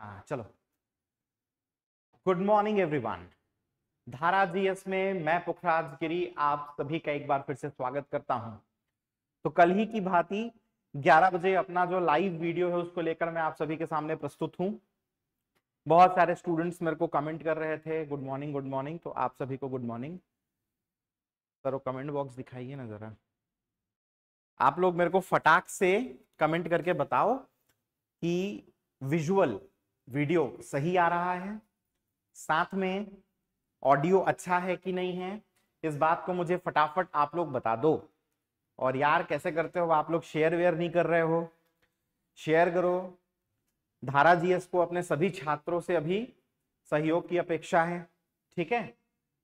हाँ, चलो good morning everyone Dhara GS में मैं पुखराज गिरी आप सभी का एक बार फिर से स्वागत करता हूं तो कल ही की भांति 11 बजे अपना जो लाइव वीडियो है उसको लेकर मैं आप सभी के सामने प्रस्तुत हूं बहुत सारे स्टूडेंट्स मेरे को कमेंट कर रहे थे गुड मॉर्निंग गुड मॉर्निंग तो आप सभी को गुड मॉर्निंग सर वो कमेंट बॉक्स दिखाइए ना जरा आप लोग मेरे को फटाक से कमेंट करके बताओ कि विजुअल वीडियो सही आ रहा है साथ में ऑडियो अच्छा है कि नहीं है इस बात को मुझे फटाफट आप लोग बता दो और यार कैसे करते हो आप लोग शेयर वेयर नहीं कर रहे हो शेयर करो धारा जीएस को अपने सभी छात्रों से अभी सहयोग की अपेक्षा है ठीक है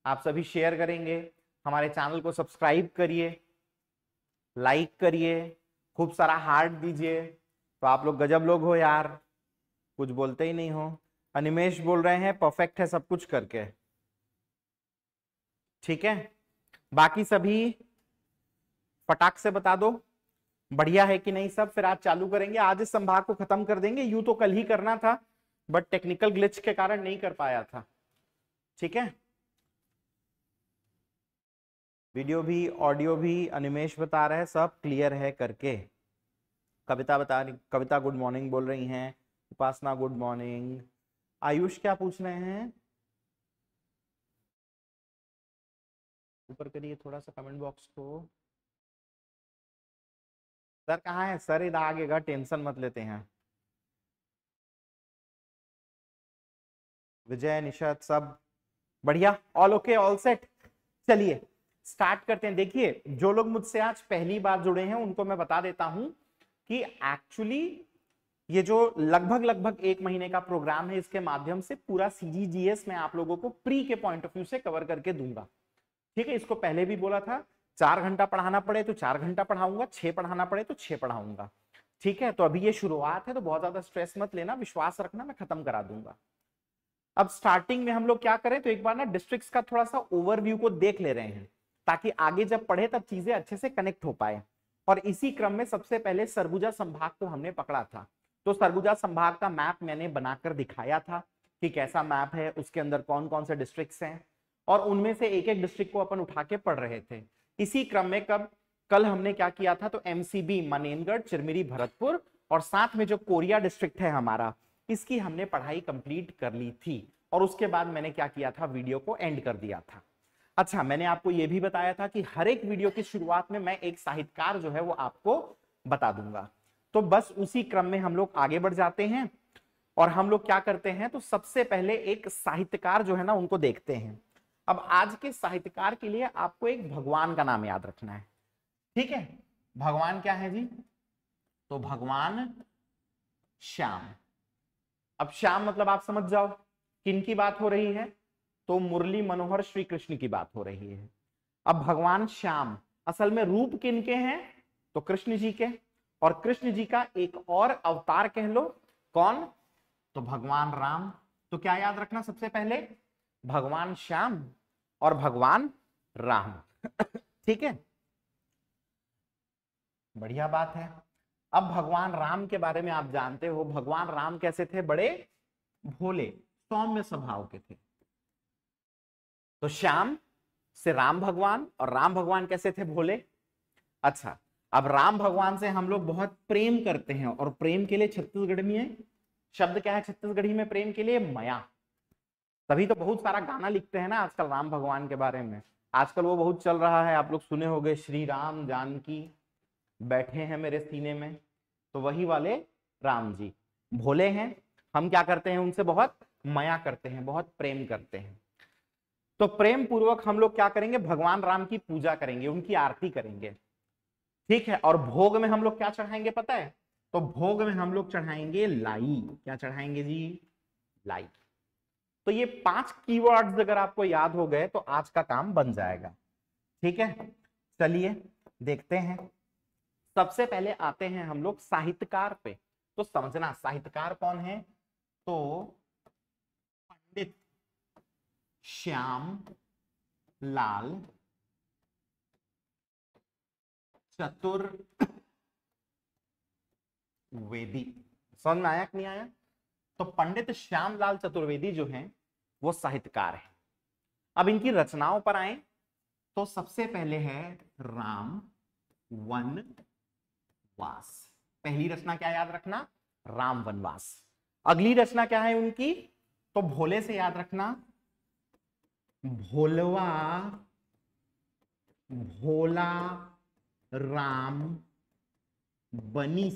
आप सभी शेयर करेंगे हमारे चैनल को सब्सक्राइब करिए लाइक करिए खूब सारा हार्ट दीजिए तो आप लोग गजब लोग हो यार कुछ बोलते ही नहीं हो अनिमेश बोल रहे हैं परफेक्ट है सब कुछ करके ठीक है बाकी सभी फटाक से बता दो बढ़िया है कि नहीं सब फिर आज चालू करेंगे आज इस संभाग को खत्म कर देंगे यू तो कल ही करना था बट टेक्निकल ग्लिच के कारण नहीं कर पाया था ठीक है वीडियो भी ऑडियो भी अनिमेश बता रहे हैं सब क्लियर है करके कविता बता रही कविता गुड मॉर्निंग बोल रही हैं उपासना गुड मॉर्निंग आयुष क्या पूछ रहे हैं ऊपर करिए थोड़ा सा कमेंट बॉक्स को सर कहा है सर इधर आगे घर टेंशन मत लेते हैं विजय निषद सब बढ़िया ऑल ओके ऑल सेट चलिए स्टार्ट करते हैं देखिए जो लोग मुझसे आज पहली बार जुड़े हैं उनको मैं बता देता हूं कि एक्चुअली ये जो लगभग लगभग एक महीने का प्रोग्राम है इसके माध्यम से पूरा सीजीजीएस में आप लोगों को प्री के पॉइंट ऑफ व्यू से कवर करके दूंगा ठीक है इसको पहले भी बोला था चार घंटा पढ़ाना पड़े तो चार घंटा पढ़ाऊंगा छह पढ़ाना पड़े तो छह पढ़ाऊंगा ठीक है तो अभी ये शुरुआत है तो बहुत ज्यादा स्ट्रेस मत लेना विश्वास रखना मैं खत्म करा दूंगा अब स्टार्टिंग में हम लोग क्या करें तो एक बार ना डिस्ट्रिक्ट का थोड़ा सा ओवरव्यू को देख ले रहे हैं ताकि आगे जब पढ़े तब चीजें अच्छे से कनेक्ट हो पाए और इसी क्रम में सबसे पहले सरगुजा संभाग को हमने पकड़ा था तो सरगुजा संभाग का मैप मैंने बनाकर दिखाया था कि कैसा मैप है उसके अंदर कौन कौन से डिस्ट्रिक्ट हैं और उनमें से एक एक डिस्ट्रिक्ट को अपन उठा के पढ़ रहे थे इसी क्रम में कब कल हमने क्या किया था तो एमसीबी मनेनगढ़ चिरमिरी भरतपुर और साथ में जो कोरिया डिस्ट्रिक्ट है हमारा इसकी हमने पढ़ाई कंप्लीट कर ली थी और उसके बाद मैंने क्या किया था वीडियो को एंड कर दिया था अच्छा मैंने आपको यह भी बताया था कि हर एक वीडियो की शुरुआत में मैं एक साहित्यकार जो है वो आपको बता दूंगा तो बस उसी क्रम में हम लोग आगे बढ़ जाते हैं और हम लोग क्या करते हैं तो सबसे पहले एक साहित्यकार जो है ना उनको देखते हैं अब आज के साहित्यकार के लिए आपको एक भगवान का नाम याद रखना है ठीक है भगवान क्या है जी तो भगवान श्याम अब श्याम मतलब आप समझ जाओ किन की बात हो रही है तो मुरली मनोहर श्री कृष्ण की बात हो रही है अब भगवान श्याम असल में रूप किन के हैं तो कृष्ण जी के और कृष्ण जी का एक और अवतार कह लो कौन तो भगवान राम तो क्या याद रखना सबसे पहले भगवान श्याम और भगवान राम ठीक है बढ़िया बात है अब भगवान राम के बारे में आप जानते हो भगवान राम कैसे थे बड़े भोले सौम्य स्वभाव के थे तो श्याम से राम भगवान और राम भगवान कैसे थे भोले अच्छा अब राम भगवान से हम लोग बहुत प्रेम करते हैं और प्रेम के लिए छत्तीसगढ़ में शब्द क्या है छत्तीसगढ़ी में प्रेम के लिए मया तभी तो बहुत सारा गाना लिखते हैं ना आजकल राम भगवान के बारे में आजकल वो बहुत चल रहा है आप लोग सुने हो श्री राम जानकी बैठे हैं मेरे सीने में तो वही वाले राम जी भोले हैं हम क्या करते हैं उनसे बहुत मया करते हैं बहुत प्रेम करते हैं तो प्रेम पूर्वक हम लोग क्या करेंगे भगवान राम की पूजा करेंगे उनकी आरती करेंगे ठीक है और भोग में हम लोग क्या चढ़ाएंगे पता है तो भोग में हम लोग चढ़ाएंगे लाई क्या चढ़ाएंगे जी लाई तो ये पांच कीवर्ड्स अगर आपको याद हो गए तो आज का काम बन जाएगा ठीक है चलिए देखते हैं सबसे पहले आते हैं हम लोग साहित्यकार पे तो समझना साहित्यकार कौन है तो पंडित श्याम लाल चतुर वेदी समझ में आया कि नहीं आया तो पंडित श्यामलाल चतुर्वेदी जो हैं वो साहित्यकार हैं अब इनकी रचनाओं पर आए तो सबसे पहले है राम वन वास पहली रचना क्या याद रखना राम वनवास अगली रचना क्या है उनकी तो भोले से याद रखना भोलवा भोला राम बनी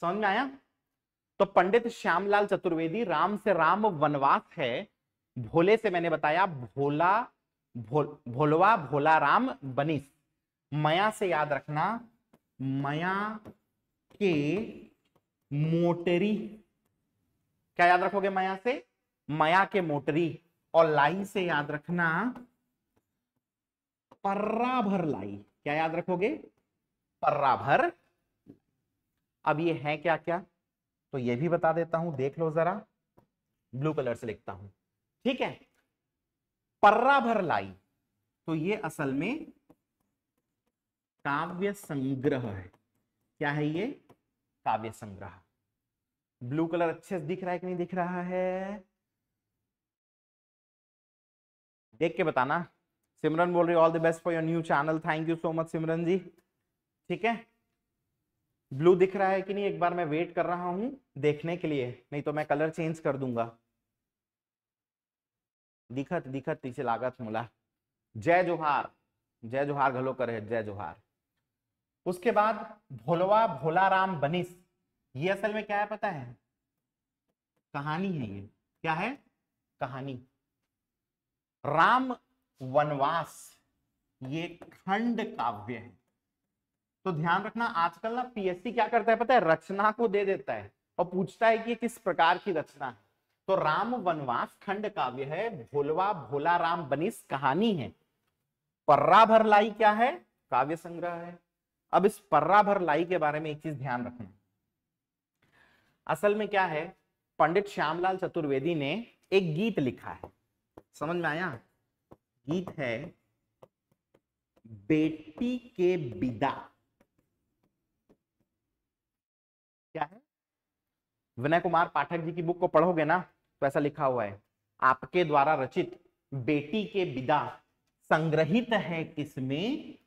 समझ में आया तो पंडित श्यामलाल चतुर्वेदी राम से राम वनवास है भोले से मैंने बताया भोला भो, भोलवा भोला राम बनीस मया से याद रखना मया के मोटरी क्या याद रखोगे मया से मया के मोटरी और लाई से याद रखना पर्रा भर लाई क्या याद रखोगे पर्राभर अब ये है क्या क्या तो ये भी बता देता हूं देख लो जरा ब्लू कलर से लिखता हूं ठीक है पर्राभर लाई तो ये असल में काव्य संग्रह है क्या है ये काव्य संग्रह ब्लू कलर अच्छे से दिख रहा है कि नहीं दिख रहा है देख के बताना सिमरन बोल रही all the best for your new channel thank you so much Simran ji ठीक है ब्लू दिख रहा है कि नहीं एक बार मैं वेट कर रहा हूं देखने के लिए नहीं तो मैं कलर चेंज कर दूंगा दिखत दिखत तिचे लागत मुला जय जोहार जय जोहार घलो करे जय जोहार उसके बाद भोलवा भोला राम बनिस ये असल में क्या है पता है कहानी है ये क्या है कहानी राम वनवास ये खंड काव्य है तो ध्यान रखना आजकल ना पीएससी क्या करता है पता है रचना को दे देता है और पूछता है कि किस प्रकार की रचना है तो राम वनवास खंड काव्य है भोलवा भोला राम बनिस कहानी है पर्रा भर लाई क्या है काव्य संग्रह है अब इस पर्रा भर लाई के बारे में एक चीज ध्यान रखना असल में क्या है पंडित श्यामलाल चतुर्वेदी ने एक गीत लिखा है समझ में आया गीत है बेटी के विदा क्या है विनय कुमार पाठक जी की बुक को पढ़ोगे ना तो ऐसा लिखा हुआ है आपके द्वारा रचित बेटी के विदा संग्रहित है किसमें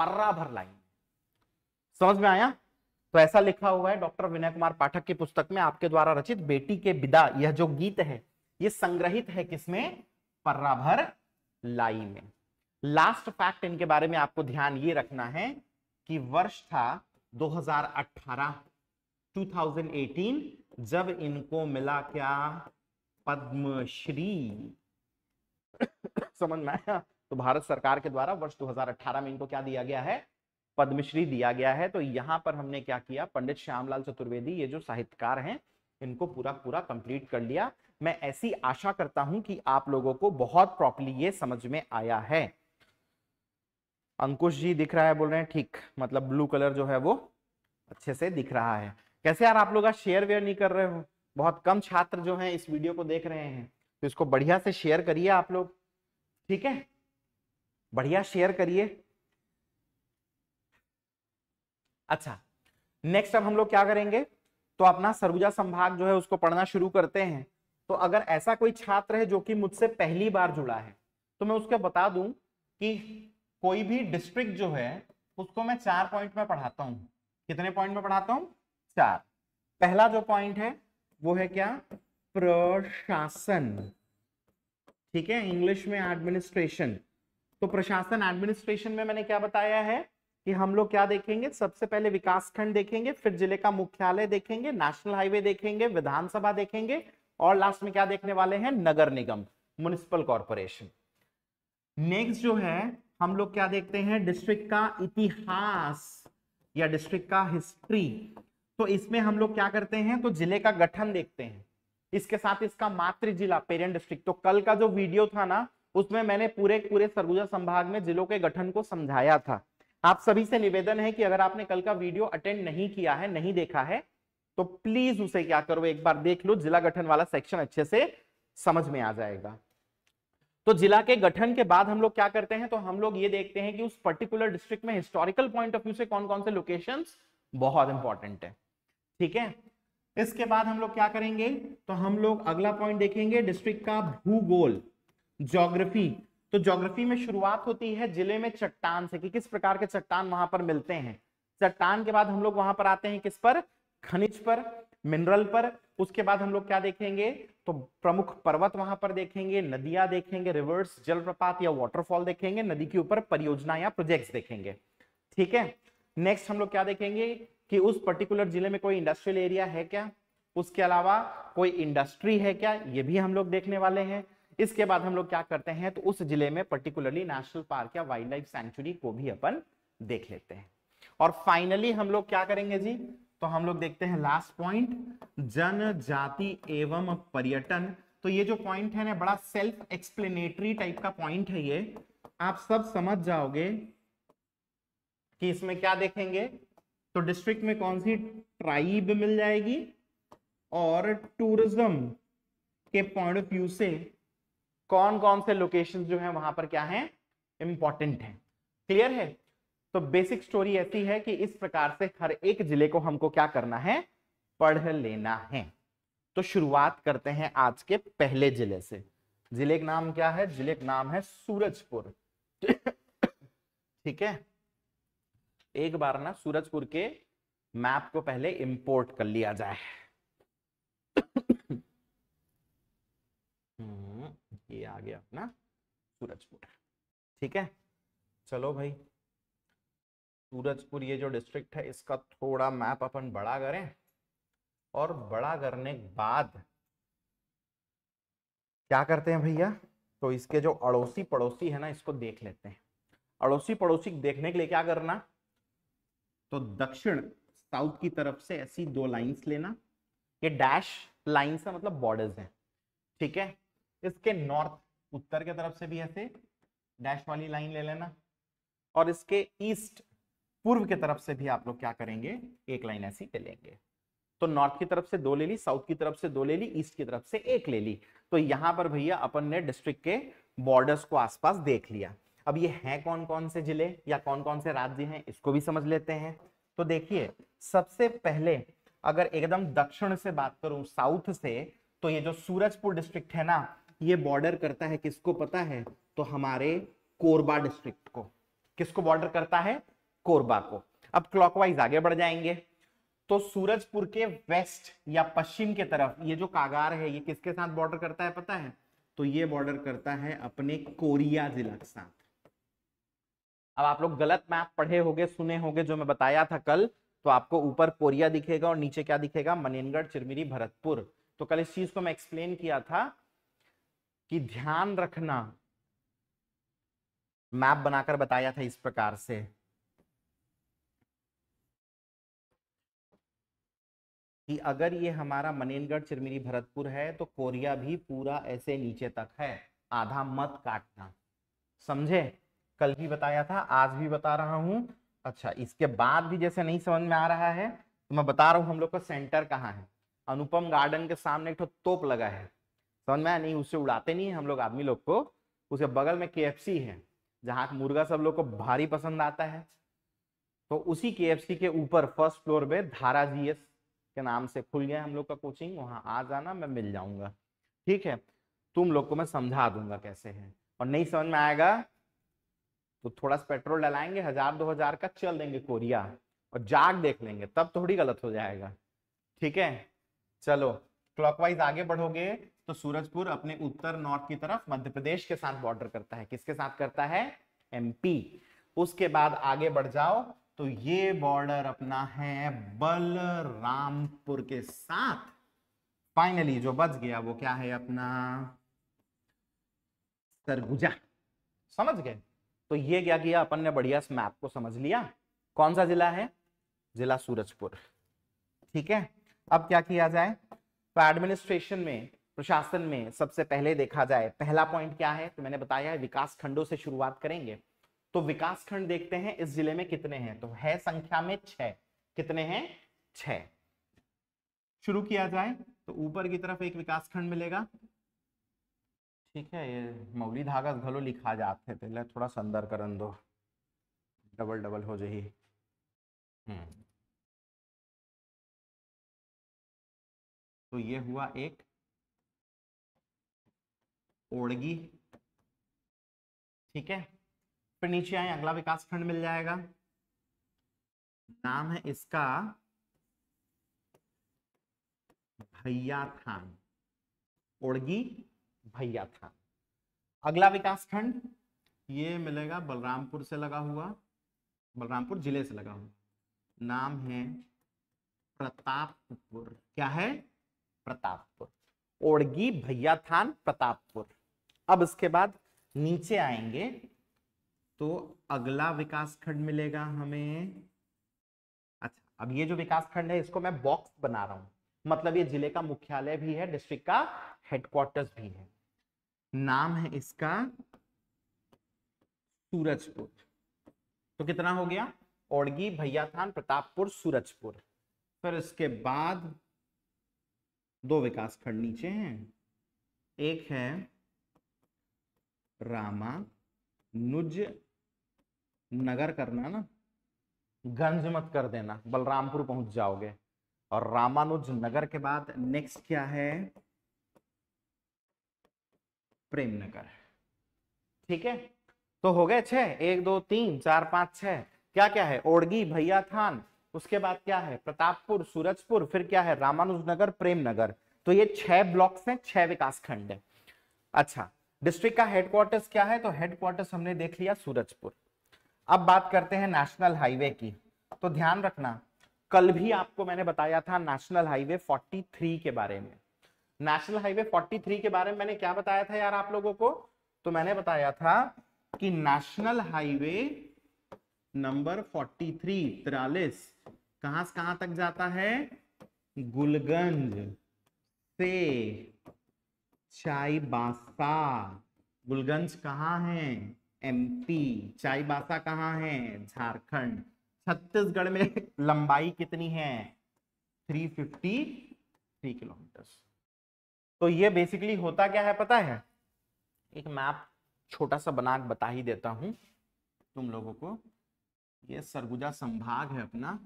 पर्रा भर लाइन समझ में आया तो ऐसा लिखा हुआ है डॉक्टर विनय कुमार पाठक की पुस्तक में आपके द्वारा रचित बेटी के विदा यह जो गीत है ये संग्रहित है किसमें पर्राभर लाई में लास्ट फैक्ट इनके बारे में आपको ध्यान ये रखना है कि वर्ष था 2018 2018 जब इनको मिला क्या पद्मश्री समझ में आया तो भारत सरकार के द्वारा वर्ष 2018 में इनको क्या दिया गया है पद्मश्री दिया गया है तो यहाँ पर हमने क्या किया पंडित श्यामलाल चतुर्वेदी ये जो साहित्यकार हैं इनको पूरा पूरा कंप्लीट कर लिया मैं ऐसी आशा करता हूं कि आप लोगों को बहुत प्रॉपरली ये समझ में आया है अंकुश जी दिख रहा है बोल रहे हैं ठीक मतलब ब्लू कलर जो है वो अच्छे से दिख रहा है कैसे यार आप लोग आज शेयर वेयर नहीं कर रहे हो बहुत कम छात्र जो है इस वीडियो को देख रहे हैं तो इसको बढ़िया से शेयर करिए आप लोग ठीक है बढ़िया शेयर करिए अच्छा नेक्स्ट अब हम लोग क्या करेंगे तो अपना सरगुजा संभाग जो है उसको पढ़ना शुरू करते हैं तो अगर ऐसा कोई छात्र है जो कि मुझसे पहली बार जुड़ा है तो मैं उसको बता दूं कि कोई भी डिस्ट्रिक्ट जो है उसको मैं चार पॉइंट में पढ़ाता हूं कितने पॉइंट में पढ़ाता हूं चार पहला जो पॉइंट है वो है क्या प्रशासन ठीक है इंग्लिश में एडमिनिस्ट्रेशन तो प्रशासन एडमिनिस्ट्रेशन में मैंने क्या बताया है कि हम लोग क्या देखेंगे सबसे पहले विकासखंड देखेंगे फिर जिले का मुख्यालय देखेंगे नेशनल हाईवे देखेंगे विधानसभा देखेंगे और लास्ट में क्या देखने वाले हैं नगर निगम म्युनिसिपल कॉरपोरेशन नेक्स्ट जो है हम लोग क्या देखते हैं डिस्ट्रिक्ट का इतिहास या डिस्ट्रिक्ट का हिस्ट्री तो इसमें हम लोग क्या करते हैं तो जिले का गठन देखते हैं इसके साथ इसका मातृ जिला पेरेंट डिस्ट्रिक्ट तो कल का जो वीडियो था ना उसमें मैंने पूरे पूरे सरगुजा संभाग में जिलों के गठन को समझाया था आप सभी से निवेदन है कि अगर आपने कल का वीडियो अटेंड नहीं किया है नहीं देखा है तो प्लीज उसे क्या करो एक बार देख लो जिला गठन वाला सेक्शन अच्छे से समझ में आ जाएगा तो जिला के गठन के बाद हम लोग क्या करते हैं तो हम लोग ये देखते हैं कि उस पर्टिकुलर डिस्ट्रिक्ट में हिस्टोरिकल पॉइंट ऑफ व्यू से कौन कौन से लोकेशन बहुत इंपॉर्टेंट है ठीक है इसके बाद हम लोग क्या करेंगे तो हम लोग अगला पॉइंट देखेंगे डिस्ट्रिक्ट का भूगोल ज्योग्राफी तो ज्योग्राफी में शुरुआत होती है जिले में चट्टान से कि किस प्रकार के चट्टान वहां पर मिलते हैं चट्टान के बाद हम लोग वहां पर आते हैं किस पर खनिज पर मिनरल पर उसके बाद हम लोग क्या देखेंगे तो प्रमुख पर्वत वहां पर देखेंगे नदियां देखेंगे रिवर्स जलप्रपात या वॉटरफॉल देखेंगे नदी के ऊपर परियोजना या प्रोजेक्ट देखेंगे ठीक है नेक्स्ट हम लोग क्या देखेंगे कि उस पर्टिकुलर जिले में कोई इंडस्ट्रियल एरिया है क्या उसके अलावा कोई इंडस्ट्री है क्या ये भी हम लोग देखने वाले हैं इसके बाद हम लोग क्या करते हैं तो उस जिले में पर्टिकुलरली नेशनल पार्क या वाइल्ड लाइफ सेंचुरी को भी अपन देख लेते हैं और फाइनली हम लोग क्या करेंगे जी तो हम लोग देखते हैं लास्ट पॉइंट जनजाति एवं पर्यटन तो ये जो पॉइंट है ना बड़ा सेल्फ एक्सप्लेनेटरी टाइप का पॉइंट है ये आप सब समझ जाओगे कि इसमें क्या देखेंगे तो डिस्ट्रिक्ट में कौन सी ट्राइब मिल जाएगी और टूरिज्म के पॉइंट ऑफ व्यू से कौन कौन से लोकेशन जो है वहां पर क्या है इंपॉर्टेंट है क्लियर है तो बेसिक स्टोरी ऐसी है कि इस प्रकार से हर एक जिले को हमको क्या करना है पढ़ लेना है तो शुरुआत करते हैं आज के पहले जिले से जिले का नाम क्या है जिले का नाम है सूरजपुर ठीक है एक बार ना सूरजपुर के मैप को पहले इंपोर्ट कर लिया जाए ये आ गया अपना सूरजपुर ठीक है चलो भाई सूरजपुर ये जो डिस्ट्रिक्ट है इसका थोड़ा मैप अपन बड़ा करें और बड़ा करने के बाद क्या करते हैं भैया तो इसके जो अड़ोसी पड़ोसी है ना इसको देख लेते हैं अड़ोसी पड़ोसी देखने के लिए क्या करना तो दक्षिण साउथ की तरफ से ऐसी दो लाइंस लेना ये डैश लाइंस है मतलब बॉर्डर्स हैं ठीक है इसके नॉर्थ उत्तर के तरफ से भी ऐसे डैश वाली लाइन ले लेना और इसके ईस्ट पूर्व की तरफ से भी आप लोग क्या करेंगे एक लाइन ऐसी ले लेंगे तो नॉर्थ की तरफ से दो ले ली साउथ की तरफ से दो ले ली ईस्ट की तरफ से एक ले ली तो यहां पर भैया अपन ने डिस्ट्रिक्ट के बॉर्डर्स को आसपास देख लिया अब ये हैं कौन कौन से जिले या कौन कौन से राज्य हैं इसको भी समझ लेते हैं तो देखिए सबसे पहले अगर एकदम दक्षिण से बात करूं साउथ से तो ये जो सूरजपुर डिस्ट्रिक्ट है ना ये बॉर्डर करता है किसको पता है तो हमारे कोरबा डिस्ट्रिक्ट को किसको बॉर्डर करता है कोरबा को अब क्लॉकवाइज आगे बढ़ जाएंगे तो सूरजपुर के वेस्ट या पश्चिम के तरफ ये जो कागार है ये किसके साथ बॉर्डर करता है पता है तो ये बॉर्डर करता है अपने कोरिया जिला के साथ अब आप लोग गलत मैप पढ़े होंगे सुने होंगे जो मैं बताया था कल तो आपको ऊपर कोरिया दिखेगा और नीचे क्या दिखेगा मनेनगढ़ चिरमिरी भरतपुर तो कल इस चीज को मैं एक्सप्लेन किया था कि ध्यान रखना मैप बनाकर बताया था इस प्रकार से कि अगर ये हमारा मनेनगढ़ चिरमिरी भरतपुर है तो कोरिया भी पूरा ऐसे नीचे तक है आधा मत काटना समझे कल भी बताया था आज भी बता रहा हूं अच्छा इसके बाद भी जैसे नहीं समझ में आ रहा है तो मैं बता रहा हूं हम लोग का सेंटर कहाँ है अनुपम गार्डन के सामने एक तो तोप लगा है समझ में नहीं उससे उड़ाते नहीं है हम लोग आदमी लोग को उसके बगल में के है जहाँ मुर्गा सब लोग को भारी पसंद आता है तो उसी के के ऊपर फर्स्ट फ्लोर में धारा जीएस के नाम से खुल गया हम लोग का कोचिंग वहाँ आ जाना मैं मिल जाऊंगा ठीक है तुम लोग को मैं समझा दूंगा कैसे है और नहीं समझ में आएगा तो थोड़ा सा पेट्रोल डलाएंगे हजार दो हजार का चल देंगे कोरिया और जाग देख लेंगे तब थोड़ी गलत हो जाएगा ठीक है चलो क्लॉकवाइज आगे बढ़ोगे तो सूरजपुर अपने उत्तर नॉर्थ की तरफ मध्य प्रदेश के साथ बॉर्डर करता है किसके साथ करता है एमपी उसके बाद आगे बढ़ जाओ तो ये बॉर्डर अपना है बलरामपुर के साथ फाइनली जो बच गया वो क्या है अपना सरगुजा समझ गए तो ये क्या किया अपन ने बढ़िया मैप को समझ लिया कौन सा जिला है जिला सूरजपुर ठीक है अब क्या किया जाए तो एडमिनिस्ट्रेशन में प्रशासन में सबसे पहले देखा जाए पहला पॉइंट क्या है तो मैंने बताया है विकास खंडों से शुरुआत करेंगे तो विकास खंड देखते हैं इस जिले में कितने हैं तो है संख्या में छह कितने हैं छह शुरू किया जाए तो ऊपर की तरफ एक विकास खंड मिलेगा ठीक है ये मौली धागा घलो लिखा जाते पहले थोड़ा संदर दो डबल डबल हो जाए हम्म। तो ये हुआ एक ओड़गी ठीक है फिर नीचे आए अगला विकास खंड मिल जाएगा नाम है इसका भैया थान ओड़गी भैया थान अगला विकास खंड ये मिलेगा बलरामपुर से लगा हुआ बलरामपुर जिले से लगा हुआ नाम है प्रतापपुर क्या है प्रतापपुर ओड़गी भैया थान प्रतापपुर अब इसके बाद नीचे आएंगे तो अगला विकास खंड मिलेगा हमें अच्छा अब ये जो विकास खंड है इसको मैं बॉक्स बना रहा हूं मतलब ये जिले का मुख्यालय भी है डिस्ट्रिक्ट का हेडक्वार्टर्स भी है नाम है इसका सूरजपुर तो कितना हो गया ओडगी भैयाथान प्रतापपुर सूरजपुर फिर इसके बाद दो विकास खंड नीचे हैं एक है रामा नुज नगर करना ना गंज मत कर देना बलरामपुर पहुंच जाओगे और रामानुज नगर के बाद नेक्स्ट क्या है प्रेम नगर ठीक है तो हो गए छह एक दो तीन चार पांच छह क्या क्या है ओडगी भैया थान उसके बाद क्या है प्रतापपुर सूरजपुर फिर क्या है रामानुज नगर प्रेम नगर तो ये छह ब्लॉक्स हैं छह विकास खंड है अच्छा डिस्ट्रिक्ट का हेडक्वार्टर्स क्या है तो हेडक्वार्टर्स हमने देख लिया सूरजपुर अब बात करते हैं नेशनल हाईवे की तो ध्यान रखना कल भी आपको मैंने बताया था नेशनल हाईवे 43 के बारे में नेशनल हाईवे 43 के बारे में मैंने क्या बताया था यार आप लोगों को तो मैंने बताया था कि नेशनल हाईवे नंबर 43 तिरालीस कहां से कहां तक जाता है गुलगंज से चाईबासा गुलगंज कहाँ है एमपी चाईबासा कहाँ है झारखंड छत्तीसगढ़ में लंबाई कितनी है 353 किलोमीटर तो ये बेसिकली होता क्या है पता है एक मैप छोटा सा बना बता ही देता हूं तुम लोगों को ये सरगुजा संभाग है अपना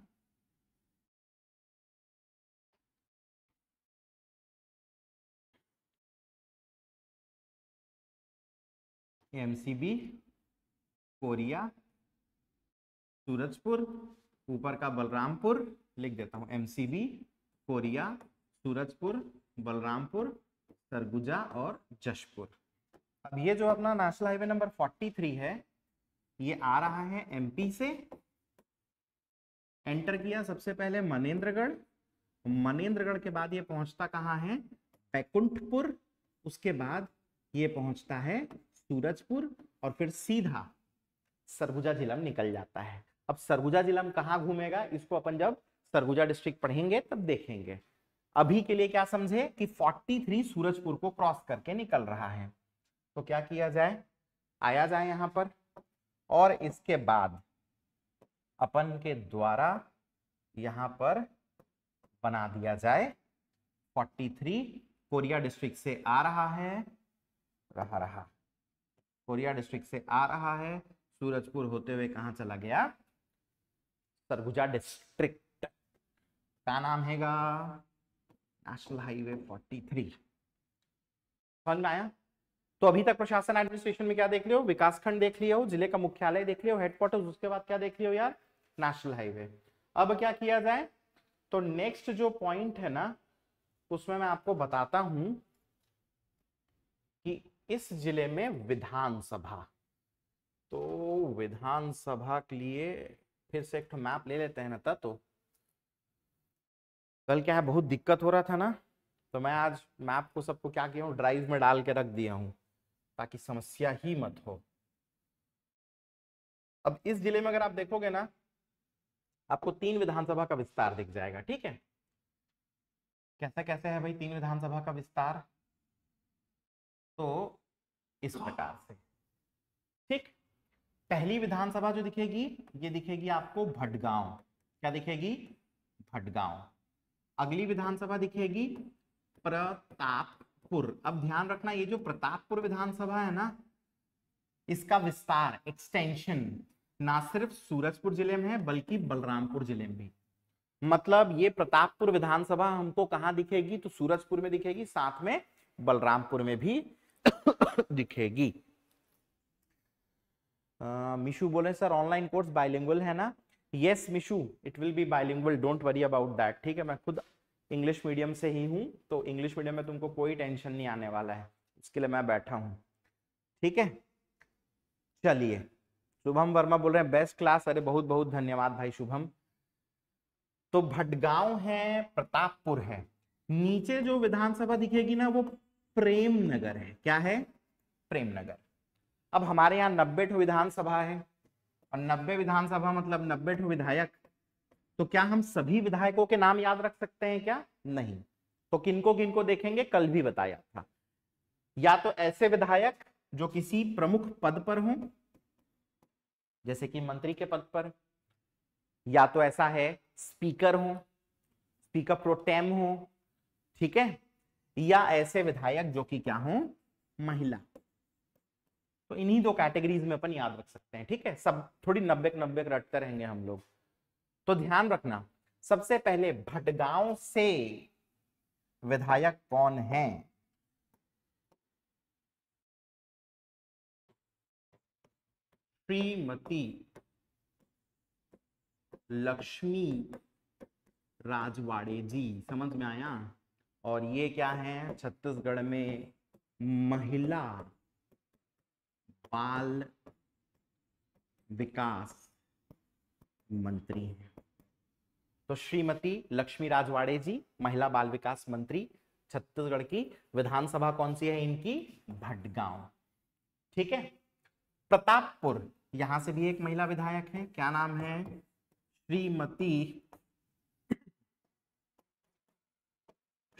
बी कोरिया सूरजपुर ऊपर का बलरामपुर लिख देता हूँ बी कोरिया सूरजपुर बलरामपुर सरगुजा और जशपुर अब ये जो अपना नेशनल हाईवे नंबर 43 है ये आ रहा है एमपी से एंटर किया सबसे पहले मनेन्द्रगढ़ मनेन्द्रगढ़ के बाद ये पहुंचता कहाँ है बैकुंठपुर उसके बाद ये पहुंचता है सूरजपुर और फिर सीधा सरगुजा जिला में निकल जाता है अब सरगुजा जिला में कहाँ घूमेगा इसको अपन जब सरगुजा डिस्ट्रिक्ट पढ़ेंगे तब देखेंगे अभी के लिए क्या समझे कि 43 सूरजपुर को क्रॉस करके निकल रहा है तो क्या किया जाए आया जाए यहां पर और इसके बाद अपन के द्वारा यहाँ पर बना दिया जाए 43 कोरिया डिस्ट्रिक्ट से आ रहा है रहा रहा कोरिया डिस्ट्रिक्ट से आ रहा है सूरजपुर होते हुए कहा चला गया सरगुजा डिस्ट्रिक्ट का नाम हैगा नेशनल हाईवे 43 थ्री आया तो अभी तक प्रशासन एडमिनिस्ट्रेशन में क्या देख रहे हो विकासखंड देख लिया हो जिले का मुख्यालय देख लिया हो हेडक्वार्टर उसके बाद क्या देख लिया हो यार नेशनल हाईवे अब क्या किया जाए तो नेक्स्ट जो पॉइंट है ना उसमें मैं आपको बताता हूं कि इस जिले में विधानसभा तो विधानसभा के लिए फिर से एक मैप ले लेते हैं ना तो कल क्या है बहुत दिक्कत हो रहा था ना तो मैं आज मैप को सबको क्या किया हूँ ड्राइव में डाल के रख दिया हूं ताकि समस्या ही मत हो अब इस जिले में अगर आप देखोगे ना आपको तीन विधानसभा का विस्तार दिख जाएगा ठीक है कैसा कैसे है भाई तीन विधानसभा का विस्तार तो इस हाँ। प्रकार से ठीक पहली विधानसभा जो दिखेगी ये दिखेगी आपको भटगांव क्या दिखेगी भटगांव अगली विधानसभा दिखेगी प्रतापपुर अब ध्यान रखना ये जो प्रतापपुर विधानसभा है ना इसका विस्तार एक्सटेंशन ना सिर्फ सूरजपुर जिले में है बल्कि बलरामपुर जिले में भी मतलब ये प्रतापपुर विधानसभा हमको कहाँ दिखेगी तो सूरजपुर में दिखेगी साथ में बलरामपुर में भी दिखेगी मिशु बोले सर ऑनलाइन कोर्स बाइलिंगुअल है ना yes Mishu it will be bilingual don't worry about that ठीक है मैं खुद इंग्लिश मीडियम से ही हूं तो इंग्लिश मीडियम में तुमको कोई टेंशन नहीं आने वाला है इसके लिए मैं बैठा हूं ठीक है चलिए शुभम वर्मा बोल रहे हैं बेस्ट क्लास अरे बहुत बहुत धन्यवाद भाई शुभम तो भटगांव है प्रतापपुर है नीचे जो विधानसभा दिखेगी ना वो प्रेम नगर है क्या है प्रेम नगर अब हमारे यहाँ नब्बे विधानसभा है और नब्बे विधानसभा मतलब नब्बे विधायक तो क्या हम सभी विधायकों के नाम याद रख सकते हैं क्या नहीं तो किनको किनको देखेंगे कल भी बताया था या तो ऐसे विधायक जो किसी प्रमुख पद पर हों जैसे कि मंत्री के पद पर या तो ऐसा है स्पीकर हो स्पीकर प्रोटेम हो ठीक है या ऐसे विधायक जो कि क्या हों महिला तो इन्हीं दो कैटेगरीज में अपन याद रख सकते हैं ठीक है सब थोड़ी नब्बे नब्बे रटते रहेंगे हम लोग तो ध्यान रखना सबसे पहले भटगांव से विधायक कौन है श्रीमती लक्ष्मी राजवाड़े जी समझ में आया और ये क्या है छत्तीसगढ़ में महिला बाल विकास मंत्री हैं तो श्रीमती लक्ष्मी राजवाड़े जी महिला बाल विकास मंत्री छत्तीसगढ़ की विधानसभा कौन सी है इनकी भटगांव ठीक है प्रतापपुर यहां से भी एक महिला विधायक है क्या नाम है श्रीमती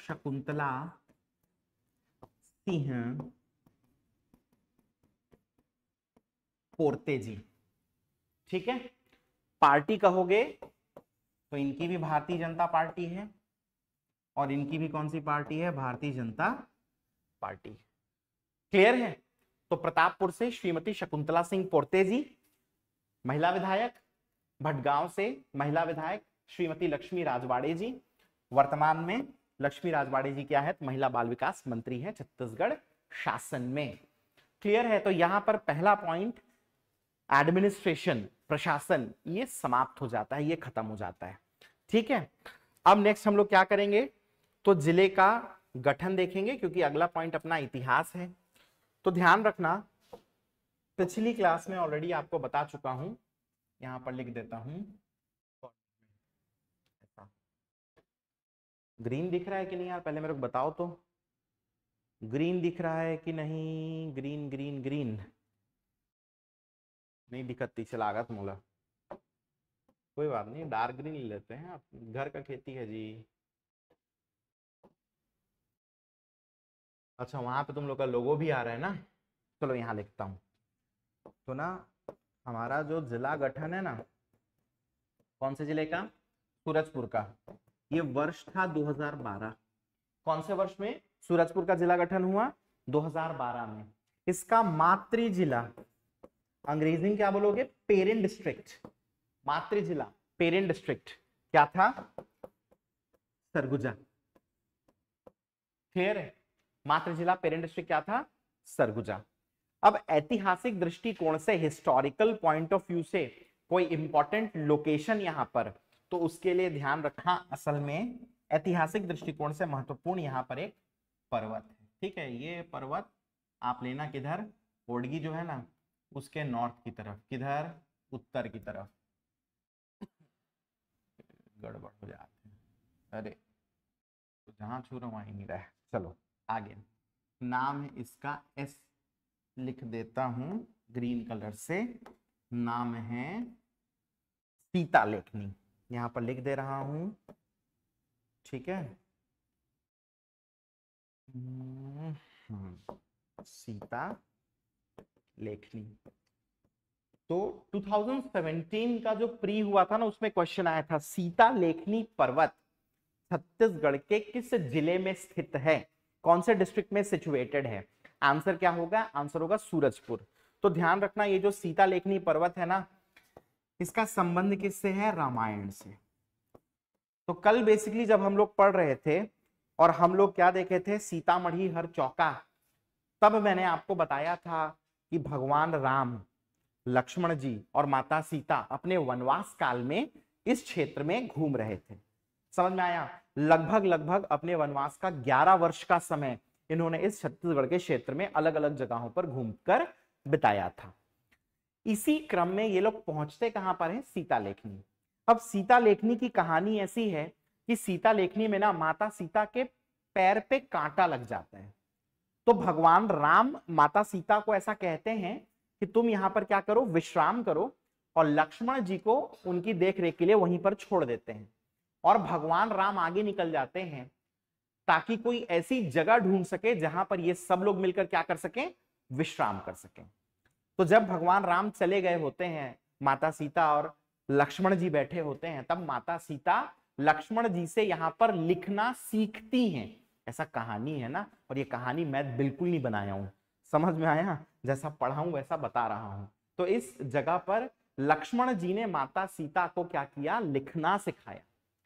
शकुंतला सिंह पोर्ते जी ठीक है पार्टी कहोगे तो इनकी भी भारतीय जनता पार्टी है और इनकी भी कौन सी पार्टी है भारतीय जनता पार्टी क्लियर है तो प्रतापपुर से श्रीमती शकुंतला सिंह पोर्ते जी महिला विधायक भटगांव से महिला विधायक श्रीमती लक्ष्मी राजवाड़े जी वर्तमान में लक्ष्मी राजवाड़े जी क्या है तो महिला बाल विकास मंत्री है छत्तीसगढ़ शासन में क्लियर है तो यहां पर पहला पॉइंट एडमिनिस्ट्रेशन प्रशासन ये समाप्त हो जाता है ये खत्म हो जाता है ठीक है अब नेक्स्ट हम लोग क्या करेंगे तो जिले का गठन देखेंगे क्योंकि अगला पॉइंट अपना इतिहास है तो ध्यान रखना पिछली क्लास में ऑलरेडी आपको बता चुका हूं यहां पर लिख देता हूं ग्रीन दिख रहा है कि नहीं यार पहले मेरे को बताओ तो ग्रीन दिख रहा है कि नहीं ग्रीन ग्रीन ग्रीन नहीं दिखती चला गया तुम कोई बात नहीं डार्क ग्रीन लेते हैं आप घर का खेती है जी अच्छा वहां पे तुम लोग का लोगो भी आ रहा है ना चलो यहाँ लिखता हूँ तो ना हमारा जो जिला गठन है ना कौन से जिले का सूरजपुर का ये वर्ष था 2012 कौन से वर्ष में सूरजपुर का जिला गठन हुआ 2012 में इसका मातृ जिला अंग्रेजी में क्या बोलोगे पेरेंट डिस्ट्रिक्ट मातृ जिला पेरेंट डिस्ट्रिक्ट क्या था सरगुजा फिर मातृ जिला पेरेंट डिस्ट्रिक्ट क्या था सरगुजा अब ऐतिहासिक दृष्टिकोण से हिस्टोरिकल पॉइंट ऑफ व्यू से कोई इंपॉर्टेंट लोकेशन यहां पर तो उसके लिए ध्यान रखना असल में ऐतिहासिक दृष्टिकोण से महत्वपूर्ण यहाँ पर एक पर्वत है ठीक है ये पर्वत आप लेना किधर होडगी जो है ना उसके नॉर्थ की तरफ किधर उत्तर की तरफ गड़बड़ हो जाते हैं अरे तो जहाँ छू रहा वहीं नहीं रहा चलो आगे नाम है इसका एस लिख देता हूँ ग्रीन कलर से नाम है सीता लेखनी यहाँ पर लिख दे रहा हूं ठीक है हम्म, हम्म, सीता लेखनी तो 2017 का जो प्री हुआ था ना उसमें क्वेश्चन आया था सीता लेखनी पर्वत छत्तीसगढ़ के किस जिले में स्थित है कौन से डिस्ट्रिक्ट में सिचुएटेड है आंसर क्या होगा आंसर होगा सूरजपुर तो ध्यान रखना ये जो सीता लेखनी पर्वत है ना इसका संबंध किससे है रामायण से तो कल बेसिकली जब हम लोग पढ़ रहे थे और हम लोग क्या देखे थे सीतामढ़ी हर चौका तब मैंने आपको बताया था कि भगवान राम लक्ष्मण जी और माता सीता अपने वनवास काल में इस क्षेत्र में घूम रहे थे समझ में आया लगभग लगभग अपने वनवास का 11 वर्ष का समय इन्होंने इस छत्तीसगढ़ के क्षेत्र में अलग अलग जगहों पर घूमकर बिताया था इसी क्रम में ये लोग पहुंचते कहां पर हैं सीता लेखनी अब सीता लेखनी की कहानी ऐसी है कि सीता लेखनी में ना माता सीता के पैर पे कांटा लग जाता है तो भगवान राम माता सीता को ऐसा कहते हैं कि तुम यहाँ पर क्या करो विश्राम करो और लक्ष्मण जी को उनकी देख रेख के लिए वहीं पर छोड़ देते हैं और भगवान राम आगे निकल जाते हैं ताकि कोई ऐसी जगह ढूंढ सके जहां पर ये सब लोग मिलकर क्या कर सकें विश्राम कर सकें तो जब भगवान राम चले गए होते हैं माता सीता और लक्ष्मण जी बैठे होते हैं तब माता सीता लक्ष्मण जी से यहाँ पर लिखना सीखती हैं ऐसा कहानी है ना और ये कहानी मैं बिल्कुल नहीं बनाया हूँ समझ में आया जैसा पढ़ा हूँ वैसा बता रहा हूँ तो इस जगह पर लक्ष्मण जी ने माता सीता को क्या किया लिखना सिखाया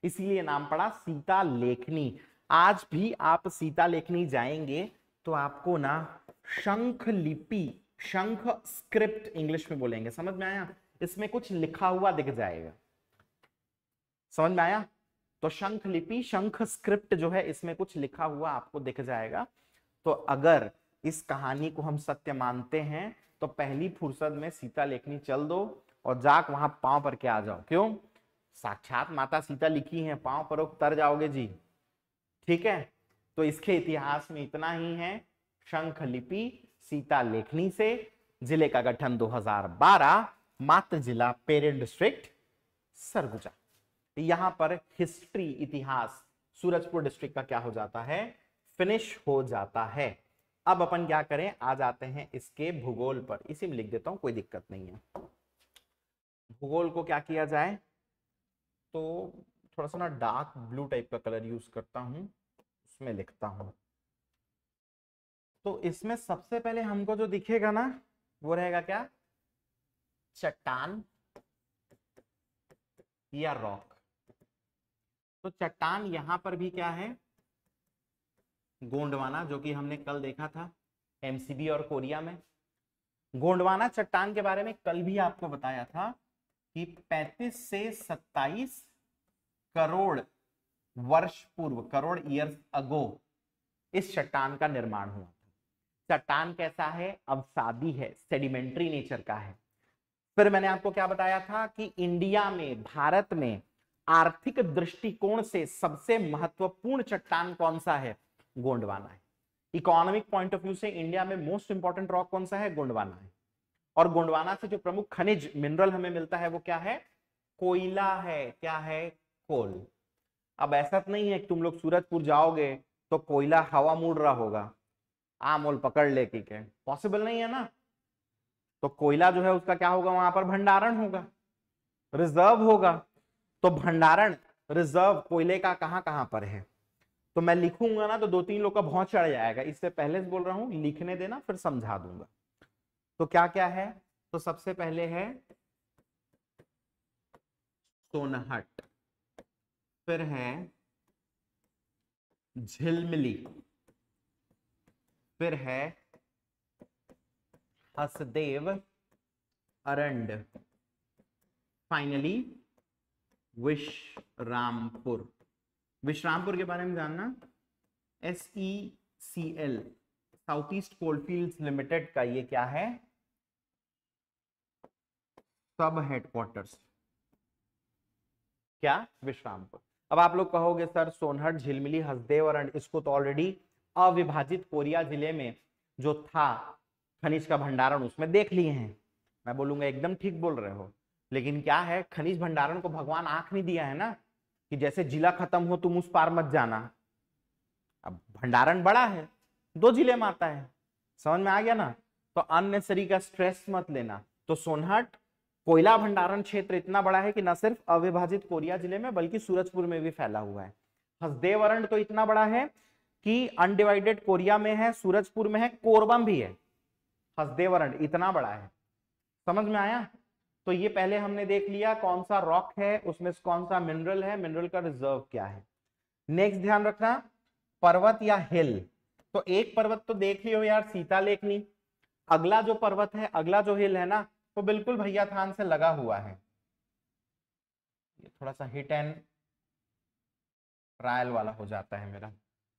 इसीलिए नाम पड़ा सीता लेखनी आज भी आप सीता लेखनी जाएंगे तो आपको ना शंख लिपि शंख स्क्रिप्ट इंग्लिश में बोलेंगे समझ में आया इसमें कुछ लिखा हुआ दिख जाएगा समझ में आया तो शंख लिपि शंख स्क्रिप्ट जो है इसमें कुछ लिखा हुआ आपको दिख जाएगा तो अगर इस कहानी को हम सत्य मानते हैं तो पहली फुर्सत में सीता लेखनी चल दो और जाक वहां पांव पर के आ जाओ क्यों साक्षात माता सीता लिखी है पांव पर उतर जाओगे जी ठीक है तो इसके इतिहास में इतना ही है शंख लिपि सीता लेखनी से जिले का गठन 2012 मात्र जिला पेरेंट डिस्ट्रिक्ट सरगुजा यहां पर हिस्ट्री इतिहास सूरजपुर डिस्ट्रिक्ट का क्या हो जाता है फिनिश हो जाता है अब अपन क्या करें आ जाते हैं इसके भूगोल पर इसी में लिख देता हूं कोई दिक्कत नहीं है भूगोल को क्या किया जाए तो थोड़ा सा ना डार्क ब्लू टाइप का कलर यूज करता हूं उसमें लिखता हूं तो इसमें सबसे पहले हमको जो दिखेगा ना वो रहेगा क्या चट्टान या रॉक तो चट्टान यहां पर भी क्या है गोंडवाना जो कि हमने कल देखा था एमसीबी और कोरिया में गोंडवाना चट्टान के बारे में कल भी आपको बताया था कि 35 से 27 करोड़ वर्ष पूर्व करोड़ ईयर्स अगो इस चट्टान का निर्माण हुआ चट्टान कैसा है सादी है सेडिमेंट्री नेचर का है फिर मैंने आपको क्या बताया था कि इंडिया में भारत में आर्थिक दृष्टिकोण से सबसे महत्वपूर्ण चट्टान कौन सा है गोंडवाना है इकोनॉमिक पॉइंट ऑफ व्यू से इंडिया में मोस्ट इंपॉर्टेंट रॉक कौन सा है गोंडवाना है और गोंडवाना से जो प्रमुख खनिज मिनरल हमें मिलता है वो क्या है कोयला है क्या है कोल अब ऐसा तो नहीं है कि तुम लोग सूरजपुर जाओगे तो कोयला हवा मुड़ रहा होगा आमोल पकड़ ले की के पॉसिबल नहीं है ना तो कोयला जो है उसका क्या होगा वहां पर भंडारण होगा रिजर्व होगा तो भंडारण रिजर्व कोयले का कहां कहां पर है तो मैं लिखूंगा ना तो दो तीन लोग का बहुत चढ़ जाएगा इससे पहले से बोल रहा हूं लिखने देना फिर समझा दूंगा तो क्या क्या है तो सबसे पहले है सोनहट फिर है झिलमिली फिर है हसदेव अरंड फाइनली विश्रामपुर विश्रामपुर के बारे में जानना S E C L South East Coalfield Limited का ये क्या है सब हेडक्वार्टर्स क्या विश्रामपुर अब आप लोग कहोगे सर सोनहट झिलमिली हसदेव और इसको तो ऑलरेडी अविभाजित कोरिया जिले में जो था खनिज का भंडारण उसमें देख लिए हैं मैं बोलूंगा एकदम ठीक बोल रहे हो लेकिन क्या है खनिज भंडारण को भगवान आंख नहीं दिया है ना कि जैसे जिला खत्म हो तुम उस पार मत जाना अब भंडारण बड़ा है दो जिले में आता है समझ में आ गया ना तो अननेसरी का स्ट्रेस मत लेना तो सोनहट कोयला भंडारण क्षेत्र इतना बड़ा है कि न सिर्फ अविभाजित कोरिया जिले में बल्कि सूरजपुर में भी फैला हुआ है हसदेवरण तो इतना बड़ा है कि अनडिवाइडेड कोरिया में है सूरजपुर में है कोरबम भी है हसदेवरण इतना बड़ा है समझ में आया तो ये पहले हमने देख लिया कौन सा रॉक है उसमें कौन सा मिनरल है मिनरल का रिजर्व क्या है नेक्स्ट ध्यान रखना पर्वत या हिल तो एक पर्वत तो देख लियो यार सीता लेखनी अगला जो पर्वत है अगला जो हिल है ना वो तो बिल्कुल भैया थान से लगा हुआ है ये थोड़ा सा हिट एंड ट्रायल वाला हो जाता है मेरा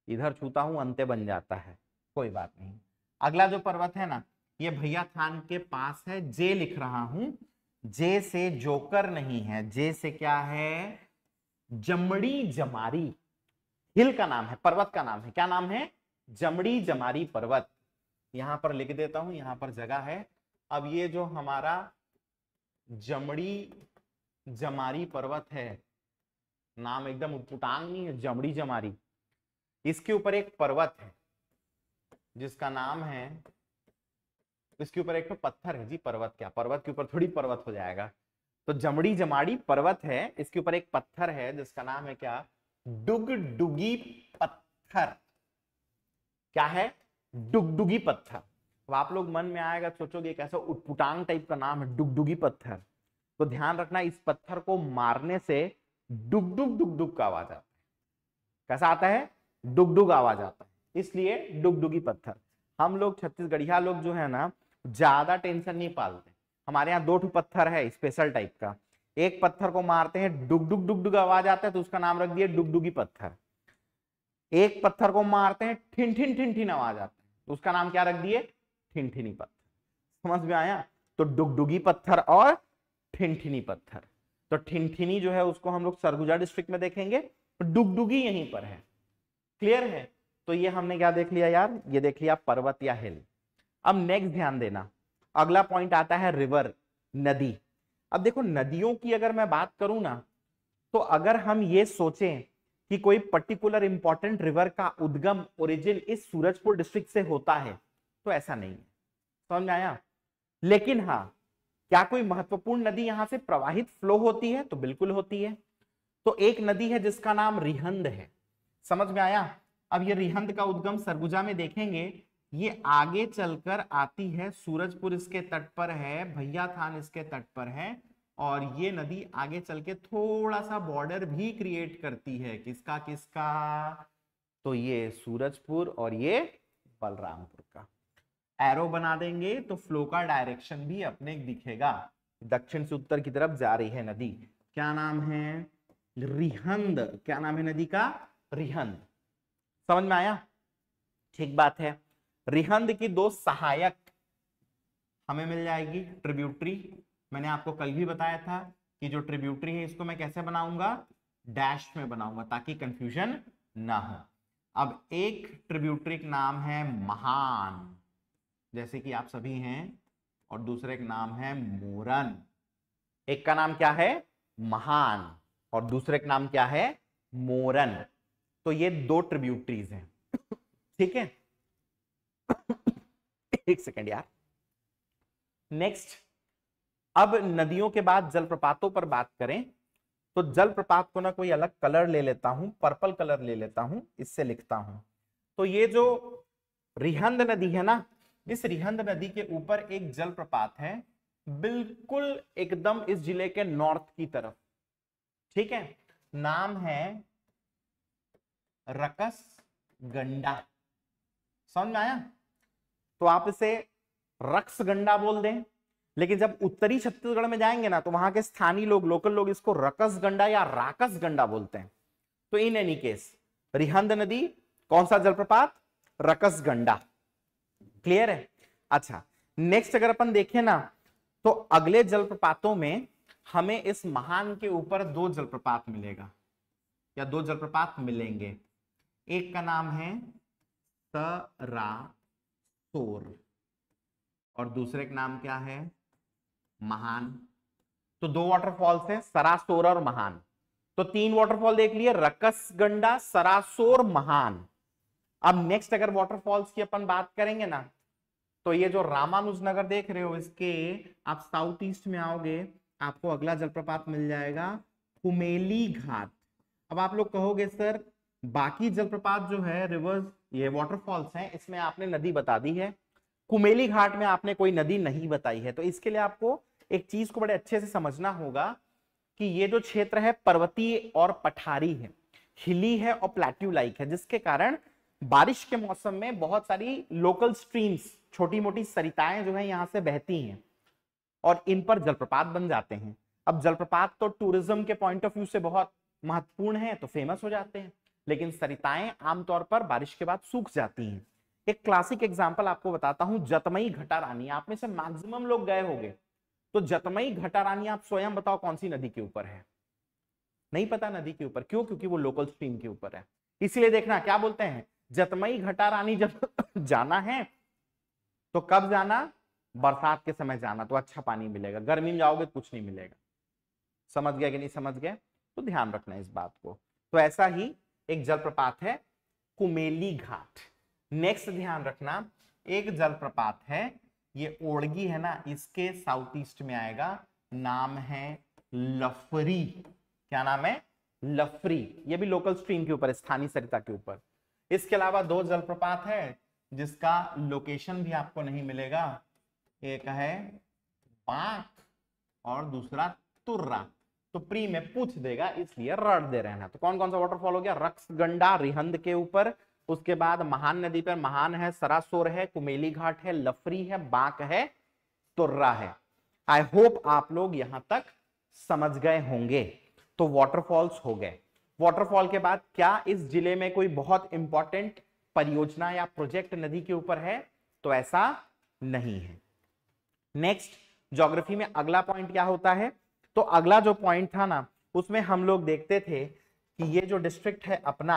इधर छूता हूं अंत्य बन जाता है कोई बात नहीं अगला जो पर्वत है ना ये भैया खान के पास है जे लिख रहा हूं जे से जोकर नहीं है जे से क्या है जमड़ी जमारी हिल का नाम है पर्वत का नाम है क्या नाम है जमड़ी जमारी पर्वत यहां पर लिख देता हूं यहां पर जगह है अब ये जो हमारा जमड़ी जमारी पर्वत है नाम एकदम उपुटांग नहीं है जमड़ी जमारी इसके ऊपर एक पर्वत है जिसका नाम है इसके ऊपर एक तो पत्थर है जी पर्वत क्या पर्वत के ऊपर थोड़ी पर्वत हो जाएगा तो जमड़ी जमाड़ी पर्वत है इसके ऊपर एक पत्थर है जिसका नाम है क्या डुग डुगी पत्थर क्या है डुगी पत्थर अब आप लोग मन में आएगा सोचोगे कैसा उटपुटांग टाइप का नाम है डुगडुगी पत्थर तो ध्यान रखना इस पत्थर को मारने से डुगडुग डुग का आवाज आता है कैसा आता है डुगडुग आवाज आता है इसलिए डुगडुगी पत्थर हम लोग छत्तीसगढ़िया लोग जो है ना ज्यादा टेंशन नहीं पालते हमारे यहाँ दो पत्थर है स्पेशल टाइप का एक पत्थर को मारते हैं डुगडुग डुगडुग आवाज आता है तो उसका नाम रख दिया डुगडुगी पत्थर एक पत्थर को मारते हैं ठिन ठिन ठिन ठिन आवाज आता है तो उसका नाम क्या रख दिए ठिनठिनी पत्थर समझ में आया तो डुगडुगी पत्थर और ठिनठिनी पत्थर तो ठिनठिनी जो है उसको हम लोग सरगुजा डिस्ट्रिक्ट में देखेंगे तो डुगडुगी यहीं पर है क्लियर है तो ये हमने क्या देख लिया यार ये देख लिया पर्वत या हिल अब नेक्स्ट ध्यान देना अगला पॉइंट आता है रिवर नदी अब देखो नदियों की अगर मैं बात करूं ना तो अगर हम ये सोचें कि कोई पर्टिकुलर इंपॉर्टेंट रिवर का उद्गम ओरिजिन इस सूरजपुर डिस्ट्रिक्ट से होता है तो ऐसा नहीं है समझ आया लेकिन हाँ क्या कोई महत्वपूर्ण नदी यहां से प्रवाहित फ्लो होती है तो बिल्कुल होती है तो एक नदी है जिसका नाम रिहंद है समझ में आया अब ये रिहंद का उद्गम सरगुजा में देखेंगे ये आगे चलकर आती है सूरजपुर इसके तट पर है भैया थान इसके तट पर है और ये नदी आगे चल के थोड़ा सा बॉर्डर भी क्रिएट करती है किसका किसका तो ये सूरजपुर और ये बलरामपुर का एरो बना देंगे तो फ्लो का डायरेक्शन भी अपने दिखेगा दक्षिण से उत्तर की तरफ जा रही है नदी क्या नाम है रिहंद क्या नाम है नदी का रिहंद समझ में आया ठीक बात है रिहंद की दो सहायक हमें मिल जाएगी ट्रिब्यूटरी मैंने आपको कल भी बताया था कि जो ट्रिब्यूटरी है इसको मैं कैसे बनाऊंगा डैश में बनाऊंगा ताकि कंफ्यूजन ना हो अब एक ट्रिब्यूटरी का नाम है महान जैसे कि आप सभी हैं और दूसरे का नाम है मोरन एक का नाम क्या है महान और दूसरे का नाम क्या है मोरन तो ये दो ट्रिब्यूटरीज हैं ठीक है एक सेकेंड यार नेक्स्ट अब नदियों के बाद जलप्रपातों पर बात करें तो जलप्रपात को ना कोई अलग कलर ले लेता हूं पर्पल कलर ले लेता हूं इससे लिखता हूं तो ये जो रिहंद नदी है ना इस रिहंद नदी के ऊपर एक जलप्रपात है बिल्कुल एकदम इस जिले के नॉर्थ की तरफ ठीक है नाम है रकस गंडा समझ में आया तो आप इसे रक्स गंडा बोल दें लेकिन जब उत्तरी छत्तीसगढ़ में जाएंगे ना तो वहां के स्थानीय लोग लोकल लोग इसको रकस गंडा या राकस गंडा बोलते हैं तो इन एनी केस रिहंद नदी कौन सा जलप्रपात रकस गंडा क्लियर है अच्छा नेक्स्ट अगर अपन देखें ना तो अगले जलप्रपातों में हमें इस महान के ऊपर दो जलप्रपात मिलेगा या दो जलप्रपात मिलेंगे एक का नाम है सरासोर और दूसरे का नाम क्या है महान तो दो वाटरफॉल्स हैं सरासोर और महान तो तीन वाटरफॉल देख लिए रकसगंडा सरासोर महान अब नेक्स्ट अगर वाटरफॉल्स की अपन बात करेंगे ना तो ये जो रामानुज नगर देख रहे हो इसके आप साउथ ईस्ट में आओगे आपको अगला जलप्रपात मिल जाएगा कुमेली घाट अब आप लोग कहोगे सर बाकी जलप्रपात जो है रिवर्स ये वॉटरफॉल्स हैं इसमें आपने नदी बता दी है कुमेली घाट में आपने कोई नदी नहीं बताई है तो इसके लिए आपको एक चीज को बड़े अच्छे से समझना होगा कि ये जो क्षेत्र है पर्वतीय और पठारी है हिली है और प्लेट्यू लाइक है जिसके कारण बारिश के मौसम में बहुत सारी लोकल स्ट्रीम्स छोटी मोटी सरिताएं जो है यहाँ से बहती हैं और इन पर जलप्रपात बन जाते हैं अब जलप्रपात तो टूरिज्म के पॉइंट ऑफ व्यू से बहुत महत्वपूर्ण है तो फेमस हो जाते हैं लेकिन सरिताएं आमतौर पर बारिश के बाद सूख जाती हैं एक क्लासिक एग्जाम्पल आपको बताता हूं जतमई घटा रानी आप में से मैक्सिमम लोग गए होंगे तो जतमई घटा रानी आप स्वयं बताओ कौन सी नदी के ऊपर है नहीं पता नदी के ऊपर क्यों क्योंकि वो लोकल स्ट्रीम के ऊपर है इसलिए देखना क्या बोलते हैं जतमई घटा रानी जब जाना है तो कब जाना बरसात के समय जाना तो अच्छा पानी मिलेगा गर्मी में जाओगे तो कुछ नहीं मिलेगा समझ गया कि नहीं समझ गया तो ध्यान रखना इस बात को तो ऐसा ही एक जलप्रपात है कुमेली घाट नेक्स्ट ध्यान रखना एक जलप्रपात है ये ओड़गी है ना इसके साउथ ईस्ट में आएगा नाम है लफरी क्या नाम है लफरी ये भी लोकल स्ट्रीम के ऊपर स्थानीय सरिता के ऊपर इसके अलावा दो जलप्रपात है जिसका लोकेशन भी आपको नहीं मिलेगा एक है बाक और दूसरा तुर्रा तो प्री में पूछ देगा इसलिए रड़ दे हैं तो कौन कौन सा वाटरफॉल हो गया रक्स गंडा रिहंद के ऊपर उसके बाद महान नदी पर महान है सरासोर है कुमेली घाट है लफरी है बांक है तुर्रा है आई होप आप लोग यहां तक समझ गए होंगे तो वॉटरफॉल्स हो गए वॉटरफॉल के बाद क्या इस जिले में कोई बहुत इंपॉर्टेंट परियोजना या प्रोजेक्ट नदी के ऊपर है तो ऐसा नहीं है नेक्स्ट ज्योग्राफी में अगला पॉइंट क्या होता है तो अगला जो पॉइंट था ना उसमें हम लोग देखते थे कि ये जो डिस्ट्रिक्ट है अपना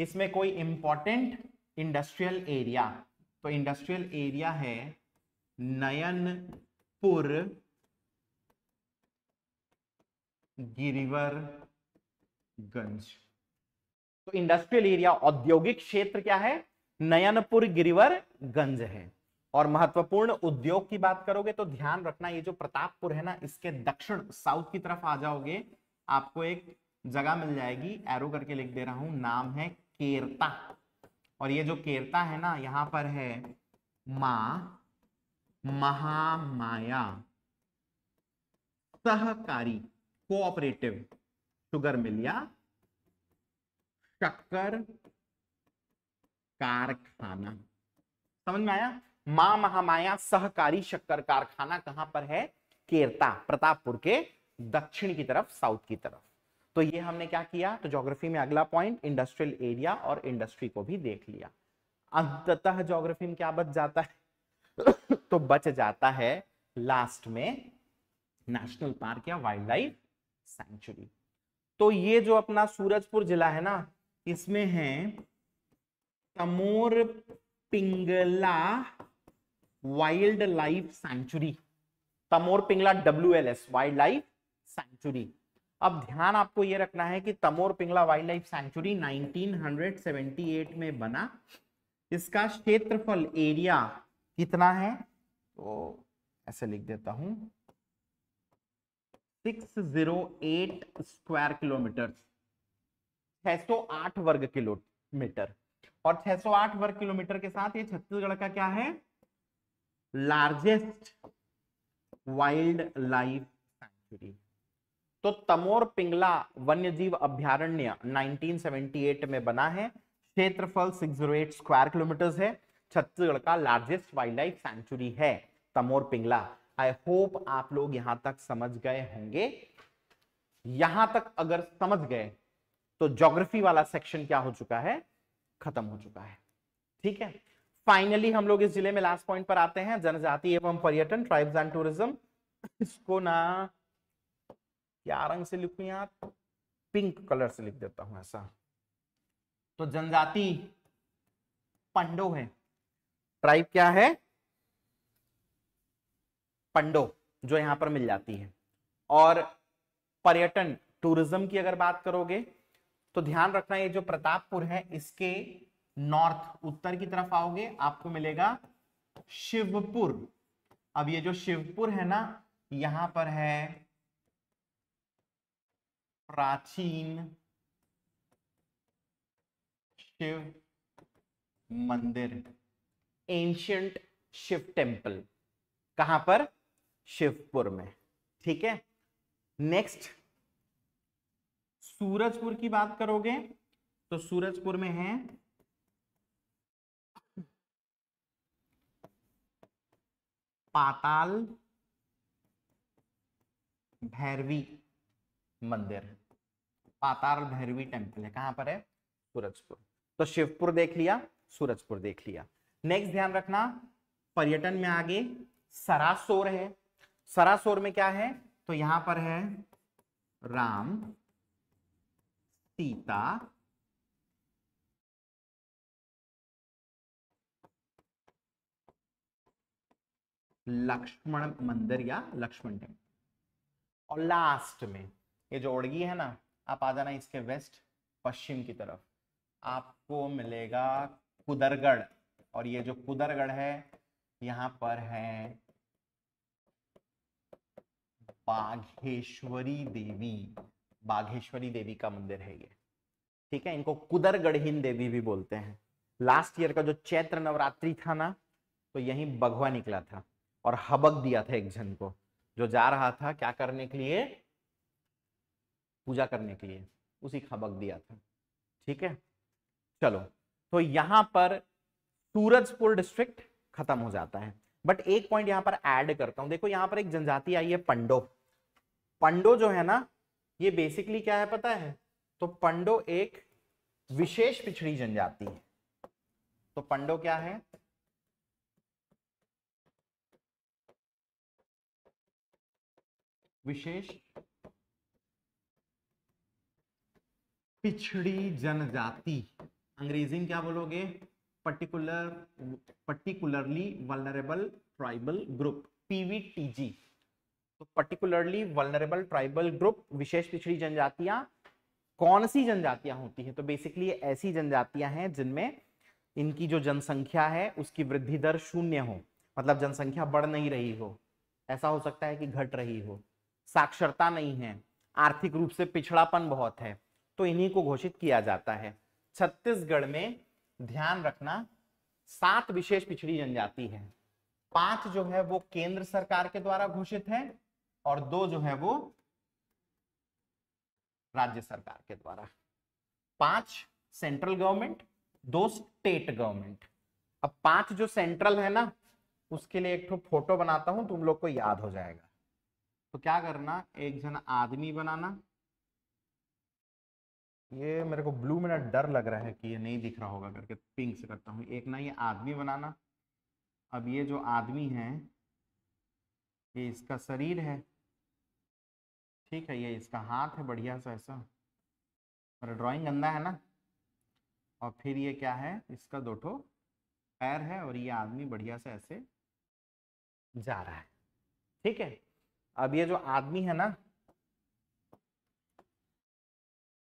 इसमें कोई इंपॉर्टेंट इंडस्ट्रियल एरिया तो इंडस्ट्रियल एरिया है नयनपुर गिरिवरगंज तो इंडस्ट्रियल एरिया औद्योगिक क्षेत्र क्या है नयनपुर गिरिवरगंज है और महत्वपूर्ण उद्योग की बात करोगे तो ध्यान रखना ये जो प्रतापपुर है ना इसके दक्षिण साउथ की तरफ आ जाओगे आपको एक जगह मिल जाएगी एरो करके लिख दे रहा हूं नाम है केरता और ये जो केरता है ना यहां पर है मां महामाया सहकारी कोऑपरेटिव शुगर मिल या शक्कर कारखाना समझ में आया मां महामाया सहकारी शक्कर कारखाना कहां पर है केरता प्रतापपुर के दक्षिण की तरफ साउथ की तरफ तो ये हमने क्या किया तो ज्योग्राफी में अगला पॉइंट इंडस्ट्रियल एरिया और इंडस्ट्री को भी देख लिया अंततः ज्योग्राफी में क्या बच जाता है तो बच जाता है लास्ट में नेशनल पार्क या वाइल्ड लाइफ सेंचुरी तो ये जो अपना सूरजपुर जिला है ना इसमें है Tamor Pingla wildlife sanctuary Tamor Pingla W L S wildlife sanctuary अब ध्यान आपको यह रखना है कि Tamor Pingla wildlife sanctuary 1978 में बना इसका क्षेत्रफल एरिया कितना है तो ऐसे लिख देता हूं 608 स्क्वायर किलोमीटर 608 वर्ग किलोमीटर और 608 वर्ग किलोमीटर के साथ ये छत्तीसगढ़ का क्या है लार्जेस्ट वाइल्ड लाइफ सेंचुरी तो तमोर पिंगला वन्य जीव अभ्यारण्य 1978 में बना है क्षेत्रफल 608 स्क्वायर किलोमीटर है छत्तीसगढ़ का लार्जेस्ट वाइल्ड लाइफ सेंचुरी है तमोर पिंगला आई होप आप लोग यहां तक समझ गए होंगे यहां तक अगर समझ गए तो ज्योग्राफी वाला सेक्शन क्या हो चुका है खत्म हो चुका है ठीक है फाइनली हम लोग इस जिले में लास्ट पॉइंट पर आते हैं जनजाति एवं पर्यटन ट्राइब्स एंड टूरिज्म इसको ना क्या रंग से लिखू यार पिंक कलर से लिख देता हूं ऐसा तो जनजाति पंडो है ट्राइब क्या है पंडो जो यहां पर मिल जाती है और पर्यटन टूरिज्म की अगर बात करोगे तो ध्यान रखना ये जो प्रतापपुर है इसके नॉर्थ उत्तर की तरफ आओगे आपको मिलेगा शिवपुर अब ये जो शिवपुर है ना यहां पर है प्राचीन शिव मंदिर एंशियंट शिव टेम्पल कहां पर शिवपुर में ठीक है नेक्स्ट सूरजपुर की बात करोगे तो सूरजपुर में है पाताल भैरवी मंदिर पाताल भैरवी टेम्पल है कहां पर है सूरजपुर तो शिवपुर देख लिया सूरजपुर देख लिया नेक्स्ट ध्यान रखना पर्यटन में आगे सरासोर है सरासोर में क्या है तो यहां पर है राम सीता लक्ष्मण मंदिर या लक्ष्मण टेम्पल और लास्ट में ये जो ओडगी है ना आप आ जाना इसके वेस्ट पश्चिम की तरफ आपको मिलेगा कुदरगढ़ और ये जो कुदरगढ़ है यहां पर है बाघेश्वरी देवी बाघेश्वरी देवी का मंदिर है ये ठीक है इनको कुदरगढ़ देवी भी बोलते हैं लास्ट ईयर का जो चैत्र नवरात्रि था ना तो यही बघवा निकला था और हबक दिया था एक जन को जो जा रहा था क्या करने के लिए पूजा करने के लिए उसी हबक दिया था ठीक है चलो तो यहां पर सूरजपुर डिस्ट्रिक्ट खत्म हो जाता है बट एक पॉइंट यहां पर ऐड करता हूं देखो यहां पर एक जनजाति आई है पंडो पंडो जो है ना ये बेसिकली क्या है पता है तो पंडो एक विशेष पिछड़ी जनजाति है तो पंडो क्या है विशेष पिछड़ी जनजाति अंग्रेजी में क्या बोलोगे particular particularly vulnerable tribal group PVTG तो पर्टिकुलरली वलनरेबल ट्राइबल ग्रुप विशेष पिछड़ी जनजातियां कौन सी जनजातियां होती हैं तो बेसिकली ऐसी जनजातियां हैं जिनमें इनकी जो जनसंख्या है उसकी वृद्धि दर शून्य हो मतलब जनसंख्या बढ़ नहीं रही हो ऐसा हो सकता है कि घट रही हो साक्षरता नहीं है आर्थिक रूप से पिछड़ापन बहुत है तो इन्हीं को घोषित किया जाता है छत्तीसगढ़ में ध्यान रखना सात विशेष पिछड़ी जनजाति है पांच जो है वो केंद्र सरकार के द्वारा घोषित है और दो जो है वो राज्य सरकार के द्वारा पांच सेंट्रल गवर्नमेंट दो स्टेट गवर्नमेंट अब पांच जो सेंट्रल है ना उसके लिए एक फोटो बनाता हूं तुम लोग को याद हो जाएगा तो क्या करना एक जन आदमी बनाना ये मेरे को ब्लू में ना डर लग रहा है कि ये नहीं दिख रहा होगा करके पिंक से करता हूँ एक ना ये आदमी बनाना अब ये जो आदमी है ये इसका शरीर है ठीक है ये इसका हाथ है बढ़िया सा ऐसा अरे ड्राइंग गंदा है ना और फिर ये क्या है इसका दो ठो पैर है और ये आदमी बढ़िया से ऐसे जा रहा है ठीक है अब ये जो आदमी है ना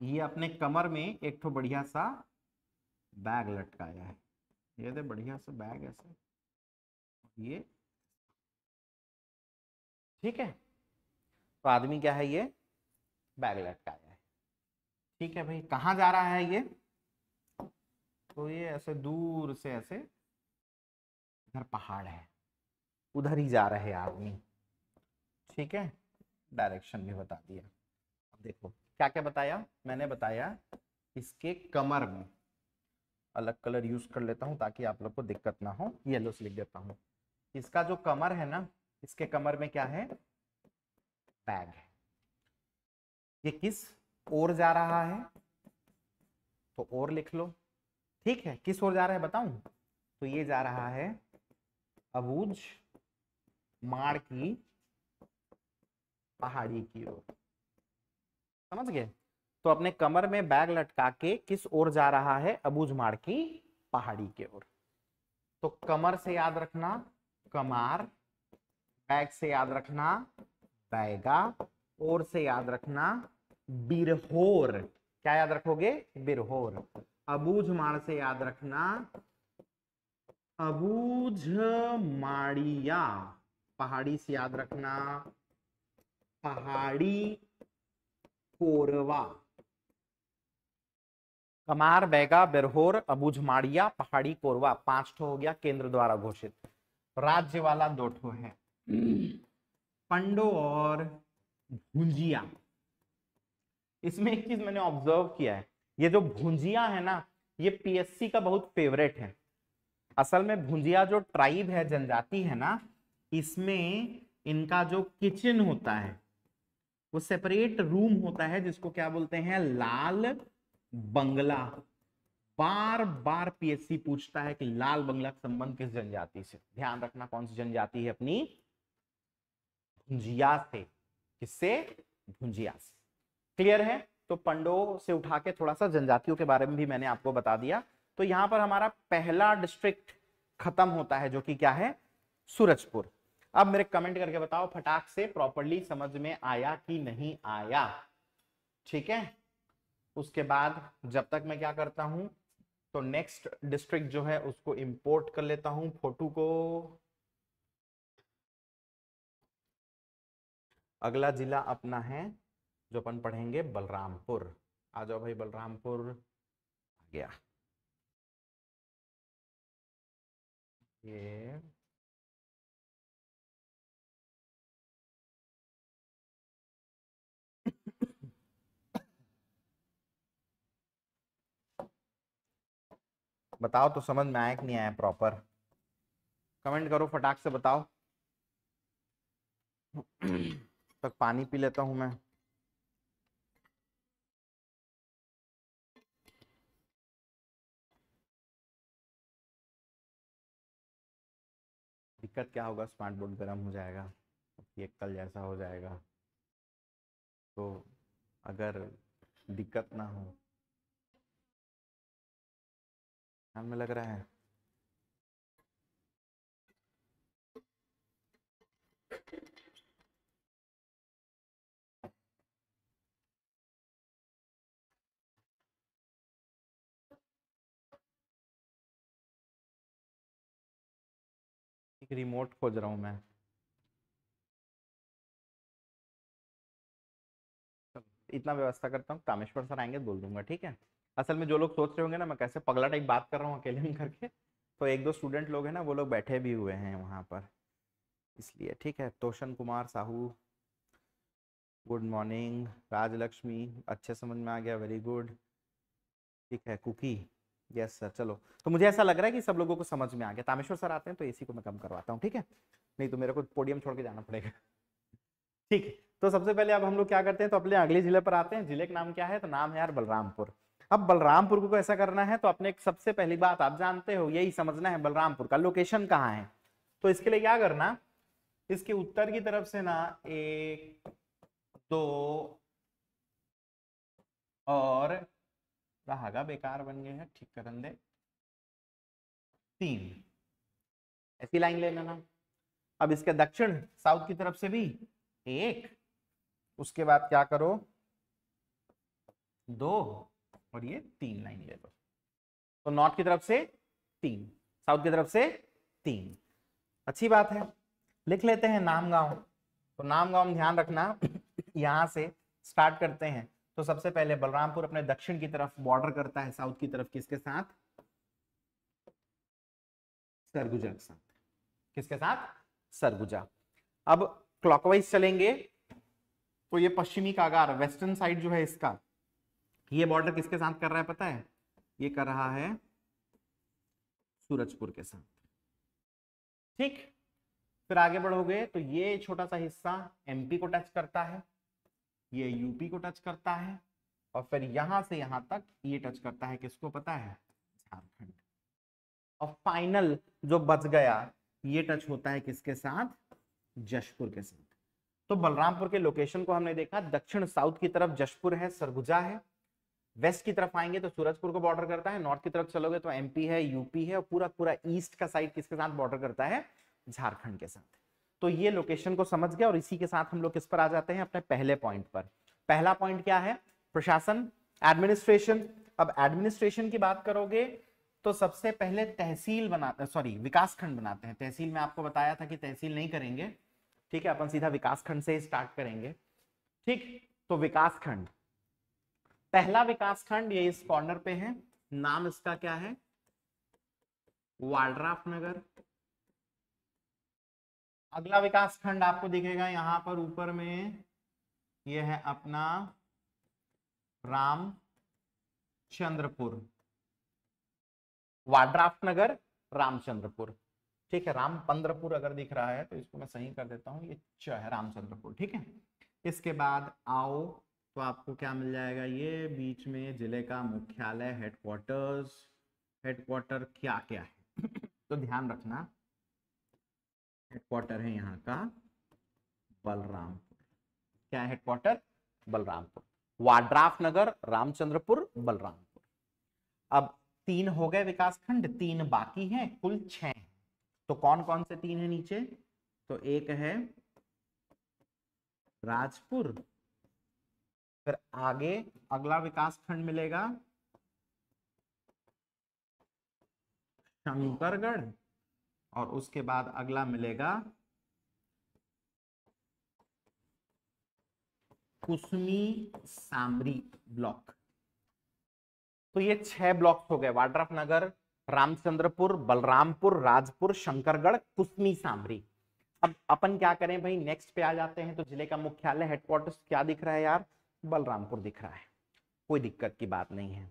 ये अपने कमर में एक ठो बढ़िया सा बैग लटकाया है ये दे बढ़िया सा बैग ऐसे ये ठीक है तो आदमी क्या है ये बैग लटकाया है ठीक है भाई कहाँ जा रहा है ये तो ये ऐसे दूर से ऐसे इधर पहाड़ है उधर ही जा रहे आदमी ठीक है डायरेक्शन भी बता दिया अब देखो क्या क्या बताया मैंने बताया इसके कमर में अलग कलर यूज कर लेता हूं ताकि आप लोग को दिक्कत ना हो येलो से लिख देता हूं इसका जो कमर है ना इसके कमर में क्या है बैग है ये किस ओर जा रहा है तो ओर लिख लो ठीक है किस ओर जा रहा है बताऊं तो ये जा रहा है अबूज माड़ की पहाड़ी की ओर समझ गए तो अपने कमर में बैग लटका के किस ओर जा रहा है अबूझमाड़ की पहाड़ी की ओर तो कमर से याद रखना कमार बैग से याद रखना बैगा और से याद रखना बिरहोर क्या याद रखोगे बिरहोर अबूझमाड़ से याद रखना अबूझ माड़िया पहाड़ी से याद रखना पहाड़ी कोरवा कमार बैगा बिरहोर अबुझमाड़िया पहाड़ी कोरवा पांच ठो हो गया केंद्र द्वारा घोषित राज्य वाला दो ठो है पंडो और भुंजिया इसमें एक चीज मैंने ऑब्जर्व किया है ये जो भुंजिया है ना ये पीएससी का बहुत फेवरेट है असल में भुंजिया जो ट्राइब है जनजाति है ना इसमें इनका जो किचन होता है वो सेपरेट रूम होता है जिसको क्या बोलते हैं लाल बंगला बार बार पीएससी पूछता है कि लाल बंगला का संबंध किस जनजाति से ध्यान रखना कौन सी जनजाति है अपनी भुंजिया से किससे भुंजिया से क्लियर है तो पंडो से उठा के थोड़ा सा जनजातियों के बारे में भी मैंने आपको बता दिया तो यहां पर हमारा पहला डिस्ट्रिक्ट खत्म होता है जो कि क्या है सूरजपुर अब मेरे कमेंट करके बताओ फटाक से प्रॉपरली समझ में आया कि नहीं आया ठीक है उसके बाद जब तक मैं क्या करता हूं तो नेक्स्ट डिस्ट्रिक्ट जो है उसको इंपोर्ट कर लेता हूं फोटो को अगला जिला अपना है जो अपन पढ़ेंगे बलरामपुर आ जाओ भाई बलरामपुर आ गया ये बताओ तो समझ में आया कि नहीं आया प्रॉपर कमेंट करो फटाक से बताओ तक पानी पी लेता हूं मैं दिक्कत क्या होगा स्मार्ट बोर्ड गर्म हो जाएगा ये कल जैसा हो जाएगा तो अगर दिक्कत ना हो कान में लग रहा है एक रिमोट खोज रहा हूं मैं इतना व्यवस्था करता हूँ कामेश्वर सर आएंगे बोल दूंगा ठीक है असल में जो लोग सोच रहे होंगे ना मैं कैसे पगला टाइप बात कर रहा हूँ अकेले में करके तो एक दो स्टूडेंट लोग हैं ना वो लोग बैठे भी हुए हैं वहाँ पर इसलिए ठीक है तोशन कुमार साहू गुड मॉर्निंग राजलक्ष्मी अच्छे समझ में आ गया वेरी गुड ठीक है कुकी यस सर चलो तो मुझे ऐसा लग रहा है कि सब लोगों को समझ में आ गया तामेश्वर सर आते हैं तो एसी को मैं कम करवाता हूँ ठीक है नहीं तो मेरे को पोडियम छोड़ के जाना पड़ेगा ठीक है तो सबसे पहले अब हम लोग क्या करते हैं तो अपने अगले जिले पर आते हैं जिले का नाम क्या है तो नाम है यार बलरामपुर अब बलरामपुर को कैसा करना है तो अपने सबसे पहली बात आप जानते हो यही समझना है बलरामपुर का लोकेशन कहाँ है तो इसके लिए क्या करना इसके उत्तर की तरफ से ना एक दो और रहागा बेकार बन गए हैं ठीक कर दे तीन ऐसी लाइन ले लेना अब इसके दक्षिण साउथ की तरफ से भी एक उसके बाद क्या करो दो और ये तीन लाइन ले लो तो नॉर्थ की तरफ से तीन साउथ की तरफ से तीन अच्छी बात है लिख लेते हैं नाम गांव तो नाम गांव ध्यान रखना यहां से स्टार्ट करते हैं तो सबसे पहले बलरामपुर अपने दक्षिण की तरफ बॉर्डर करता है साउथ की तरफ किसके साथ सरगुजा के साथ किसके साथ सरगुजा अब क्लॉकवाइज चलेंगे तो ये पश्चिमी कागार वेस्टर्न साइड जो है इसका ये बॉर्डर किसके साथ कर रहा है पता है ये कर रहा है सूरजपुर के साथ ठीक फिर आगे बढ़ोगे तो ये छोटा सा हिस्सा एमपी को टच करता है ये यूपी को टच करता है और फिर यहां से यहां तक ये टच करता है किसको पता है झारखंड और फाइनल जो बच गया ये टच होता है किसके साथ जशपुर के साथ तो बलरामपुर के लोकेशन को हमने देखा दक्षिण साउथ की तरफ जशपुर है सरगुजा है वेस्ट की तरफ आएंगे तो सूरजपुर को बॉर्डर करता है नॉर्थ की तरफ चलोगे तो एमपी है यूपी है और पूरा पूरा ईस्ट का साइड किसके साथ बॉर्डर करता है झारखंड के साथ तो ये लोकेशन को समझ गया और इसी के साथ हम लोग किस पर आ जाते हैं अपने पहले पॉइंट पर पहला पॉइंट क्या है प्रशासन एडमिनिस्ट्रेशन अब एडमिनिस्ट्रेशन की बात करोगे तो सबसे पहले तहसील बनाते सॉरी विकास खंड बनाते हैं तहसील में आपको बताया था कि तहसील नहीं करेंगे ठीक है अपन सीधा विकास खंड से ही स्टार्ट करेंगे ठीक तो विकास खंड पहला विकास खंड ये इस कॉर्नर पे है नाम इसका क्या है वाड्राफ नगर अगला विकास खंड आपको दिखेगा यहां पर ऊपर में यह है अपना राम चंद्रपुर वाड्राफ नगर रामचंद्रपुर ठीक है राम पंद्रपुर अगर दिख रहा है तो इसको मैं सही कर देता हूं ये च है रामचंद्रपुर ठीक है इसके बाद आओ तो आपको क्या मिल जाएगा ये बीच में जिले का मुख्यालय हेडक्वार्टर्स हेडक्वार्टर क्या क्या है तो ध्यान रखना हेडक्वार्टर है यहाँ का बलरामपुर क्या है हेडक्वार्टर बलरामपुर वाड्राफ नगर रामचंद्रपुर बलरामपुर अब तीन हो गए विकासखंड तीन बाकी हैं कुल छह तो कौन कौन से तीन है नीचे तो एक है राजपुर फिर आगे अगला विकास खंड मिलेगा शंकरगढ़ और उसके बाद अगला मिलेगा कुसमी सामरी ब्लॉक तो ये छह ब्लॉक हो गए वाड्रफ नगर रामचंद्रपुर बलरामपुर राजपुर शंकरगढ़ कुसमी सामरी अब अपन क्या करें भाई नेक्स्ट पे आ जाते हैं तो जिले का मुख्यालय हेडक्वार्टर क्या दिख रहा है यार बलरामपुर दिख रहा है कोई दिक्कत की बात नहीं है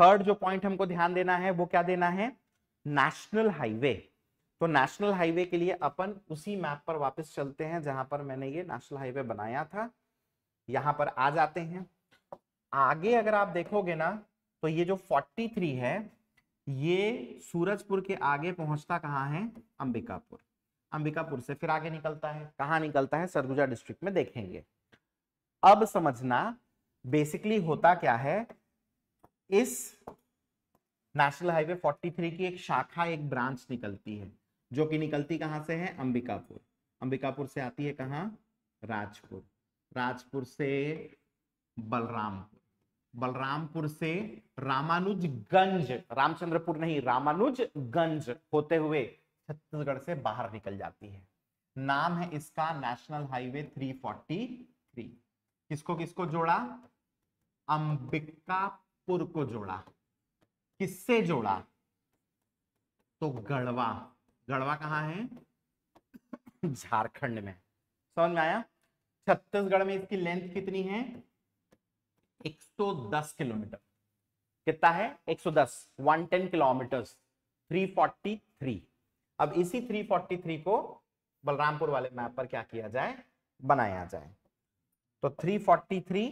थर्ड जो पॉइंट हमको ध्यान देना है वो क्या देना है नेशनल हाईवे तो नेशनल हाईवे के लिए अपन उसी मैप पर वापस चलते हैं जहां पर मैंने ये नेशनल हाईवे बनाया था यहां पर आ जाते हैं आगे अगर आप देखोगे ना तो ये जो 43 है ये सूरजपुर के आगे पहुंचता कहाँ है अंबिकापुर अंबिकापुर से फिर आगे निकलता है कहाँ निकलता है सरगुजा डिस्ट्रिक्ट में देखेंगे अब समझना बेसिकली होता क्या है इस नेशनल हाईवे 43 की एक शाखा एक ब्रांच निकलती है जो कि निकलती कहां से है अंबिकापुर अंबिकापुर से आती है कहां राजपुर राजपुर से बलरामपुर बलरामपुर से रामानुजगंज रामचंद्रपुर नहीं रामानुजगंज होते हुए छत्तीसगढ़ से बाहर निकल जाती है नाम है इसका नेशनल हाईवे 343 किसको किसको जोड़ा अंबिकापुर को जोड़ा किससे जोड़ा तो गढ़वा गढ़वा कहां है झारखंड में समझ में आया छत्तीसगढ़ में इसकी लेंथ कितनी है 110 किलोमीटर कितना है 110 110 किलोमीटर 343 अब इसी 343 को बलरामपुर वाले मैप पर क्या किया जाए बनाया जाए तो 343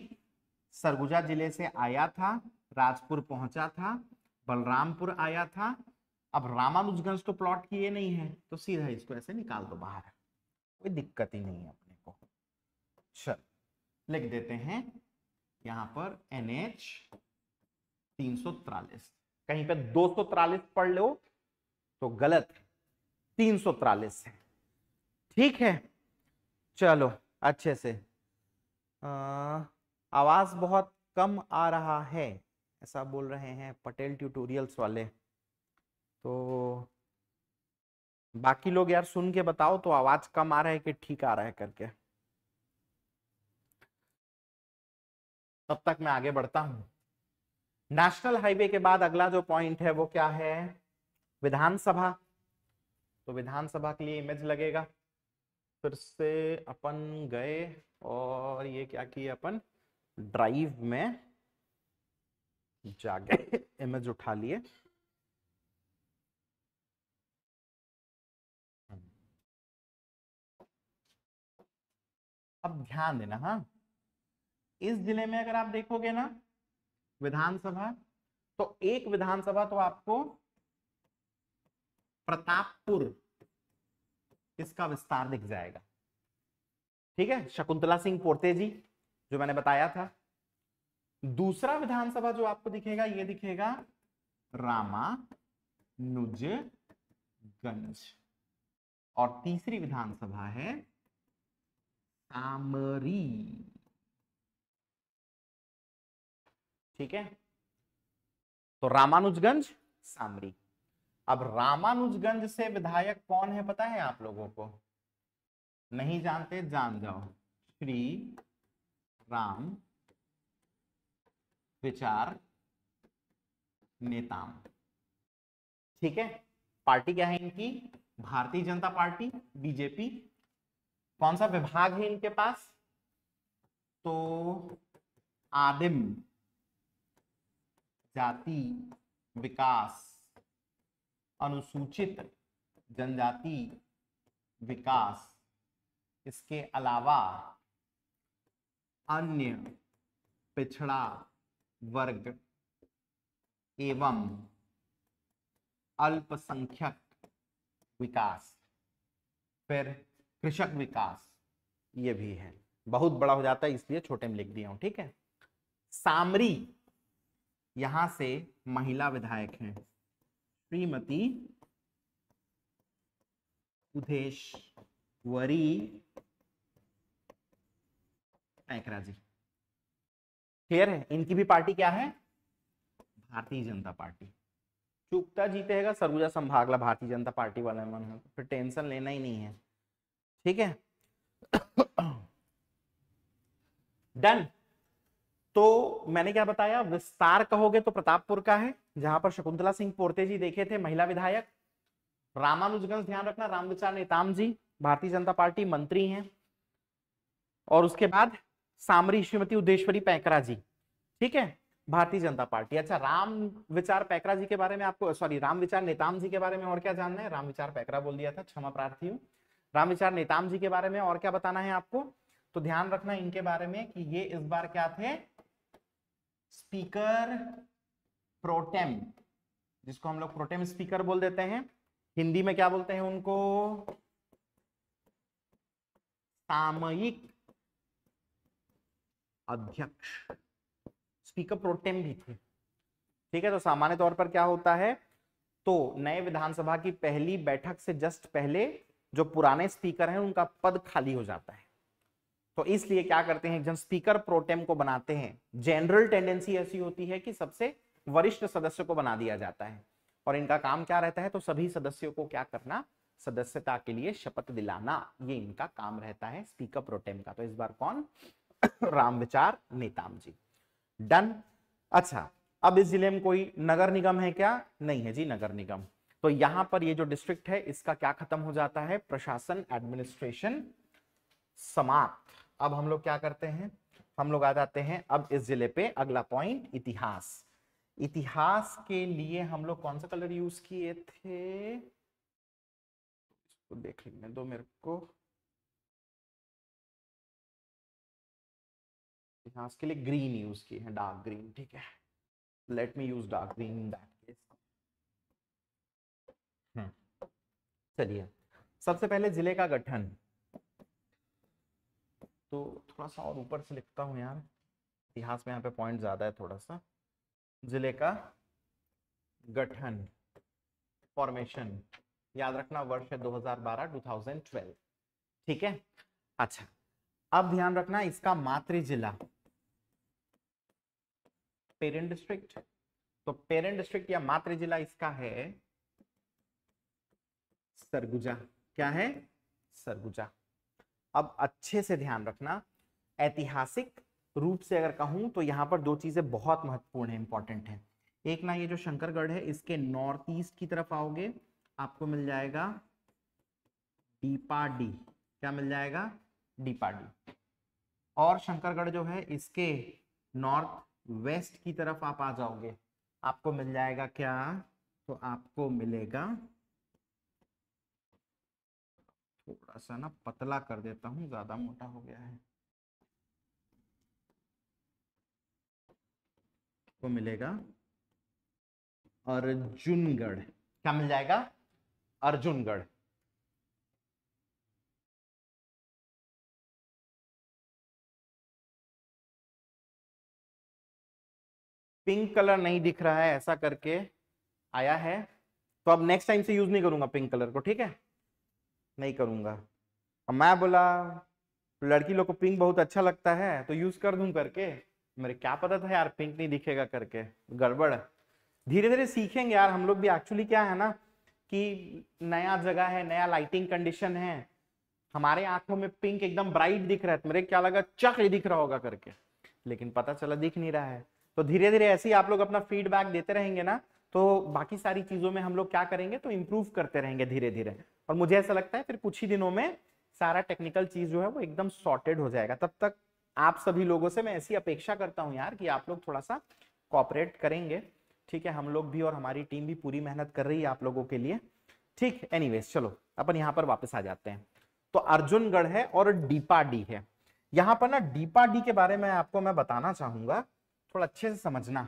सरगुजा जिले से आया था राजपुर पहुंचा था बलरामपुर आया था अब रामानुजगंज तो प्लॉट किए नहीं है तो सीधा इसको ऐसे निकाल दो बाहर कोई दिक्कत ही नहीं है अपने को चल लिख देते हैं यहां पर एन एच तीन सौ तिरालीस कहीं पे दो सौ तिरालीस पढ़ लो तो गलत तीन सौ है ठीक है चलो अच्छे से आवाज़ बहुत कम आ रहा है ऐसा बोल रहे हैं पटेल ट्यूटोरियल्स वाले तो बाकी लोग यार सुन के बताओ तो आवाज़ कम आ रहा है कि ठीक आ रहा है करके तब तक मैं आगे बढ़ता हूँ नेशनल हाईवे के बाद अगला जो पॉइंट है वो क्या है विधानसभा तो विधानसभा के लिए इमेज लगेगा फिर से अपन गए और ये क्या किए अपन ड्राइव में जाके इमेज उठा लिए अब ध्यान देना हा इस जिले में अगर आप देखोगे ना विधानसभा तो एक विधानसभा तो आपको प्रतापपुर इसका विस्तार दिख जाएगा ठीक है शकुंतला सिंह पोर्ते जी जो मैंने बताया था दूसरा विधानसभा जो आपको दिखेगा ये दिखेगा रामानुजगंज और तीसरी विधानसभा है सामरी ठीक है तो रामानुजगंज सामरी अब रामानुजगंज से विधायक कौन है पता है आप लोगों को नहीं जानते जान जाओ श्री राम विचार नेताम ठीक है पार्टी क्या है इनकी भारतीय जनता पार्टी बीजेपी कौन सा विभाग है इनके पास तो आदिम जाति विकास अनुसूचित जनजाति विकास इसके अलावा अन्य पिछड़ा वर्ग एवं अल्पसंख्यक विकास फिर कृषक विकास ये भी है बहुत बड़ा हो जाता है इसलिए छोटे में लिख दिया हूं ठीक है सामरी यहां से महिला विधायक हैं श्रीमती उदेश वरी एकराजी क्लियर है इनकी भी पार्टी क्या है भारतीय जनता पार्टी चुकता जीतेगा सरगुजा संभागला भारतीय जनता पार्टी वाले मन है फिर टेंशन लेना ही नहीं है ठीक है डन तो मैंने क्या बताया विस्तार कहोगे तो प्रतापपुर का है जहां पर शकुंतला सिंह पोर्ते जी देखे थे महिला विधायक रामानुजगंज ध्यान रखना रामविचार नेताम जी भारतीय जनता पार्टी मंत्री हैं और उसके बाद सामरी श्रीमती उद्देश्वरी पैकरा जी ठीक है भारतीय जनता पार्टी अच्छा राम विचार पैकरा जी के बारे में आपको सॉरी राम विचार नेताम जी के बारे में और क्या जानना है राम विचार पैकरा बोल दिया था क्षमा प्रार्थी हूँ राम विचार नेताम जी के बारे में और क्या बताना है आपको तो ध्यान रखना इनके बारे में कि ये इस बार क्या थे स्पीकर प्रोटेम जिसको हम लोग प्रोटेम स्पीकर बोल देते हैं हिंदी में क्या बोलते हैं उनको सामयिक अध्यक्ष स्पीकर प्रोटेम भी थे ठीक है तो सामान्य तौर पर क्या होता है तो नए विधानसभा की पहली बैठक से जस्ट पहले जो पुराने स्पीकर हैं उनका पद खाली हो जाता है तो इसलिए क्या करते हैं जब स्पीकर प्रोटेम को बनाते हैं जनरल टेंडेंसी ऐसी होती है कि सबसे वरिष्ठ सदस्य को बना दिया जाता है और इनका काम क्या रहता है तो सभी सदस्यों को क्या करना सदस्यता के लिए शपथ दिलाना ये इनका काम रहता है स्पीकर प्रोटेम का तो इस बार कौन राम विचार नेताम जी डन अच्छा अब इस जिले में कोई नगर निगम है क्या नहीं है जी नगर निगम तो यहां पर ये जो डिस्ट्रिक्ट है इसका क्या खत्म हो जाता है प्रशासन एडमिनिस्ट्रेशन समाप्त अब हम लोग क्या करते हैं हम लोग आ जाते हैं अब इस जिले पे अगला पॉइंट इतिहास इतिहास के लिए हम लोग कौन सा कलर यूज किए थे को देख लेने दो मेरे को हाँ इसके लिए ग्रीन यूज की है डार्क ग्रीन ठीक है let me use dark green in that case चलिए सबसे पहले जिले का गठन तो थोड़ा सा और ऊपर से लिखता हूं यार इतिहास में यहाँ पे पॉइंट ज्यादा है थोड़ा सा जिले का गठन फॉर्मेशन याद रखना वर्ष है 2012 2012 ठीक है अच्छा अब ध्यान रखना इसका मातृ जिला पेरेंट डिस्ट्रिक्ट तो पेरेंट डिस्ट्रिक्ट या मातृ जिला इसका है सरगुजा क्या है सरगुजा अब अच्छे से ध्यान रखना ऐतिहासिक रूप से अगर कहूं तो यहां पर दो चीजें बहुत महत्वपूर्ण है इंपॉर्टेंट है एक ना ये जो शंकरगढ़ है इसके नॉर्थ ईस्ट की तरफ आओगे आपको मिल जाएगा डीपा डी क्या मिल जाएगा डीपा डी और शंकरगढ़ जो है इसके नॉर्थ वेस्ट की तरफ आप आ जाओगे आपको मिल जाएगा क्या तो आपको मिलेगा थोड़ा सा ना पतला कर देता हूं ज्यादा मोटा हो गया है को मिलेगा अर्जुनगढ़ क्या मिल जाएगा अर्जुनगढ़ पिंक कलर नहीं दिख रहा है ऐसा करके आया है तो अब नेक्स्ट टाइम से यूज नहीं करूंगा पिंक कलर को ठीक है नहीं करूंगा अब मैं बोला लड़की लोग को पिंक बहुत अच्छा लगता है तो यूज कर दूं करके मेरे क्या पता था यार पिंक नहीं दिखेगा करके गड़बड़ धीरे धीरे सीखेंगे यार हम लोग भी एक्चुअली क्या है ना कि नया जगह है नया लाइटिंग कंडीशन है हमारे आंखों में पिंक एकदम ब्राइट दिख रहा है तो मेरे क्या लगा चक दिख रहा होगा करके लेकिन पता चला दिख नहीं रहा है तो धीरे धीरे ऐसे ही आप लोग अपना फीडबैक देते रहेंगे ना तो बाकी सारी चीजों में हम लोग क्या करेंगे तो इम्प्रूव करते रहेंगे धीरे धीरे और मुझे ऐसा लगता है फिर कुछ ही दिनों में सारा टेक्निकल चीज जो है वो एकदम सॉर्टेड हो जाएगा तब तक आप सभी लोगों से मैं ऐसी अपेक्षा करता हूँ यार कि आप लोग थोड़ा सा कॉपरेट करेंगे ठीक है हम लोग भी और हमारी टीम भी पूरी मेहनत कर रही है आप लोगों के लिए ठीक एनीवेज चलो अपन यहाँ पर वापस आ जाते हैं तो अर्जुनगढ़ है और डीपा डी है यहाँ पर ना डीपा डी के बारे में आपको मैं बताना चाहूंगा थोड़ा अच्छे से समझना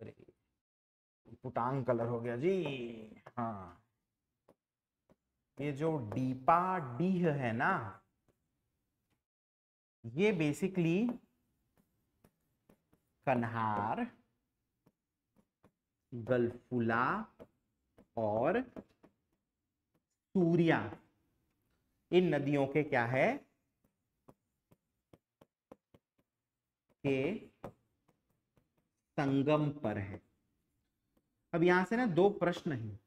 अरे पुटांग कलर हो गया जी हाँ ये जो डीपा डी है ना ये बेसिकली कन्हार गलफुला और सूर्या इन नदियों के क्या है के संगम पर है अब यहां से ना दो प्रश्न हैं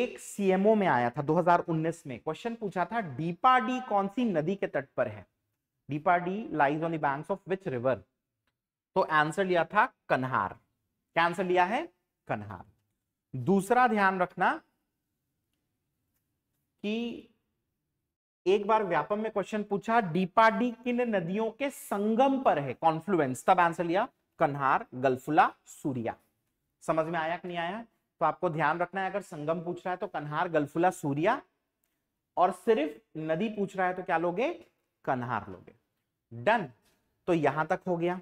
एक सीएमओ में आया था 2019 में क्वेश्चन पूछा था डीपाडी कौन सी नदी के तट पर है Dipadih lies on the banks of which river तो आंसर लिया था कन्हार क्या आंसर लिया है कन्हार दूसरा ध्यान रखना कि एक बार व्यापम में क्वेश्चन पूछा डीपाडी किन नदियों के संगम पर है कॉन्फ्लुएंस तब आंसर लिया कन्हार गलफुला सूर्या समझ में आया कि नहीं आया तो आपको ध्यान रखना है अगर संगम पूछ रहा है तो कन्हार गलफुला सूर्या और सिर्फ नदी पूछ रहा है तो क्या लोगे कन्हार लोगे डन तो यहां तक हो गया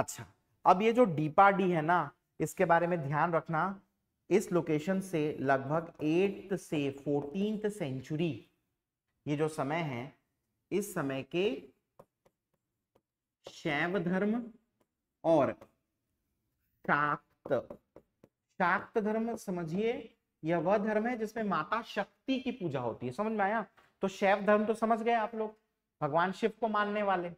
अच्छा अब ये जो डीपा डी है ना इसके बारे में ध्यान रखना इस लोकेशन से लगभग एट से फोर्टीन सेंचुरी ये जो समय है इस समय के शैव धर्म और शाक्त शाक्त धर्म समझिए यह वह धर्म है जिसमें माता शक्ति की पूजा होती है समझ में आया तो शैव धर्म तो समझ गए आप लोग भगवान शिव को मानने वाले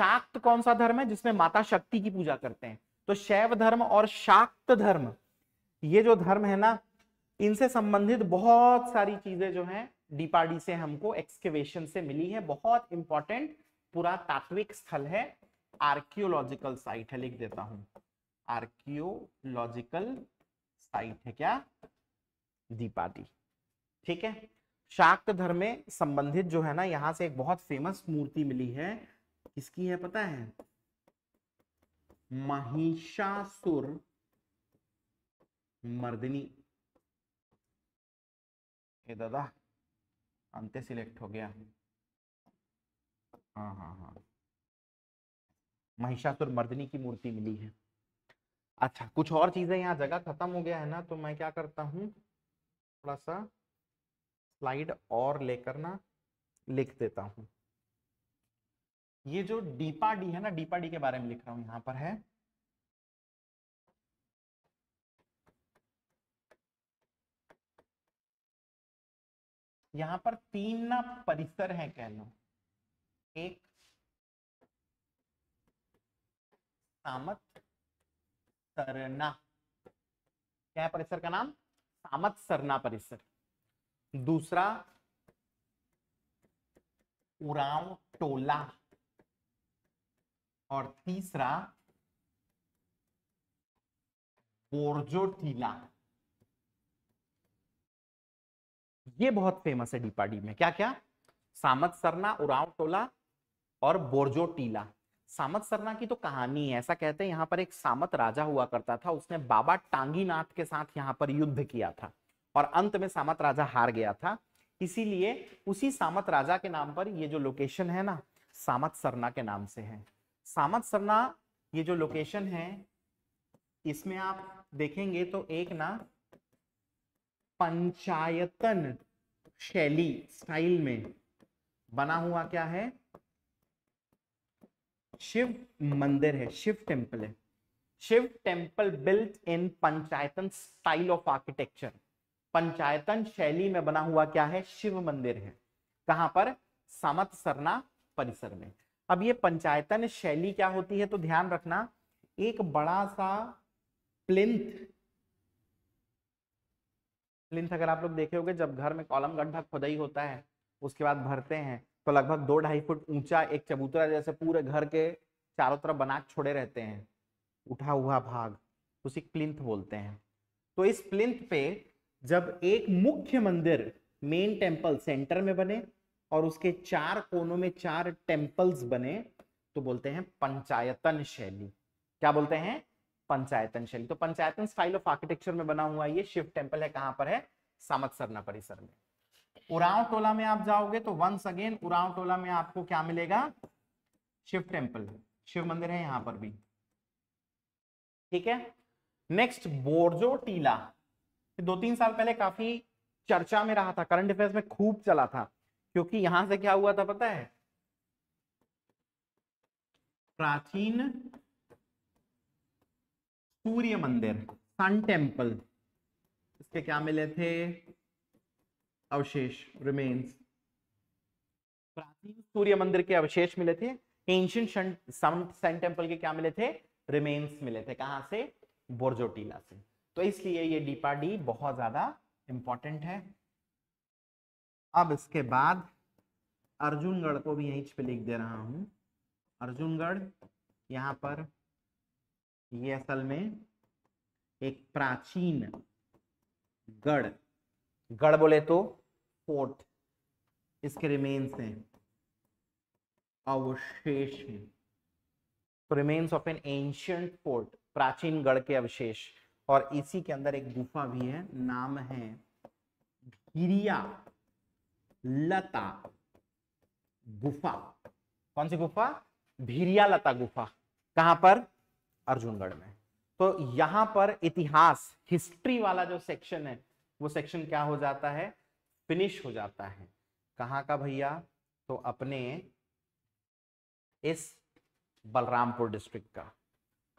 शाक्त कौन सा धर्म है जिसमें माता शक्ति की पूजा करते हैं तो शैव धर्म और शाक्त धर्म ये जो धर्म है ना इनसे संबंधित बहुत सारी चीजें जो हैं डीपाडी से हमको एक्सकेवेशन से मिली है बहुत इंपॉर्टेंट पुरातात्विक स्थल है आर्कियोलॉजिकल साइट है लिख देता हूं आर्कियोलॉजिकल साइट है क्या दीपाटी ठीक है शाक्त धर्म में संबंधित जो है ना यहां से एक बहुत फेमस मूर्ति मिली है किसकी है पता है महिषासुर मर्दिनी ये दादा अंत्य सिलेक्ट हो गया हाँ हाँ हाँ महिषासुर मर्दिनी की मूर्ति मिली है अच्छा कुछ और चीजें यहाँ जगह खत्म हो गया है ना तो मैं क्या करता हूँ थोड़ा सा स्लाइड और लेकर ना लिख देता हूँ ये जो डीपा डी है ना डीपा डी के बारे में लिख रहा हूं यहां पर है यहां पर तीन ना परिसर है कह लो एक सामत सरना क्या है परिसर का नाम सामत सरना परिसर दूसरा उराव टोला और तीसरा बोर्जोटीला ये बहुत फेमस है डीपाडी में क्या क्या सामत सरना उराव टोला और बोर्जोटीला सामत सरना की तो कहानी है ऐसा कहते हैं यहां पर एक सामत राजा हुआ करता था उसने बाबा टांगीनाथ के साथ यहां पर युद्ध किया था और अंत में सामत राजा हार गया था इसीलिए उसी सामत राजा के नाम पर ये जो लोकेशन है ना सामत सरना के नाम से है सामत सरना ये जो लोकेशन है इसमें आप देखेंगे तो एक ना पंचायतन शैली स्टाइल में बना हुआ क्या है शिव मंदिर है शिव टेम्पल है Shiv temple built in panchayatan style of architecture पंचायतन शैली में बना हुआ क्या है शिव मंदिर है कहां पर सामत सरना परिसर में अब ये पंचायतन शैली क्या होती है तो ध्यान रखना एक बड़ा सा प्लिंथ प्लिंथ अगर आप लोग देखे होंगे जब घर में कॉलम गड्ढा खुदाई होता है उसके बाद भरते हैं तो लगभग दो ढाई फुट ऊंचा एक चबूतरा जैसे पूरे घर के चारों तरफ बना छोड़े रहते हैं उठा हुआ भाग उसी प्लिंथ बोलते हैं तो इस प्लिंथ पे जब एक मुख्य मंदिर मेन टेम्पल सेंटर में बने और उसके चार कोनों में चार टेम्पल्स बने तो बोलते हैं पंचायतन शैली क्या बोलते हैं पंचायतन शैली तो पंचायतन स्टाइल ऑफ आर्किटेक्चर में बना हुआ ये शिव टेम्पल है कहां पर है सामत सरना परिसर में उराव टोला में आप जाओगे तो वंस अगेन उराव टोला में आपको क्या मिलेगा शिव टेम्पल शिव मंदिर है यहां पर भी ठीक है नेक्स्ट बोर्जो टीला दो तीन साल पहले काफी चर्चा में रहा था करंट अफेयर्स में खूब चला था क्योंकि यहां से क्या हुआ था पता है प्राचीन सूर्य मंदिर सन टेम्पल इसके क्या मिले थे अवशेष रिमेन्स प्राचीन सूर्य मंदिर के अवशेष मिले थे एंशियंट सन टेम्पल के क्या मिले थे रिमेन्स मिले थे कहां से बोर्जोटीला से तो इसलिए ये डीपा डी बहुत ज्यादा इंपॉर्टेंट है अब इसके बाद अर्जुनगढ़ को भी यहीं पे लिख दे रहा हूं अर्जुनगढ़ यहां पर ये असल में एक प्राचीन गढ़ गढ़ बोले तो फोर्ट इसके रिमेन्स हैं अवशेष हैं तो remains of an ancient fort प्राचीन गढ़ के अवशेष और इसी के अंदर एक गुफा भी है नाम है गिरिया लता गुफा कौन सी गुफा भीरिया लता गुफा कहां पर अर्जुनगढ़ में तो यहां पर इतिहास हिस्ट्री वाला जो सेक्शन है वो सेक्शन क्या हो जाता है फिनिश हो जाता है कहां का भैया तो अपने इस बलरामपुर डिस्ट्रिक्ट का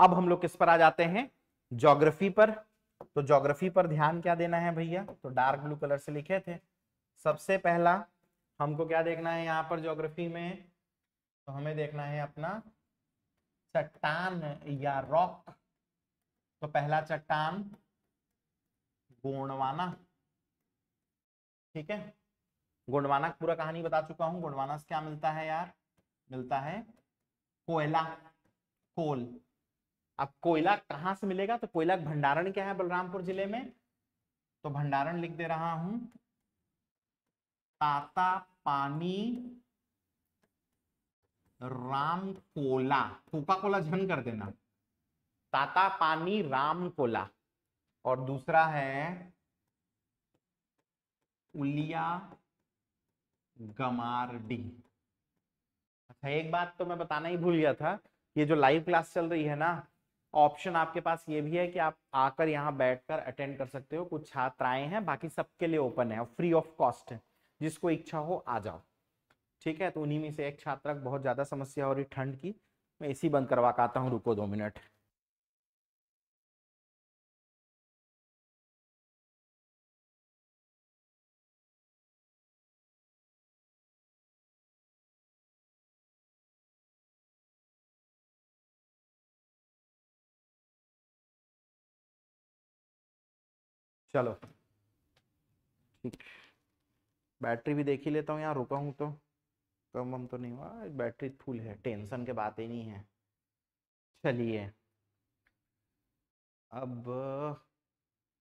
अब हम लोग किस पर आ जाते हैं ज्योग्राफी पर तो ज्योग्राफी पर ध्यान क्या देना है भैया तो डार्क ब्लू कलर से लिखे थे सबसे पहला हमको क्या देखना है यहाँ पर ज्योग्राफी में तो हमें देखना है अपना चट्टान या रॉक तो पहला चट्टान गोंडवाना ठीक है गोंडवाना पूरा कहानी बता चुका हूं गोंडवाना से क्या मिलता है यार मिलता है कोयला कोल अब कोयला कहां से मिलेगा तो कोयला भंडारण क्या है बलरामपुर जिले में तो भंडारण लिख दे रहा हूं ताता पानी राम कोला कोका कोला जन कर देना ताता पानी राम कोला और दूसरा है उलिया गमारडी अच्छा एक बात तो मैं बताना ही भूल गया था ये जो लाइव क्लास चल रही है ना ऑप्शन आपके पास ये भी है कि आप आकर यहाँ बैठकर अटेंड कर सकते हो कुछ छात्राएं हैं बाकी सबके लिए ओपन है और फ्री ऑफ कॉस्ट है जिसको इच्छा हो आ जाओ ठीक है तो उन्हीं में से एक छात्रक बहुत ज़्यादा समस्या हो रही ठंड की मैं इसी बंद करवा के आता हूँ रुको दो मिनट चलो ठीक बैटरी भी देख ही लेता हूँ यहाँ रुका हूँ तो कम वम तो नहीं हुआ बैटरी फुल है टेंशन के बात ही नहीं है चलिए अब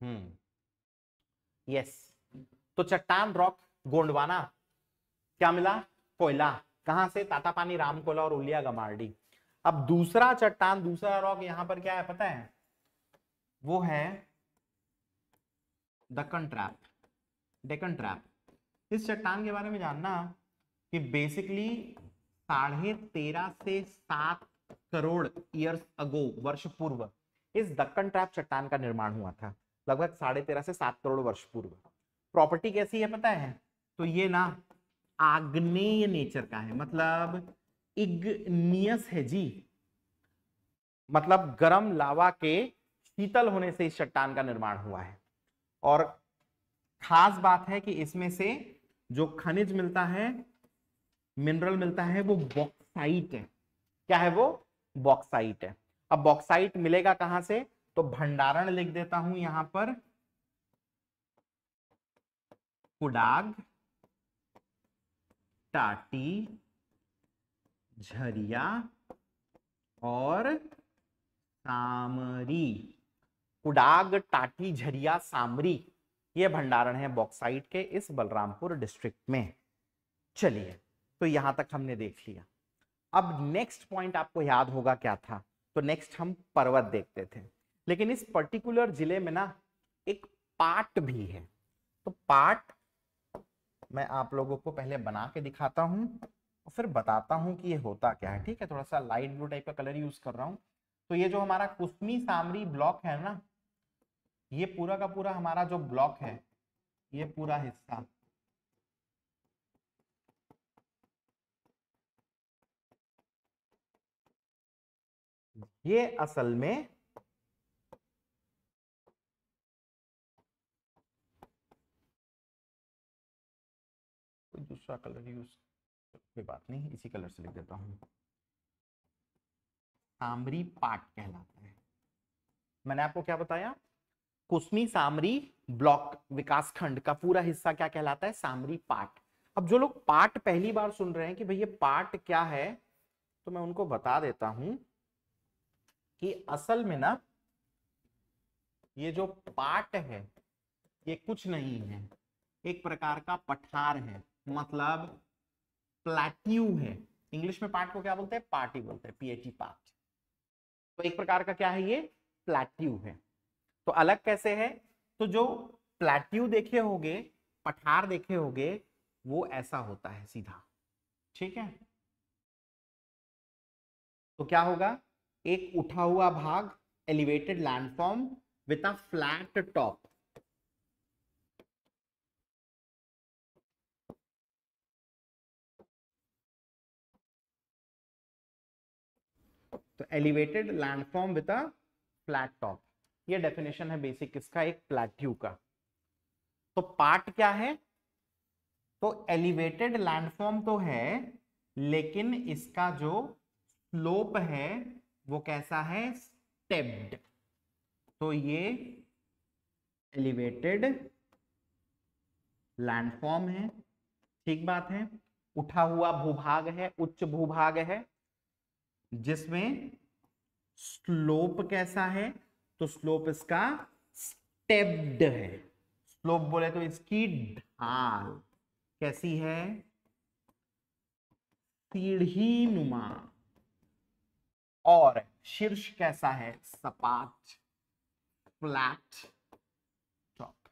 हम्म यस तो चट्टान रॉक गोंडवाना क्या मिला कोयला कहाँ से ताता पानी राम कोयला और उलिया गमार्डी अब दूसरा चट्टान दूसरा रॉक यहाँ पर क्या है पता है वो है डकन ट्रैप डेकन ट्रैप इस चट्टान के बारे में जानना कि बेसिकली साढ़े तेरह से सात करोड़ ईयर्स अगो वर्ष पूर्व इस दक्कन ट्रैप चट्टान का निर्माण हुआ था लगभग साढ़े तेरह से सात करोड़ वर्ष पूर्व प्रॉपर्टी कैसी है पता है तो ये ना आग्नेय नेचर का है मतलब इग्नियस है जी मतलब गर्म लावा के शीतल होने से इस चट्टान का निर्माण हुआ है और खास बात है कि इसमें से जो खनिज मिलता है मिनरल मिलता है वो बॉक्साइट है क्या है वो बॉक्साइट है अब बॉक्साइट मिलेगा कहां से तो भंडारण लिख देता हूं यहां पर कुडाग टाटी झरिया और सामरी कुडाग टाटी झरिया सामरी ये भंडारण है बॉक्साइट के इस बलरामपुर डिस्ट्रिक्ट में चलिए तो यहां तक हमने देख लिया अब नेक्स्ट पॉइंट आपको याद होगा क्या था तो नेक्स्ट हम पर्वत देखते थे लेकिन इस पर्टिकुलर जिले में ना एक पार्ट भी है तो पार्ट मैं आप लोगों को पहले बना के दिखाता हूं और फिर बताता हूं कि ये होता क्या है ठीक है थोड़ा सा लाइट ब्लू टाइप का कलर यूज कर रहा हूं तो ये जो हमारा कुसमी सामरी ब्लॉक है ना ये पूरा का पूरा हमारा जो ब्लॉक है ये पूरा हिस्सा ये असल में कोई दूसरा कलर यूज कोई बात नहीं इसी कलर से लिख देता हूं आमरी पार्ट कहलाता है मैंने आपको क्या बताया कुसमी सामरी ब्लॉक विकास खंड का पूरा हिस्सा क्या कहलाता है सामरी पार्ट अब जो लोग पार्ट पहली बार सुन रहे हैं कि भैया पार्ट क्या है तो मैं उनको बता देता हूं कि असल में ना ये जो पार्ट है ये कुछ नहीं है एक प्रकार का पठार है मतलब प्लेट्यू है इंग्लिश में पार्ट को क्या बोलते हैं पार्टी बोलते हैं पीएटी पार्ट तो एक प्रकार का क्या है ये प्लेट्यू है तो अलग कैसे है तो जो प्लेट्यू देखे होंगे पठार देखे होंगे वो ऐसा होता है सीधा ठीक है तो क्या होगा एक उठा हुआ भाग elevated landform with a flat top तो elevated landform with a flat top ये डेफिनेशन है बेसिक इसका एक प्लेट्यू का तो पार्ट क्या है तो एलिवेटेड लैंडफॉर्म तो है लेकिन इसका जो स्लोप है वो कैसा है स्टेप्ड तो ये एलिवेटेड लैंडफॉर्म है ठीक बात है उठा हुआ भूभाग है उच्च भूभाग है जिसमें स्लोप कैसा है तो स्लोप इसका स्टेप्ड है स्लोप बोले तो इसकी ढाल कैसी है सीढ़ी नुमा और शीर्ष कैसा है सपाट फ्लैट टॉप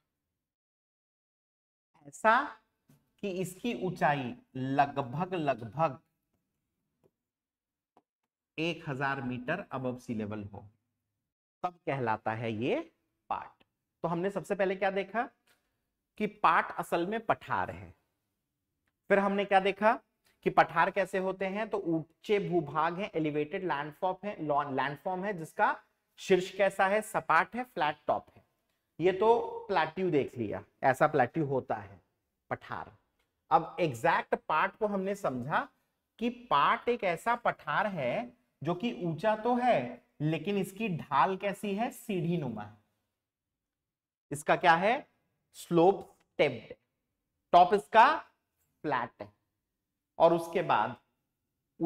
ऐसा कि इसकी ऊंचाई लगभग लगभग एक हजार मीटर अब सी लेवल हो तब कहलाता है ये पाठ तो हमने सबसे पहले क्या देखा कि पाट असल में पठार है फिर हमने क्या देखा कि पठार कैसे होते हैं तो ऊंचे भूभाग हैं एलिवेटेड लैंडफॉर्म है लैंडफॉर्म है जिसका शीर्ष कैसा है सपाट है फ्लैट टॉप है ये तो प्लेट्यू देख लिया ऐसा प्लेट्यू होता है पठार अब एग्जैक्ट पार्ट को हमने समझा कि पार्ट एक ऐसा पठार है जो कि ऊंचा तो है लेकिन इसकी ढाल कैसी है सीढ़ी नुमा है इसका क्या है स्लोप टेप्ड टॉप इसका फ्लैट है और उसके बाद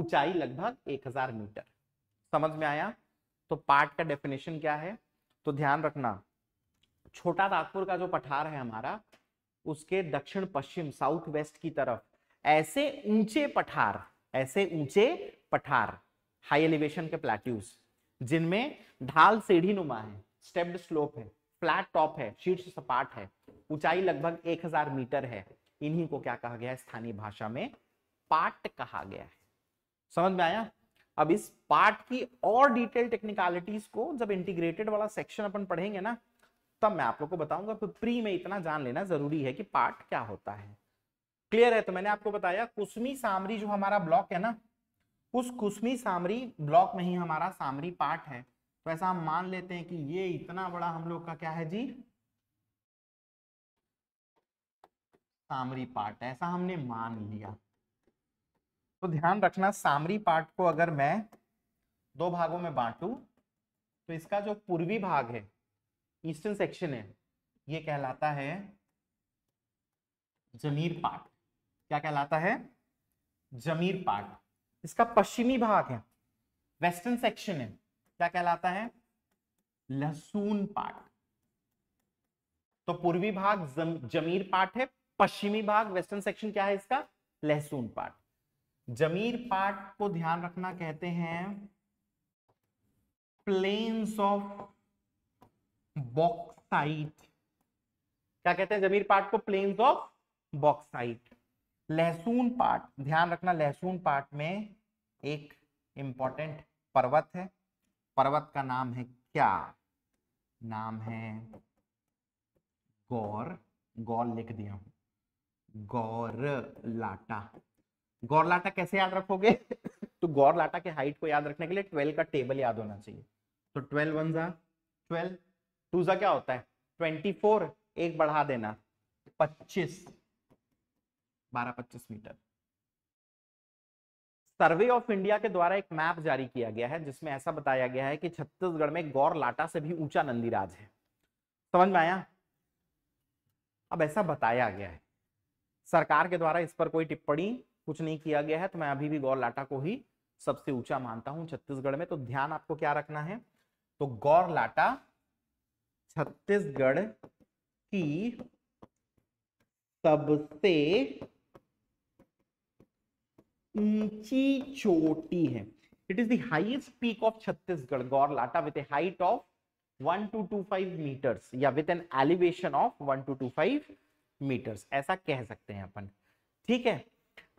ऊंचाई लगभग 1000 मीटर समझ में आया तो पार्ट का डेफिनेशन क्या है तो ध्यान रखना छोटा नागपुर का जो पठार है हमारा उसके दक्षिण पश्चिम साउथ वेस्ट की तरफ ऐसे ऊंचे पठार ऐसे ऊंचे पठार हाई एलिवेशन के प्लेट्यूज जिनमें ढाल सीढ़ी नुमा है स्टेप्ड स्लोप है फ्लैट टॉप है शीर्ष सपाट है ऊंचाई लगभग 1000 मीटर है इन्हीं को क्या कहा गया है स्थानीय भाषा में पाट कहा गया है समझ में आया अब इस पार्ट की और डिटेल टेक्निकलिटीज को जब इंटीग्रेटेड वाला सेक्शन अपन पढ़ेंगे ना तब मैं आप लोग को बताऊंगा प्री में इतना जान लेना जरूरी है कि पार्ट क्या होता है क्लियर है तो मैंने आपको बताया कुसमी सामरी जो हमारा ब्लॉक है ना उस कुसमी सामरी ब्लॉक में ही हमारा सामरी पार्ट है तो ऐसा हम मान लेते हैं कि ये इतना बड़ा हम लोग का क्या है जी सामरी पार्ट ऐसा हमने मान लिया तो ध्यान रखना सामरी पार्ट को अगर मैं दो भागों में बांटू तो इसका जो पूर्वी भाग है ईस्टर्न सेक्शन है ये कहलाता है जमीर पार्ट क्या कहलाता है जमीर पार्ट इसका पश्चिमी भाग है वेस्टर्न सेक्शन है क्या कहलाता है लहसुन पार्ट तो पूर्वी भाग जम, जमीर पार्ट है पश्चिमी भाग वेस्टर्न सेक्शन क्या है इसका लहसुन पार्ट जमीर पार्ट को ध्यान रखना कहते हैं प्लेन्स ऑफ बॉक्साइट क्या कहते हैं जमीर पार्ट को plains of bauxite Lahsun part ध्यान रखना लहसुन पार्ट में एक इंपॉर्टेंट पर्वत है पर्वत का नाम है क्या नाम है गौर गौर लिख दिया हूं गौर लाटा गौर लाटा कैसे याद रखोगे तो गौर लाटा के हाइट को याद रखने के लिए ट्वेल्व का टेबल याद होना चाहिए तो ट्वेल्व वन जा ट्वेल्व टू जा क्या होता है ट्वेंटी फोर एक बढ़ा देना पच्चीस बारह पच्चीस मीटर सर्वे ऑफ इंडिया के द्वारा एक मैप जारी किया गया है जिसमें ऐसा बताया गया है कि छत्तीसगढ़ में गौर लाटा से भी ऊंचा नंदीराज है समझ में आया अब ऐसा बताया गया है सरकार के द्वारा इस पर कोई टिप्पणी कुछ नहीं किया गया है तो मैं अभी भी गौर लाटा को ही सबसे ऊंचा मानता हूं छत्तीसगढ़ में तो ध्यान आपको क्या रखना है तो गौर लाटा छत्तीसगढ़ की सबसे ऊंची चोटी है it is the highest peak of Chhattisgarh Gaurlata with a height of two two five metres या with an elevation of two two five metres ऐसा कह सकते हैं अपन ठीक है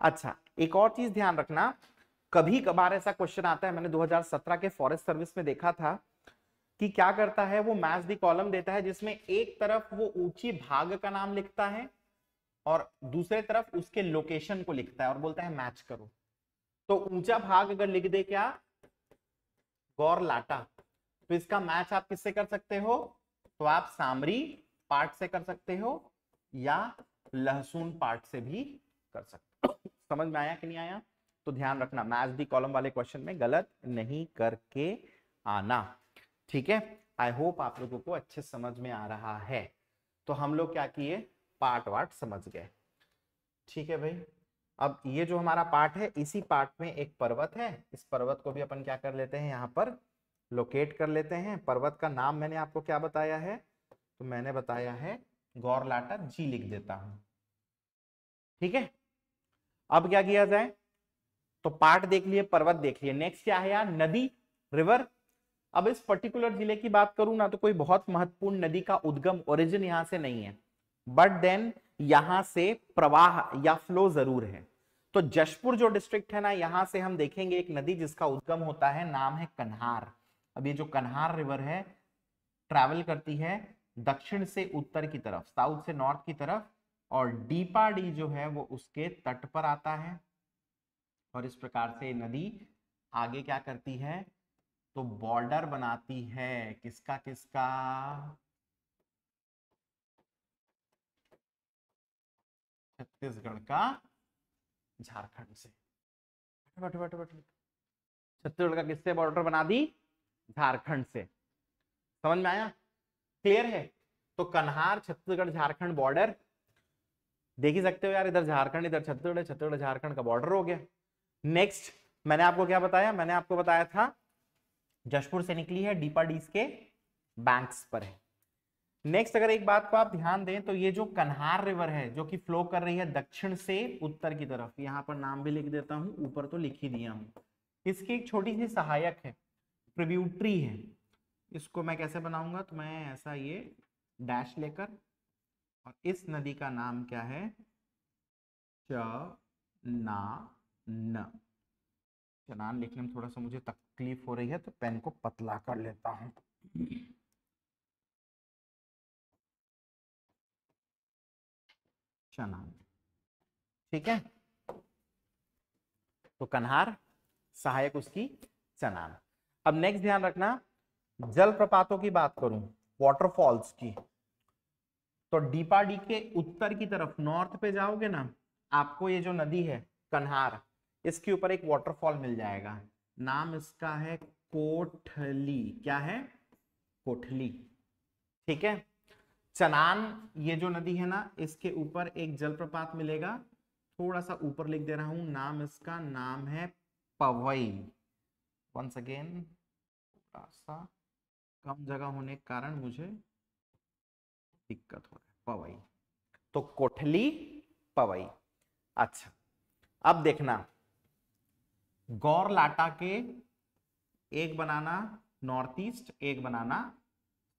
अच्छा एक और चीज ध्यान रखना कभी कभार ऐसा क्वेश्चन आता है मैंने 2017 के फॉरेस्ट सर्विस में देखा था कि क्या करता है वो मैच दी कॉलम देता है जिसमें एक तरफ वो ऊंची भाग का नाम लिखता है और दूसरे तरफ उसके लोकेशन को लिखता है और बोलता है मैच करो तो ऊंचा भाग अगर लिख दे क्या गौर लाटा तो इसका मैच आप किससे कर सकते हो तो आप सामरी पार्ट से कर सकते हो या लहसुन पार्ट से भी कर सकते हो समझ में आया कि नहीं आया तो ध्यान रखना मैच दी कॉलम वाले क्वेश्चन में गलत नहीं करके आना ठीक है आई होप आप लोगों को अच्छे समझ में आ रहा है तो हम लोग क्या किए पार्ट वार्ट समझ गए ठीक है भाई अब ये जो हमारा पार्ट है इसी पार्ट में एक पर्वत है इस पर्वत को भी अपन क्या कर लेते हैं यहाँ पर लोकेट कर लेते हैं पर्वत का नाम मैंने आपको क्या बताया है तो मैंने बताया है गौरलाटा जी लिख देता हूं ठीक है अब क्या किया जाए तो पार्ट देख लिए पर्वत देख लिए नेक्स्ट क्या है यार नदी रिवर अब इस पर्टिकुलर जिले की बात करूं ना तो कोई बहुत महत्वपूर्ण नदी का उद्गम ओरिजिन यहां से नहीं है बट देन यहां से प्रवाह या फ्लो जरूर है तो जशपुर जो डिस्ट्रिक्ट है ना यहां से हम देखेंगे एक नदी जिसका उद्गम होता है नाम है कन्हार अब ये जो कन्हार रिवर है ट्रैवल करती है दक्षिण से उत्तर की तरफ साउथ से नॉर्थ की तरफ और डीपाडी जो है वो उसके तट पर आता है और इस प्रकार से नदी आगे क्या करती है तो बॉर्डर बनाती है किसका किसका छत्तीसगढ़ का झारखंड से बैठो बैठो बैठो छत्तीसगढ़ का किससे बॉर्डर बना दी झारखंड से समझ में आया क्लियर है तो कन्हार छत्तीसगढ़ झारखंड बॉर्डर देख ही सकते हो यार इधर झारखंड इधर छत्तीसगढ़ छत्तीसगढ़ झारखंड का बॉर्डर हो गया नेक्स्ट मैंने आपको क्या बताया मैंने आपको बताया था जशपुर से निकली है डीपा डीस के बैंक्स पर है नेक्स्ट अगर एक बात को आप ध्यान दें तो ये जो कन्हार रिवर है जो कि फ्लो कर रही है दक्षिण से उत्तर की तरफ यहाँ पर नाम भी लिख देता हूँ ऊपर तो लिख ही दिया हूँ इसकी एक छोटी सी सहायक है प्रिव्यूट्री है इसको मैं कैसे बनाऊंगा तो मैं ऐसा ये डैश लेकर और इस नदी का नाम क्या है च न चनान लिखने में थोड़ा सा मुझे तकलीफ हो रही है तो पेन को पतला कर लेता हूँ शनांग ठीक है तो कन्हार सहायक उसकी चनान अब नेक्स्ट ध्यान रखना जल प्रपातों की बात करूं वॉटरफॉल्स की तो डीपाडी के उत्तर की तरफ नॉर्थ पे जाओगे ना आपको ये जो नदी है कन्हार इसके ऊपर एक वॉटरफॉल मिल जाएगा नाम इसका है कोठली क्या है कोठली ठीक है चनान ये जो नदी है ना इसके ऊपर एक जलप्रपात मिलेगा थोड़ा सा ऊपर लिख दे रहा हूं नाम इसका नाम है पवई वंस अगेन थोड़ा सा कम जगह होने के कारण मुझे दिक्कत हो रहा है पवई तो कोठली पवई अच्छा अब देखना गौर लाटा के एक बनाना नॉर्थ ईस्ट एक बनाना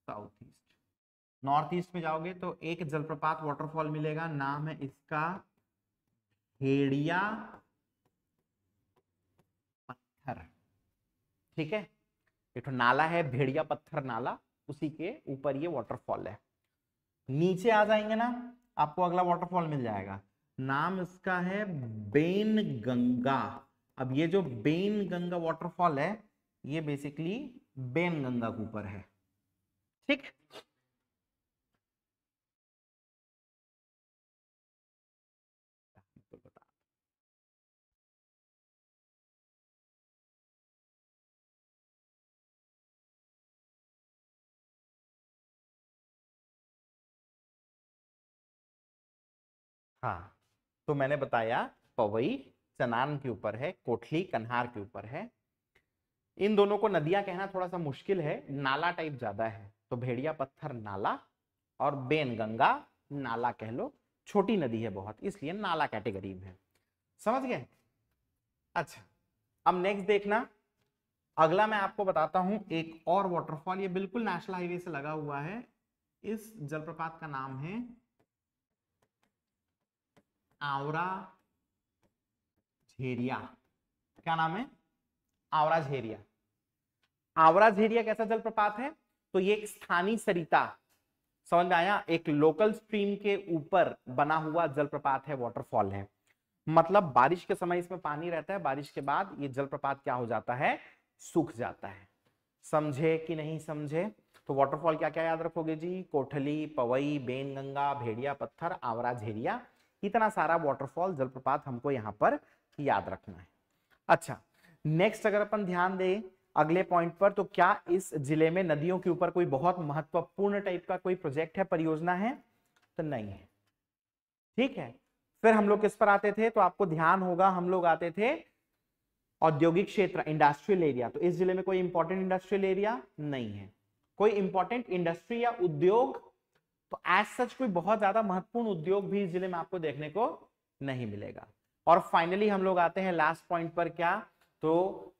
साउथ ईस्ट नॉर्थ ईस्ट में जाओगे तो एक जलप्रपात वाटरफॉल मिलेगा नाम है इसका हेडिया पत्थर ठीक है एक तो नाला है भेड़िया पत्थर नाला उसी के ऊपर ये वाटरफॉल है नीचे आ जाएंगे ना आपको अगला वाटरफॉल मिल जाएगा नाम इसका है बेन गंगा अब ये जो बेन गंगा वाटरफॉल है ये बेसिकली बेन गंगा के ऊपर है ठीक हाँ तो मैंने बताया पवई चनान के ऊपर है कोठली कन्हार के ऊपर है इन दोनों को नदियां कहना थोड़ा सा मुश्किल है नाला टाइप ज्यादा है तो भेड़िया पत्थर नाला और बेन गंगा नाला कह लो छोटी नदी है बहुत इसलिए नाला कैटेगरी में समझ गए अच्छा अब नेक्स्ट देखना अगला मैं आपको बताता हूं एक और वाटरफॉल ये बिल्कुल नेशनल हाईवे से लगा हुआ है इस जलप्रपात का नाम है आवरा झेरिया क्या नाम है आवरा झेरिया आवरा झेरिया कैसा जलप्रपात है तो ये एक स्थानीय सरिता समझ में आया एक लोकल स्ट्रीम के ऊपर बना हुआ जलप्रपात है वॉटरफॉल है मतलब बारिश के समय इसमें पानी रहता है बारिश के बाद ये जलप्रपात क्या हो जाता है सूख जाता है समझे कि नहीं समझे तो वॉटरफॉल क्या क्या याद रखोगे जी कोठली पवई बेनगंगा भेड़िया पत्थर आवरा झेरिया इतना सारा वॉटरफॉल जलप्रपात हमको यहाँ पर याद रखना है अच्छा नेक्स्ट अगर अपन ध्यान दें अगले पॉइंट पर तो क्या इस जिले में नदियों के ऊपर कोई बहुत महत्वपूर्ण टाइप का कोई प्रोजेक्ट है परियोजना है तो नहीं है ठीक है फिर हम लोग किस पर आते थे तो आपको ध्यान होगा हम लोग आते थे औद्योगिक क्षेत्र इंडस्ट्रियल एरिया तो इस जिले में कोई इंपॉर्टेंट इंडस्ट्रियल एरिया नहीं है कोई इंपॉर्टेंट इंडस्ट्री या उद्योग तो एज सच कोई बहुत ज्यादा महत्वपूर्ण उद्योग भी इस जिले में आपको देखने को नहीं मिलेगा और फाइनली हम लोग आते हैं लास्ट पॉइंट पर क्या तो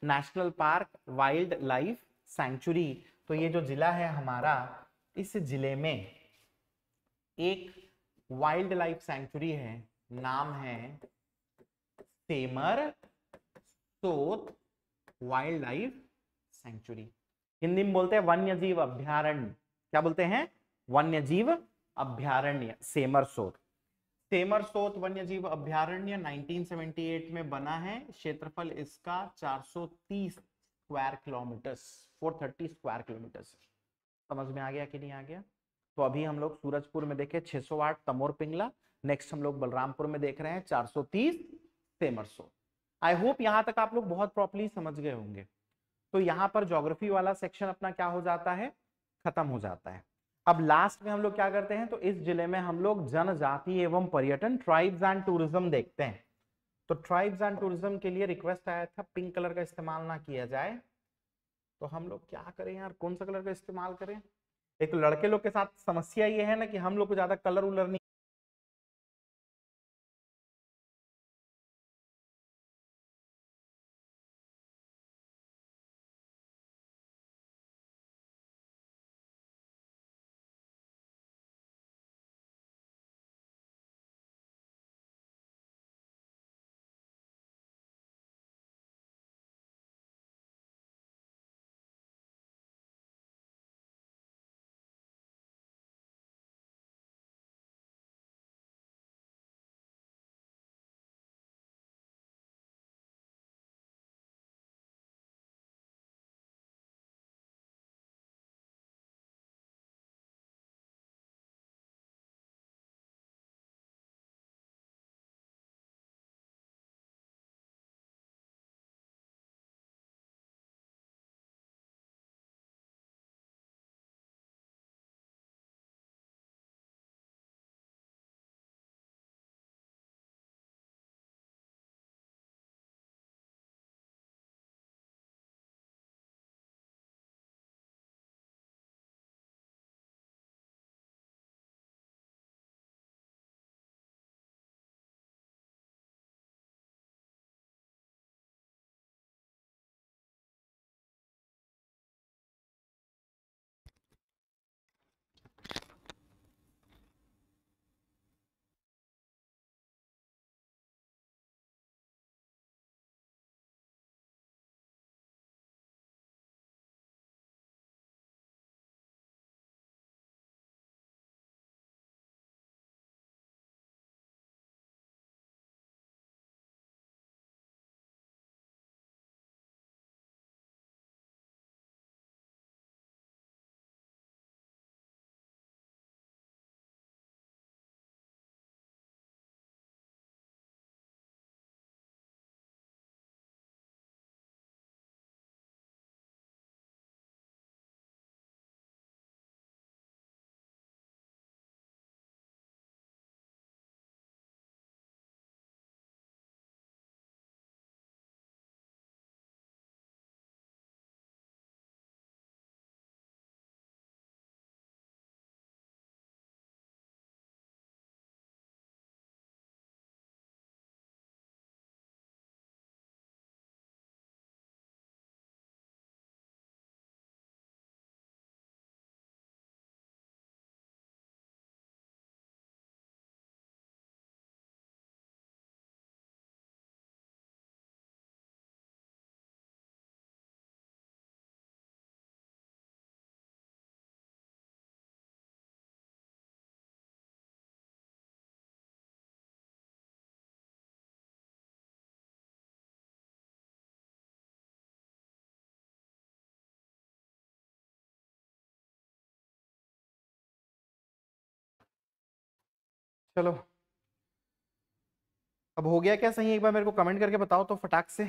national park wildlife sanctuary तो ये जो जिला है हमारा इस जिले में एक वाइल्ड लाइफ सेंचुरी है नाम है सेमर सोत वाइल्ड लाइफ सेंचुरी हिंदी में बोलते हैं वन्यजीव जीव अभ्यारण्य क्या बोलते हैं वन्य जीव अभ्यारण्य सेमरसोत सेमरसोत वन्य जीव अभ्यारण्य 1978 में बना है क्षेत्रफल इसका 430 स्क्वायर किलोमीटर्स 430 स्क्वायर किलोमीटर्स समझ में आ गया कि नहीं आ गया तो अभी हम लोग सूरजपुर में देखे 608 तमोर पिंगला नेक्स्ट हम लोग बलरामपुर में देख रहे हैं 430 सेमरसोत आई होप यहाँ तक आप लोग बहुत प्रॉपरली समझ गए होंगे तो यहाँ पर जोग्राफी वाला सेक्शन अपना क्या हो जाता है खत्म हो जाता है अब लास्ट में हम लोग क्या करते हैं तो इस जिले में हम लोग जनजाति एवं पर्यटन ट्राइब्स एंड टूरिज्म देखते हैं तो ट्राइब्स एंड टूरिज्म के लिए रिक्वेस्ट आया था पिंक कलर का इस्तेमाल ना किया जाए तो हम लोग क्या करें यार कौन सा कलर का इस्तेमाल करें एक लड़के लोग के साथ समस्या ये है ना कि हम लोग को ज्यादा कलर उलर नहीं चलो अब हो गया क्या सही एक बार मेरे को कमेंट करके बताओ तो फटाक से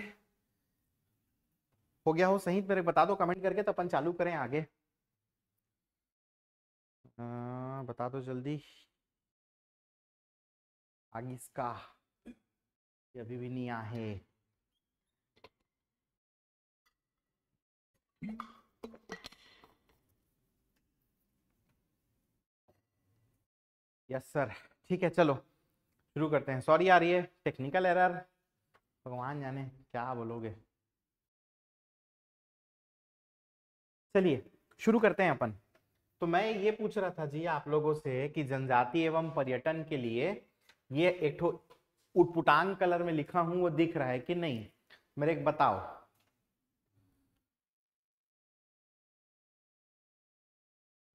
हो गया हो सही मेरे बता दो कमेंट करके तो अपन चालू करें आगे आ, बता दो जल्दी आगे इसका अभी भी नहीं है यस सर ठीक है चलो शुरू करते हैं सॉरी आ रही है टेक्निकल एरर भगवान जाने क्या बोलोगे चलिए शुरू करते हैं अपन तो मैं ये पूछ रहा था जी आप लोगों से कि जनजाति एवं पर्यटन के लिए ये एक उटपुटांग कलर में लिखा हूं वो दिख रहा है कि नहीं मेरे एक बताओ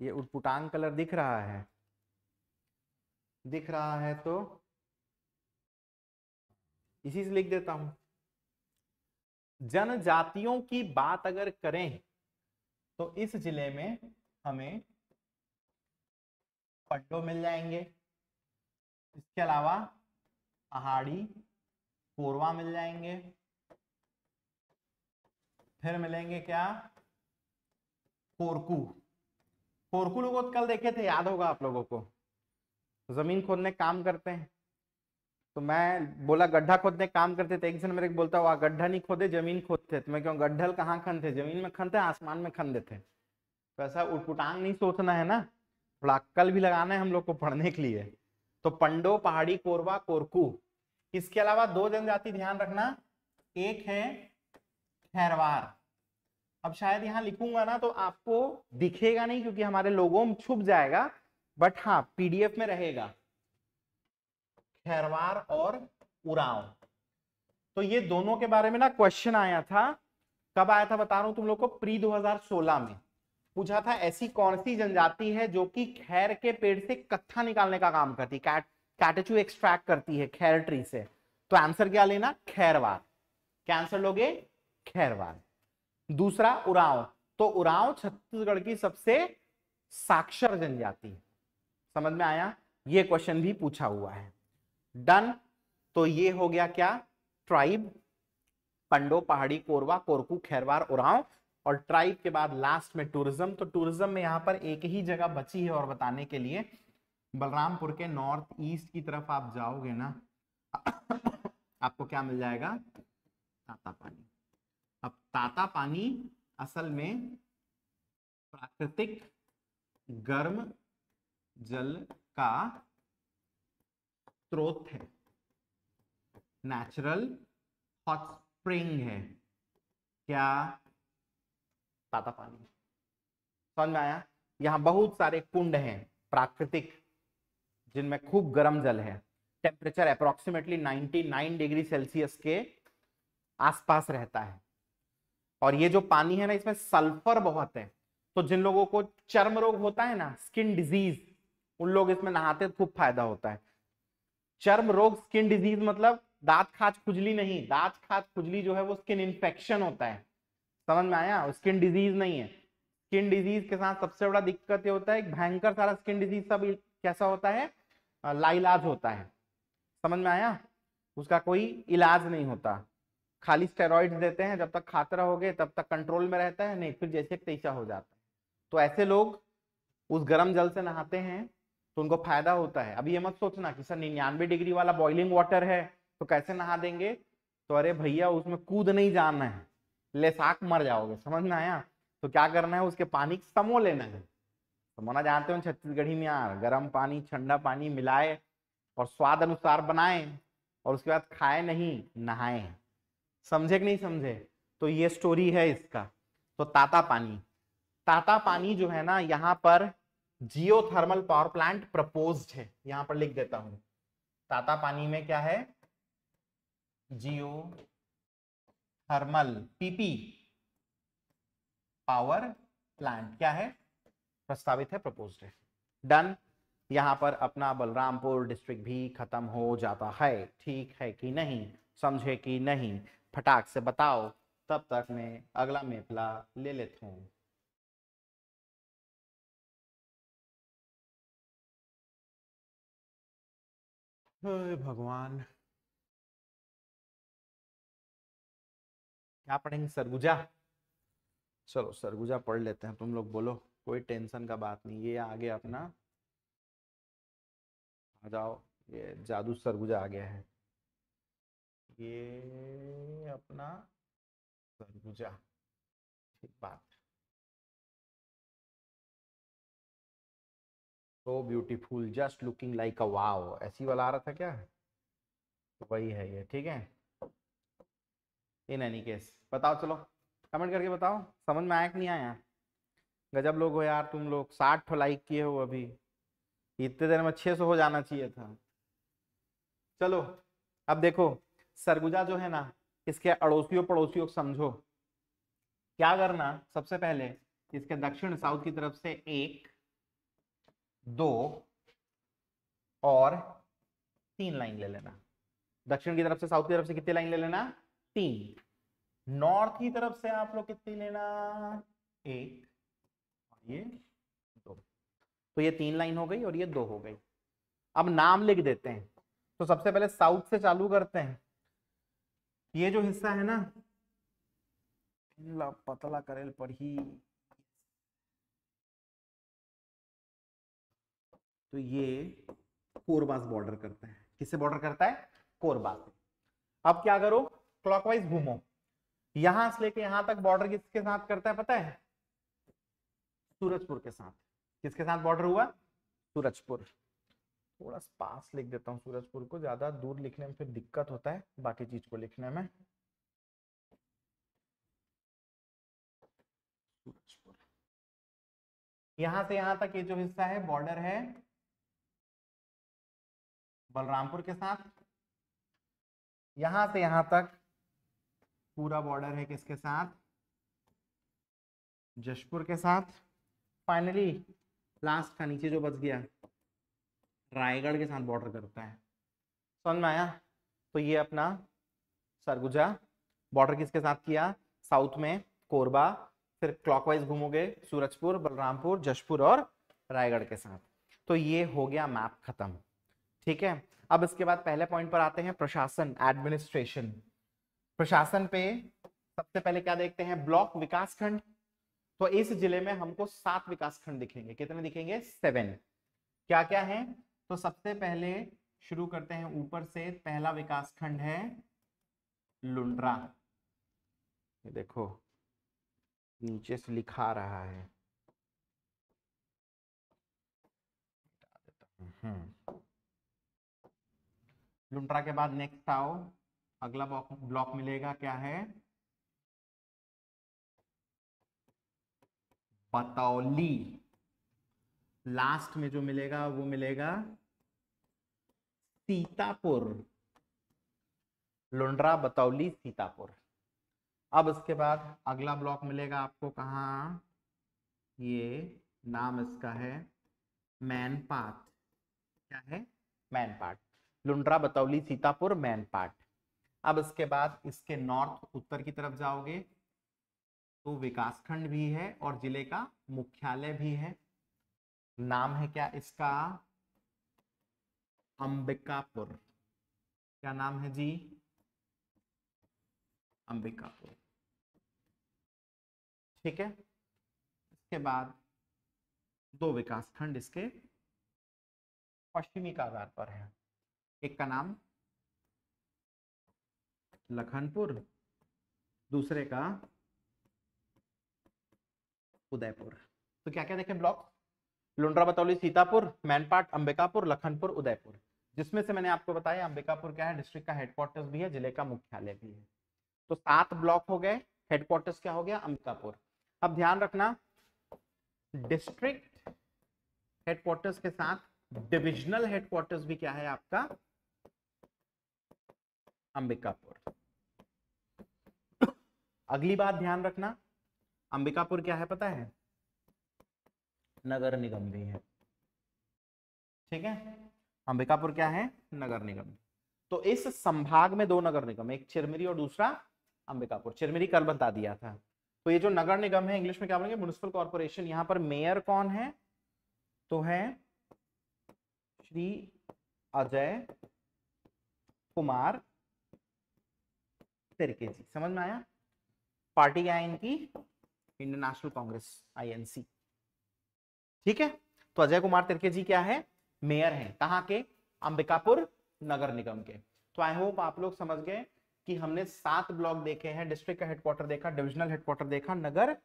ये उटपुटांग कलर दिख रहा है दिख रहा है तो इसी से लिख देता हूं जनजातियों की बात अगर करें तो इस जिले में हमें पट्टो मिल जाएंगे इसके अलावा पहाड़ी कोरवा मिल जाएंगे फिर मिलेंगे क्या कोरकू कोरकू लोगों कल देखे थे याद होगा आप लोगों को जमीन खोदने काम करते हैं तो मैं बोला गड्ढा खोदने काम करते थे एक जन मेरे को बोलता हुआ गड्ढा नहीं खोदे जमीन खोदते तो मैं क्यों गड्ढल कहाँ खनते जमीन में खनते आसमान में खन देते तो ऐसा उटपुटांग नहीं सोचना है ना थोड़ा अक्कल भी लगाना है हम लोग को पढ़ने के लिए तो पंडो पहाड़ी कोरवा कोरकू इसके अलावा दो जनजाति ध्यान रखना एक है खैरवार अब शायद यहाँ लिखूंगा ना तो आपको दिखेगा नहीं क्योंकि हमारे लोगों में छुप जाएगा बट हाँ पीडीएफ में रहेगा खैरवार और उराव तो ये दोनों के बारे में ना क्वेश्चन आया था कब आया था बता रहा हूं तुम लोग को प्री 2016 में पूछा था ऐसी कौन सी जनजाति है जो कि खैर के पेड़ से कत्था निकालने का काम करती कैट कैटेचू एक्सट्रैक्ट करती है खैर ट्री से तो आंसर क्या लेना खैरवार क्या आंसर लोगे खैरवार दूसरा उराव तो उराव छत्तीसगढ़ की सबसे साक्षर जनजाति है समझ में आया ये क्वेश्चन भी पूछा हुआ है डन तो ये हो गया क्या ट्राइब पंडो पहाड़ी कोरवा कोरकू खैरवार उराव और ट्राइब के बाद लास्ट में टूरिज्म तो टूरिज्म में यहां पर एक ही जगह बची है और बताने के लिए बलरामपुर के नॉर्थ ईस्ट की तरफ आप जाओगे ना आपको क्या मिल जाएगा ताता पानी अब ताता पानी असल में प्राकृतिक गर्म जल का स्रोत है नेचुरल हॉट स्प्रिंग है क्या ताता पानी समझ में आया यहाँ बहुत सारे कुंड हैं प्राकृतिक जिनमें खूब गर्म जल है टेम्परेचर अप्रोक्सीमेटली 99 डिग्री सेल्सियस के आसपास रहता है और ये जो पानी है ना इसमें सल्फर बहुत है तो जिन लोगों को चर्म रोग होता है ना स्किन डिजीज उन लोग इसमें नहाते खूब फायदा होता है चर्म रोग स्किन डिजीज मतलब दांत खाज खुजली नहीं दांत खाज खुजली जो है वो स्किन इन्फेक्शन होता है समझ में आया स्किन डिजीज नहीं है स्किन डिजीज के साथ सबसे बड़ा दिक्कत ये होता है भयंकर सारा स्किन डिजीज सब कैसा होता है लाइलाज होता है समझ में आया उसका कोई इलाज नहीं होता खाली स्टेरॉइड देते हैं जब तक खाते रहोगे तब तक कंट्रोल में रहता है नहीं फिर जैसे तैसा हो जाता है तो ऐसे लोग उस गर्म जल से नहाते हैं तो उनको फायदा होता है अभी ये मत सोचना कि सर निन्यानवे डिग्री वाला बॉइलिंग वाटर है तो कैसे नहा देंगे तो अरे भैया उसमें कूद नहीं जाना है लेसाक मर जाओगे समझ में आया तो क्या करना है उसके पानी समो लेना है तो मना जानते हो छत्तीसगढ़ी में यार गर्म पानी ठंडा पानी मिलाए और स्वाद अनुसार बनाए और उसके बाद खाए नहीं नहाए समझे कि नहीं समझे तो ये स्टोरी है इसका तो ताता पानी ताता पानी जो है ना यहाँ पर geothermal power plant propose है यहां पर लिख देता हूं ताता पानी में क्या है geothermal PP power plant क्या है प्रस्तावित है प्रपोज है डन यहाँ पर अपना बलरामपुर डिस्ट्रिक्ट भी खत्म हो जाता है ठीक है कि नहीं समझे कि नहीं फटाक से बताओ तब तक मैं अगला मेफला ले लेता हूँ भगवान क्या पढ़ेंगे सरगुजा चलो सरगुजा पढ़ लेते हैं तुम लोग बोलो कोई टेंशन का बात नहीं ये आगे अपना आ जाओ ये जादू सरगुजा आ गया है ये अपना सरगुजा ठीक बात so beautiful just looking like a wow ऐसी वाला आ रहा था क्या तो वही है ये ठीक है इन एनी केस बताओ चलो कमेंट करके बताओ समझ में आया कि नहीं आया गजब लोग हो यार तुम लोग साठ लाइक किए हो अभी इतने देर में छः सौ हो जाना चाहिए था चलो अब देखो सरगुजा जो है ना इसके अड़ोसियों पड़ोसियों को समझो क्या करना सबसे पहले इसके दक्षिण साउथ की तरफ से एक दो और तीन लाइन ले लेना दक्षिण की तरफ से साउथ की तरफ से कितनी लाइन ले लेना तीन नॉर्थ की तरफ से आप लोग कितनी लेना एक और ये दो तो ये तीन लाइन हो गई और ये दो हो गई अब नाम लिख देते हैं तो सबसे पहले साउथ से चालू करते हैं ये जो हिस्सा है ना पतला करेल पर ही तो ये कोरबा बॉर्डर करता है किससे बॉर्डर करता है कोरबा से अब क्या करो क्लॉकवाइज घूमो यहां से लेके यहां तक बॉर्डर किसके साथ करता है पता है सूरजपुर के साथ किसके साथ बॉर्डर हुआ सूरजपुर थोड़ा पास लिख देता हूँ सूरजपुर को ज्यादा दूर लिखने में फिर दिक्कत होता है बाकी चीज को लिखने में यहां से यहां तक ये जो हिस्सा है बॉर्डर है बलरामपुर के साथ यहां से यहां तक पूरा बॉर्डर है किसके साथ जशपुर के साथ फाइनली लास्ट का नीचे जो बच गया रायगढ़ के साथ बॉर्डर करता है समझ में आया तो ये अपना सरगुजा बॉर्डर किसके साथ किया साउथ में कोरबा फिर क्लॉकवाइज घूमोगे सूरजपुर बलरामपुर जशपुर और रायगढ़ के साथ तो ये हो गया मैप खत्म ठीक है अब इसके बाद पहले पॉइंट पर आते हैं प्रशासन एडमिनिस्ट्रेशन प्रशासन पे सबसे पहले क्या देखते हैं ब्लॉक विकास खंड तो इस जिले में हमको सात विकास खंड दिखेंगे कितने दिखेंगे सेवन क्या क्या है तो सबसे पहले शुरू करते हैं ऊपर से पहला विकास खंड है लुंड्रा ये देखो नीचे से लिखा रहा है हम्म। लुंट्रा के बाद नेक्स्ट आओ अगला ब्लॉक मिलेगा क्या है बतौली लास्ट में जो मिलेगा वो मिलेगा सीतापुर लुंड्रा बतौली सीतापुर अब इसके बाद अगला ब्लॉक मिलेगा आपको कहा ये नाम इसका है मैनपाट क्या है मैनपाट लुंड्रा बतौली सीतापुर मैन पार्ट अब इसके बाद इसके नॉर्थ उत्तर की तरफ जाओगे तो विकासखंड भी है और जिले का मुख्यालय भी है नाम है क्या इसका अंबिकापुर क्या नाम है जी अंबिकापुर ठीक है इसके बाद दो विकासखंड इसके पश्चिमी का आधार पर है एक का नाम लखनपुर दूसरे का उदयपुर तो क्या क्या देखें ब्लॉक लुंड्रा बतौली सीतापुर मैनपाट अंबिकापुर लखनपुर उदयपुर जिसमें से मैंने आपको बताया अंबिकापुर क्या है डिस्ट्रिक्ट का हेडक्वार्टर्स भी है जिले का मुख्यालय भी है तो सात ब्लॉक हो गए हेडक्वार्टर्स क्या हो गया अंबिकापुर अब ध्यान रखना डिस्ट्रिक्ट हेडक्वार्टर्स के साथ डिविजनल हेडक्वार्टर्स भी क्या है आपका अंबिकापुर अगली बात ध्यान रखना अंबिकापुर क्या है पता है नगर निगम भी है ठीक है अंबिकापुर क्या है नगर निगम तो इस संभाग में दो नगर निगम एक चिरमिरी और दूसरा अंबिकापुर चिरमिरी कल बता दिया था तो ये जो नगर निगम है इंग्लिश में क्या बोलेंगे म्यूनिसिपल कॉर्पोरेशन यहां पर मेयर कौन है तो है श्री अजय कुमार तरीके से समझ में आया पार्टी क्या है इनकी इंडियन कांग्रेस आई ठीक है तो अजय कुमार तिरके जी क्या है मेयर है कहा के अंबिकापुर नगर निगम के तो आई होप आप लोग समझ गए कि हमने सात ब्लॉक देखे हैं डिस्ट्रिक्ट का हेडक्वार्टर देखा डिविजनल हेडक्वार्टर देखा नगर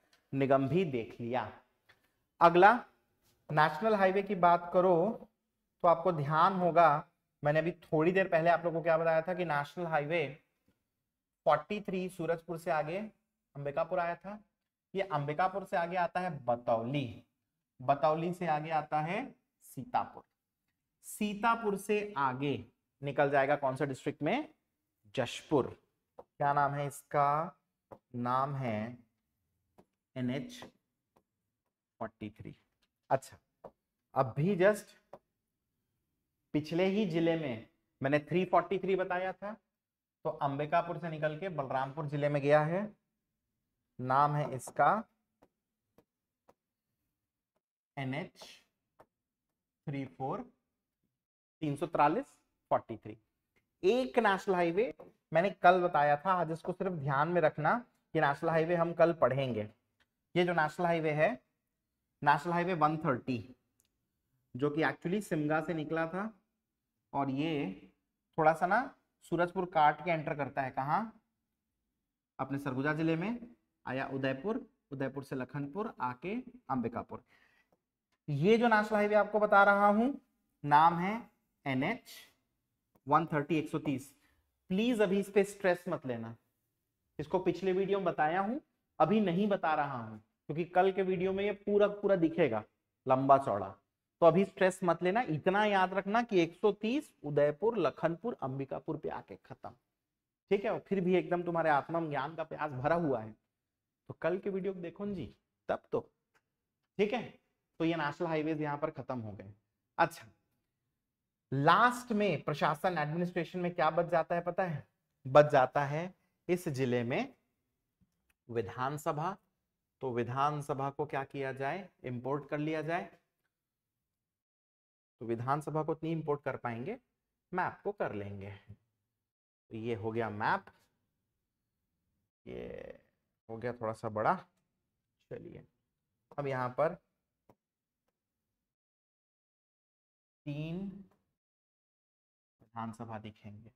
निगम भी देख लिया अगला नेशनल हाईवे की बात करो तो आपको ध्यान होगा मैंने अभी थोड़ी देर पहले आप लोग को क्या बताया था कि नेशनल हाईवे 43 सूरजपुर से आगे अंबिकापुर आया था ये अंबिकापुर से आगे आता है बतौली बतौली से आगे आता है सीतापुर सीतापुर से आगे निकल जाएगा कौन सा डिस्ट्रिक्ट में जशपुर क्या नाम है इसका नाम है एन एच फोर्टी थ्री अच्छा अब भी जस्ट पिछले ही जिले में मैंने 343 बताया था तो अंबिकापुर से निकल के बलरामपुर जिले में गया है नाम है इसका एन एच थ्री फोर तीन सौ तिरालीस फोर्टी थ्री एक नेशनल हाईवे मैंने कल बताया था आज इसको सिर्फ ध्यान में रखना कि नेशनल हाईवे हम कल पढ़ेंगे ये जो नेशनल हाईवे है नेशनल हाईवे 130 जो कि एक्चुअली सिमगा से निकला था और ये थोड़ा सा ना सूरजपुर काट के एंटर करता है कहाँ अपने सरगुजा जिले में आया उदयपुर उदयपुर से लखनपुर आके अंबिकापुर ये जो नाश हाईवे आपको बता रहा हूं नाम है एन एच वन थर्टी एक सौ तीस प्लीज अभी इस पे स्ट्रेस मत लेना इसको पिछले वीडियो में बताया हूं अभी नहीं बता रहा हूं क्योंकि कल के वीडियो में ये पूरा पूरा दिखेगा लंबा चौड़ा तो अभी स्ट्रेस मत लेना इतना याद रखना कि 130 उदयपुर लखनपुर अंबिकापुर पे आके खत्म ठीक है और फिर भी एकदम तुम्हारे आत्म ज्ञान का प्यास भरा हुआ है तो कल के वीडियो देखो जी तब तो ठीक है तो ये नेशनल हाईवे यहाँ पर खत्म हो गए अच्छा लास्ट में प्रशासन एडमिनिस्ट्रेशन में क्या बच जाता है पता है बच जाता है इस जिले में विधानसभा तो विधानसभा को क्या किया जाए इंपोर्ट कर लिया जाए तो विधानसभा को नहीं इंपोर्ट कर पाएंगे मैप को कर लेंगे तो ये हो गया मैप ये हो गया थोड़ा सा बड़ा चलिए अब यहाँ पर तीन विधानसभा दिखेंगे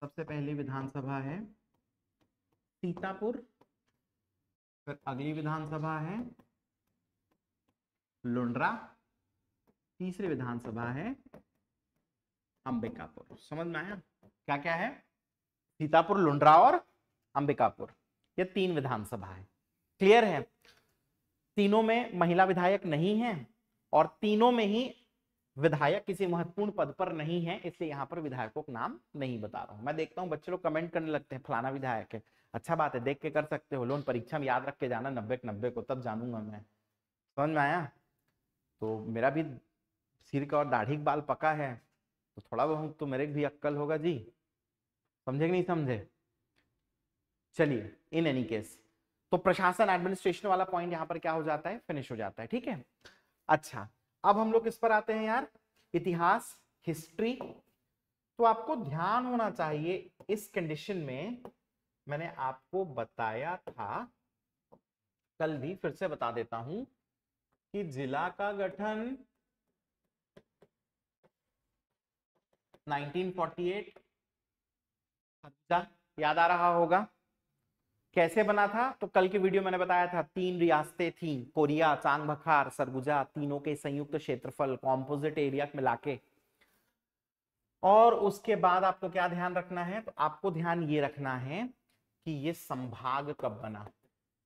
सबसे पहली विधानसभा है सीतापुर फिर अगली विधानसभा है लुंड्रा तीसरी विधानसभा है अंबिकापुर समझ में आया क्या क्या है सीतापुर लुंड्रा और अंबिकापुर ये तीन विधानसभा है क्लियर है तीनों में महिला विधायक नहीं है और तीनों में ही विधायक किसी महत्वपूर्ण पद पर नहीं है इसलिए यहाँ पर विधायकों का नाम नहीं बता रहा हूं मैं देखता हूँ बच्चे लोग कमेंट करने लगते हैं फलाना विधायक है अच्छा बात है देख के कर सकते हो लोन परीक्षा में याद रख के जाना नब्बे नब्बे को तब जानूंगा मैं समझ में आया तो मेरा भी सिर का और दाढ़ी बाल पका है तो थोड़ा बहुत तो मेरे भी अक्कल होगा जी समझे कि नहीं समझे चलिए इन एनी केस तो प्रशासन एडमिनिस्ट्रेशन वाला पॉइंट यहां पर क्या हो जाता है फिनिश हो जाता है ठीक है अच्छा अब हम लोग इस पर आते हैं यार इतिहास हिस्ट्री तो आपको ध्यान होना चाहिए इस कंडीशन में मैंने आपको बताया था कल भी फिर से बता देता हूं कि जिला का गठन 1948 खरबूजा याद आ रहा होगा कैसे बना था तो कल की वीडियो मैंने बताया था तीन रियासतें थीं कोरिया चांग बखार सरगुजा तीनों के संयुक्त क्षेत्रफल कॉम्पोजिट एरिया मिला के और उसके बाद आपको क्या ध्यान रखना है तो आपको ध्यान ये रखना है कि ये संभाग कब बना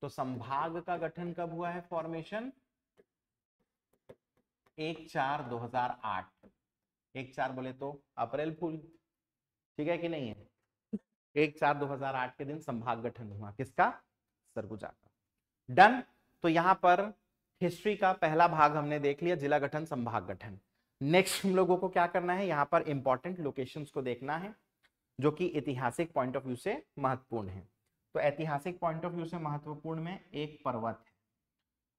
तो संभाग का गठन कब हुआ है फॉर्मेशन एक चार दो हजार आठ एक चार बोले तो अप्रैल फूल ठीक है कि नहीं है एक चार 2008 के दिन संभाग गठन हुआ किसका सरगुजा का डन तो यहाँ पर हिस्ट्री का पहला भाग हमने देख लिया जिला गठन संभाग गठन नेक्स्ट हम लोगों को क्या करना है यहाँ पर इंपॉर्टेंट लोकेशन को देखना है जो कि ऐतिहासिक पॉइंट ऑफ व्यू से महत्वपूर्ण है तो ऐतिहासिक पॉइंट ऑफ व्यू से महत्वपूर्ण में एक पर्वत है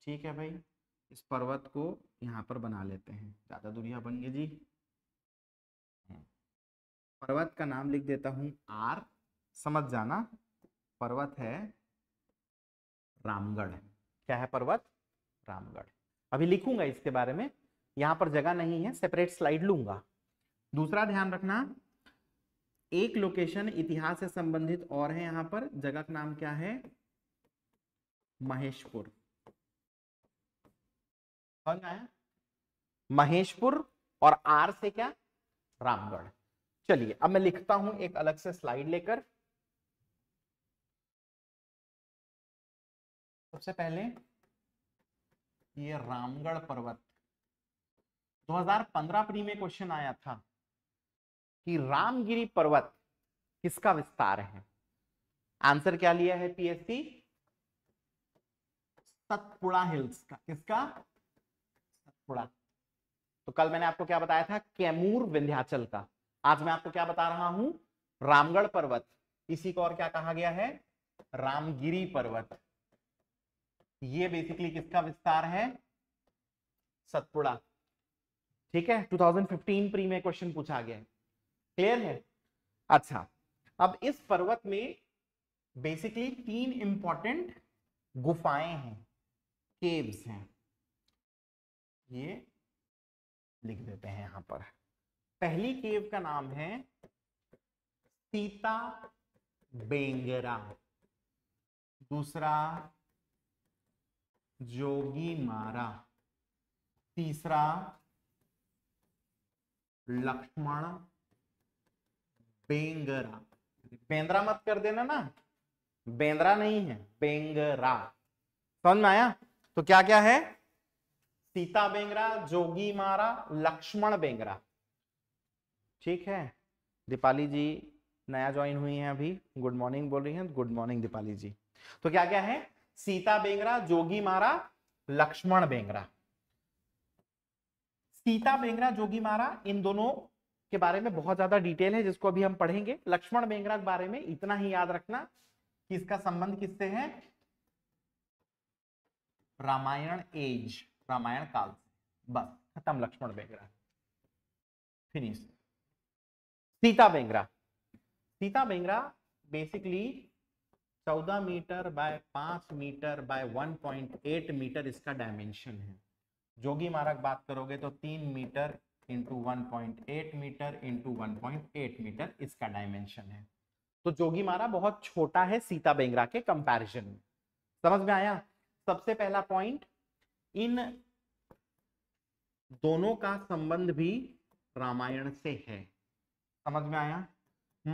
ठीक है भाई इस पर्वत को यहाँ पर बना लेते हैं ज्यादा दुनिया बन गई जी पर्वत का नाम लिख देता हूं आर समझ जाना पर्वत है रामगढ़ क्या है पर्वत रामगढ़ अभी लिखूंगा इसके बारे में यहां पर जगह नहीं है सेपरेट स्लाइड लूंगा दूसरा ध्यान रखना एक लोकेशन इतिहास से संबंधित और है यहां पर जगह का नाम क्या है महेशपुर महेशपुर और आर से क्या रामगढ़ चलिए अब मैं लिखता हूं एक अलग से स्लाइड लेकर सबसे पहले ये रामगढ़ पर्वत 2015 प्री में क्वेश्चन आया था कि रामगिरी पर्वत किसका विस्तार है आंसर क्या लिया है पीएससी सतपुड़ा हिल्स का किसका सतपुड़ा तो कल मैंने आपको क्या बताया था कैमूर विंध्याचल का आज मैं आपको क्या बता रहा हूं रामगढ़ पर्वत इसी को और क्या कहा गया है रामगिरी पर्वत ये बेसिकली किसका विस्तार है सतपुड़ा ठीक है 2015 प्री में क्वेश्चन पूछा गया है क्लियर है अच्छा अब इस पर्वत में बेसिकली तीन इंपॉर्टेंट गुफाएं हैं केव्स हैं ये लिख देते हैं यहां पर पहली केव का नाम है सीता बेंगरा दूसरा जोगी मारा तीसरा लक्ष्मण बेंगरा बेंद्रा मत कर देना ना बेंद्रा नहीं है बेंगरा समझ में आया तो क्या क्या है सीता बेंगरा जोगी मारा लक्ष्मण बेंगरा ठीक है दीपाली जी नया ज्वाइन हुई हैं अभी गुड मॉर्निंग बोल रही हैं गुड मॉर्निंग दीपाली जी तो क्या क्या है सीता बेंगरा जोगी मारा लक्ष्मण बेंगरा सीता बेंगरा जोगी मारा इन दोनों के बारे में बहुत ज्यादा डिटेल है जिसको अभी हम पढ़ेंगे लक्ष्मण बेंगरा के बारे में इतना ही याद रखना कि इसका संबंध किससे है रामायण एज रामायण काल बस खत्म Lakshman Bengra finish Sita Bengra Sita Bengra basically 14 metre by 5 metre by 1.8 metre इसका डायमेंशन है जोगी मारक बात करोगे तो 3 metre into one metre into one metre इसका डायमेंशन है तो जोगी मारा बहुत छोटा है सीता बेंगरा के कंपैरिजन में समझ में आया सबसे पहला पॉइंट इन दोनों का संबंध भी रामायण से है समझ में आया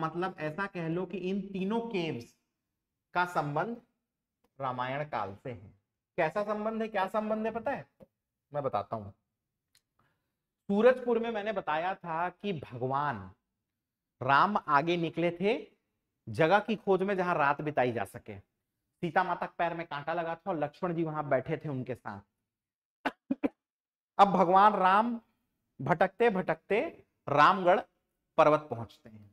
मतलब ऐसा कह लो कि इन तीनों केव्स का संबंध रामायण काल से है कैसा संबंध है क्या संबंध है पता है मैं बताता हूं सूरजपुर में मैंने बताया था कि भगवान राम आगे निकले थे जगह की खोज में जहां रात बिताई जा सके सीता माता के पैर में कांटा लगा था और लक्ष्मण जी वहां बैठे थे उनके साथ अब भगवान राम भटकते भटकते रामगढ़ पर्वत पहुंचते हैं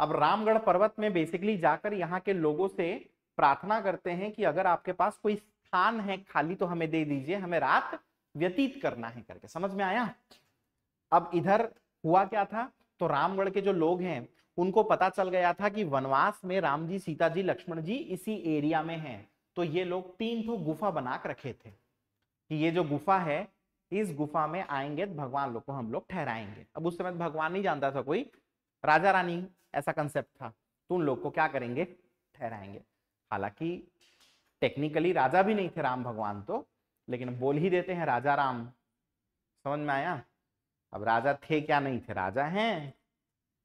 अब रामगढ़ पर्वत में बेसिकली जाकर यहाँ के लोगों से प्रार्थना करते हैं कि अगर आपके पास कोई स्थान है खाली तो हमें दे दीजिए हमें रात व्यतीत करना है करके समझ में आया अब इधर हुआ क्या था तो रामगढ़ के जो लोग हैं उनको पता चल गया था कि वनवास में राम जी सीता जी लक्ष्मण जी इसी एरिया में हैं तो ये लोग तीन ठो गुफा बना रखे थे कि ये जो गुफा है इस गुफा में आएंगे तो भगवान लोग को हम लोग ठहराएंगे अब उस समय तो भगवान नहीं जानता था कोई राजा रानी ऐसा कंसेप्ट था तो उन लोग को क्या करेंगे ठहराएंगे हालांकि टेक्निकली राजा भी नहीं थे राम भगवान तो लेकिन बोल ही देते हैं राजा राम समझ में आया अब राजा थे क्या नहीं थे राजा हैं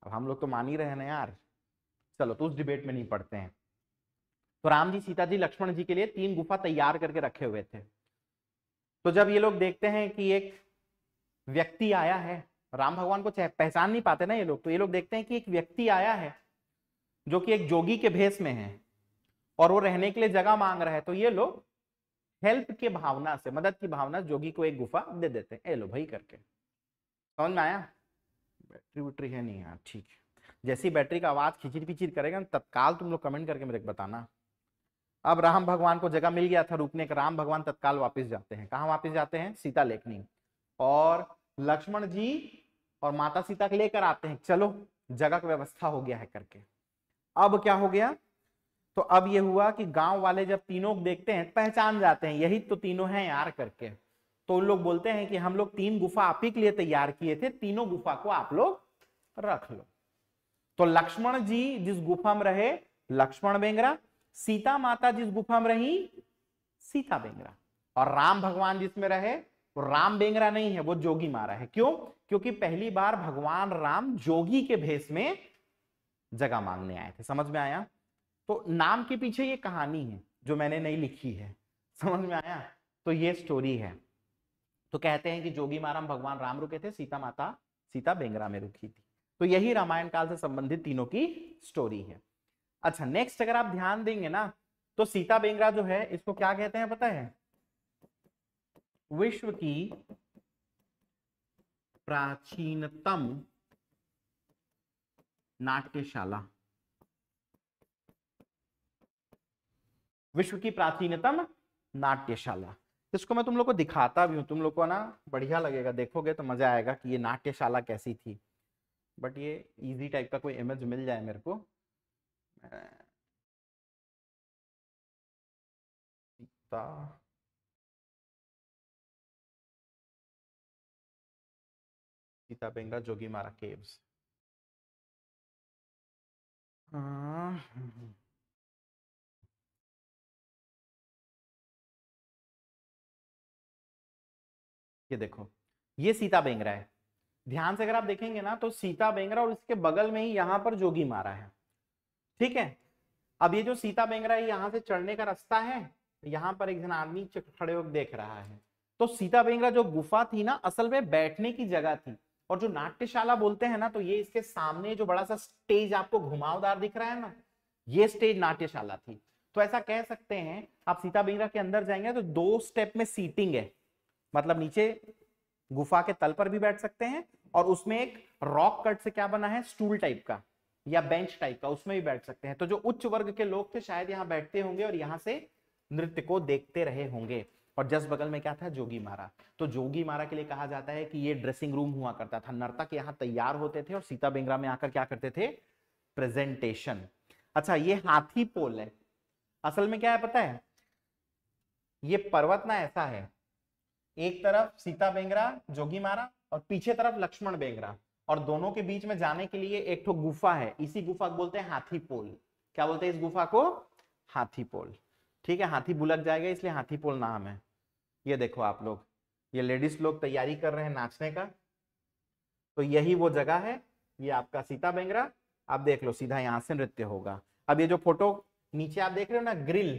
अब हम लोग तो मान ही रहे ना यार चलो तो उस डिबेट में नहीं पड़ते हैं तो राम जी सीता जी लक्ष्मण जी के लिए तीन गुफा तैयार करके रखे हुए थे तो जब ये लोग देखते हैं कि एक व्यक्ति आया है राम भगवान को पहचान नहीं पाते ना ये लोग तो ये लोग देखते हैं कि एक व्यक्ति आया है जो कि एक जोगी के भेष में है और वो रहने के लिए जगह मांग रहा है तो ये लोग हेल्प के भावना से मदद की भावना जोगी को एक गुफा दे देते हैं ए लो भाई करके समझ में आया बैटरी वैटरी है नहीं यार ठीक है जैसी बैटरी का आवाज़ खिचिर पिचिर करेगा तत्काल तुम लोग कमेंट करके मेरे को बताना अब राम भगवान को जगह मिल गया था रुकने का राम भगवान तत्काल वापस जाते हैं कहा वापस जाते हैं सीता लेखनी और लक्ष्मण जी और माता सीता को लेकर आते हैं चलो जगह की व्यवस्था हो गया है करके अब क्या हो गया तो अब ये हुआ कि गांव वाले जब तीनों देखते हैं पहचान जाते हैं यही तो तीनों हैं यार करके तो उन लोग बोलते हैं कि हम लोग तीन गुफा आप ही के लिए तैयार किए थे तीनों गुफा को आप लोग रख लो तो लक्ष्मण जी जिस गुफा में रहे लक्ष्मण बेंगरा सीता माता जिस गुफा में रही सीता बेंगरा और राम भगवान जिसमें रहे वो राम बेंगरा नहीं है वो जोगी मारा है क्यों क्योंकि पहली बार भगवान राम जोगी के भेष में जगह मांगने आए थे समझ में आया तो नाम के पीछे ये कहानी है जो मैंने नहीं लिखी है समझ में आया तो ये स्टोरी है तो कहते हैं कि जोगी माराम भगवान राम रुके थे सीता माता सीता बेंगरा में रुकी थी तो यही रामायण काल से संबंधित तीनों की स्टोरी है अच्छा नेक्स्ट अगर आप ध्यान देंगे ना तो सीता बेंगरा जो है इसको क्या कहते हैं पता है विश्व की प्राचीनतम नाट्यशाला विश्व की प्राचीनतम नाट्यशाला इसको मैं तुम लोग को दिखाता भी हूं तुम लोग को ना बढ़िया लगेगा देखोगे तो मजा आएगा कि ये नाट्यशाला कैसी थी बट ये इजी टाइप का कोई इमेज मिल जाए मेरे को Sita da Jogi caves Ah. ये देखो ये सीता बेंगरा है ध्यान से अगर आप देखेंगे ना तो सीता बेंगरा और इसके बगल में ही यहां पर जोगी मारा है ठीक है अब ये जो सीता बेंगरा है यहां से चढ़ने का रास्ता है यहाँ पर एक जन आदमी खड़े होकर देख रहा है तो सीता बेंगरा जो गुफा थी ना असल में बैठने की जगह थी और जो नाट्यशाला बोलते हैं ना तो ये इसके सामने जो बड़ा सा स्टेज आपको घुमावदार दिख रहा है ना ये स्टेज नाट्यशाला थी तो ऐसा कह सकते हैं आप सीता बेंगरा के अंदर जाएंगे तो दो स्टेप में सीटिंग है मतलब नीचे गुफा के तल पर भी बैठ सकते हैं और उसमें एक रॉक कट से क्या बना है स्टूल टाइप का या बेंच टाइप का उसमें भी बैठ सकते हैं तो जो उच्च वर्ग के लोग थे शायद यहाँ बैठते होंगे और यहाँ से नृत्य को देखते रहे होंगे और जस बगल में क्या था जोगी मारा तो जोगी मारा के लिए कहा जाता है कि ये ड्रेसिंग रूम हुआ करता था नर्तक यहाँ तैयार होते थे और सीता बेंगरा में आकर क्या करते थे प्रेजेंटेशन अच्छा ये हाथी पोल है असल में क्या है पता है ये पर्वत ना ऐसा है एक तरफ सीता बेंगरा जोगी मारा और पीछे तरफ लक्ष्मण बेंगरा और दोनों के बीच में जाने के लिए एक ठो गुफा है इसी गुफा को बोलते हैं हाथी पोल क्या बोलते हैं इस गुफा को हाथी पोल ठीक है हाथी बुलक जाएगा इसलिए हाथी पोल नाम है ये देखो आप लोग ये लेडीज लोग तैयारी कर रहे हैं नाचने का तो यही वो जगह है ये आपका सीता बेंगरा आप देख लो सीधा यहां से नृत्य होगा अब ये जो फोटो नीचे आप देख रहे हो ना ग्रिल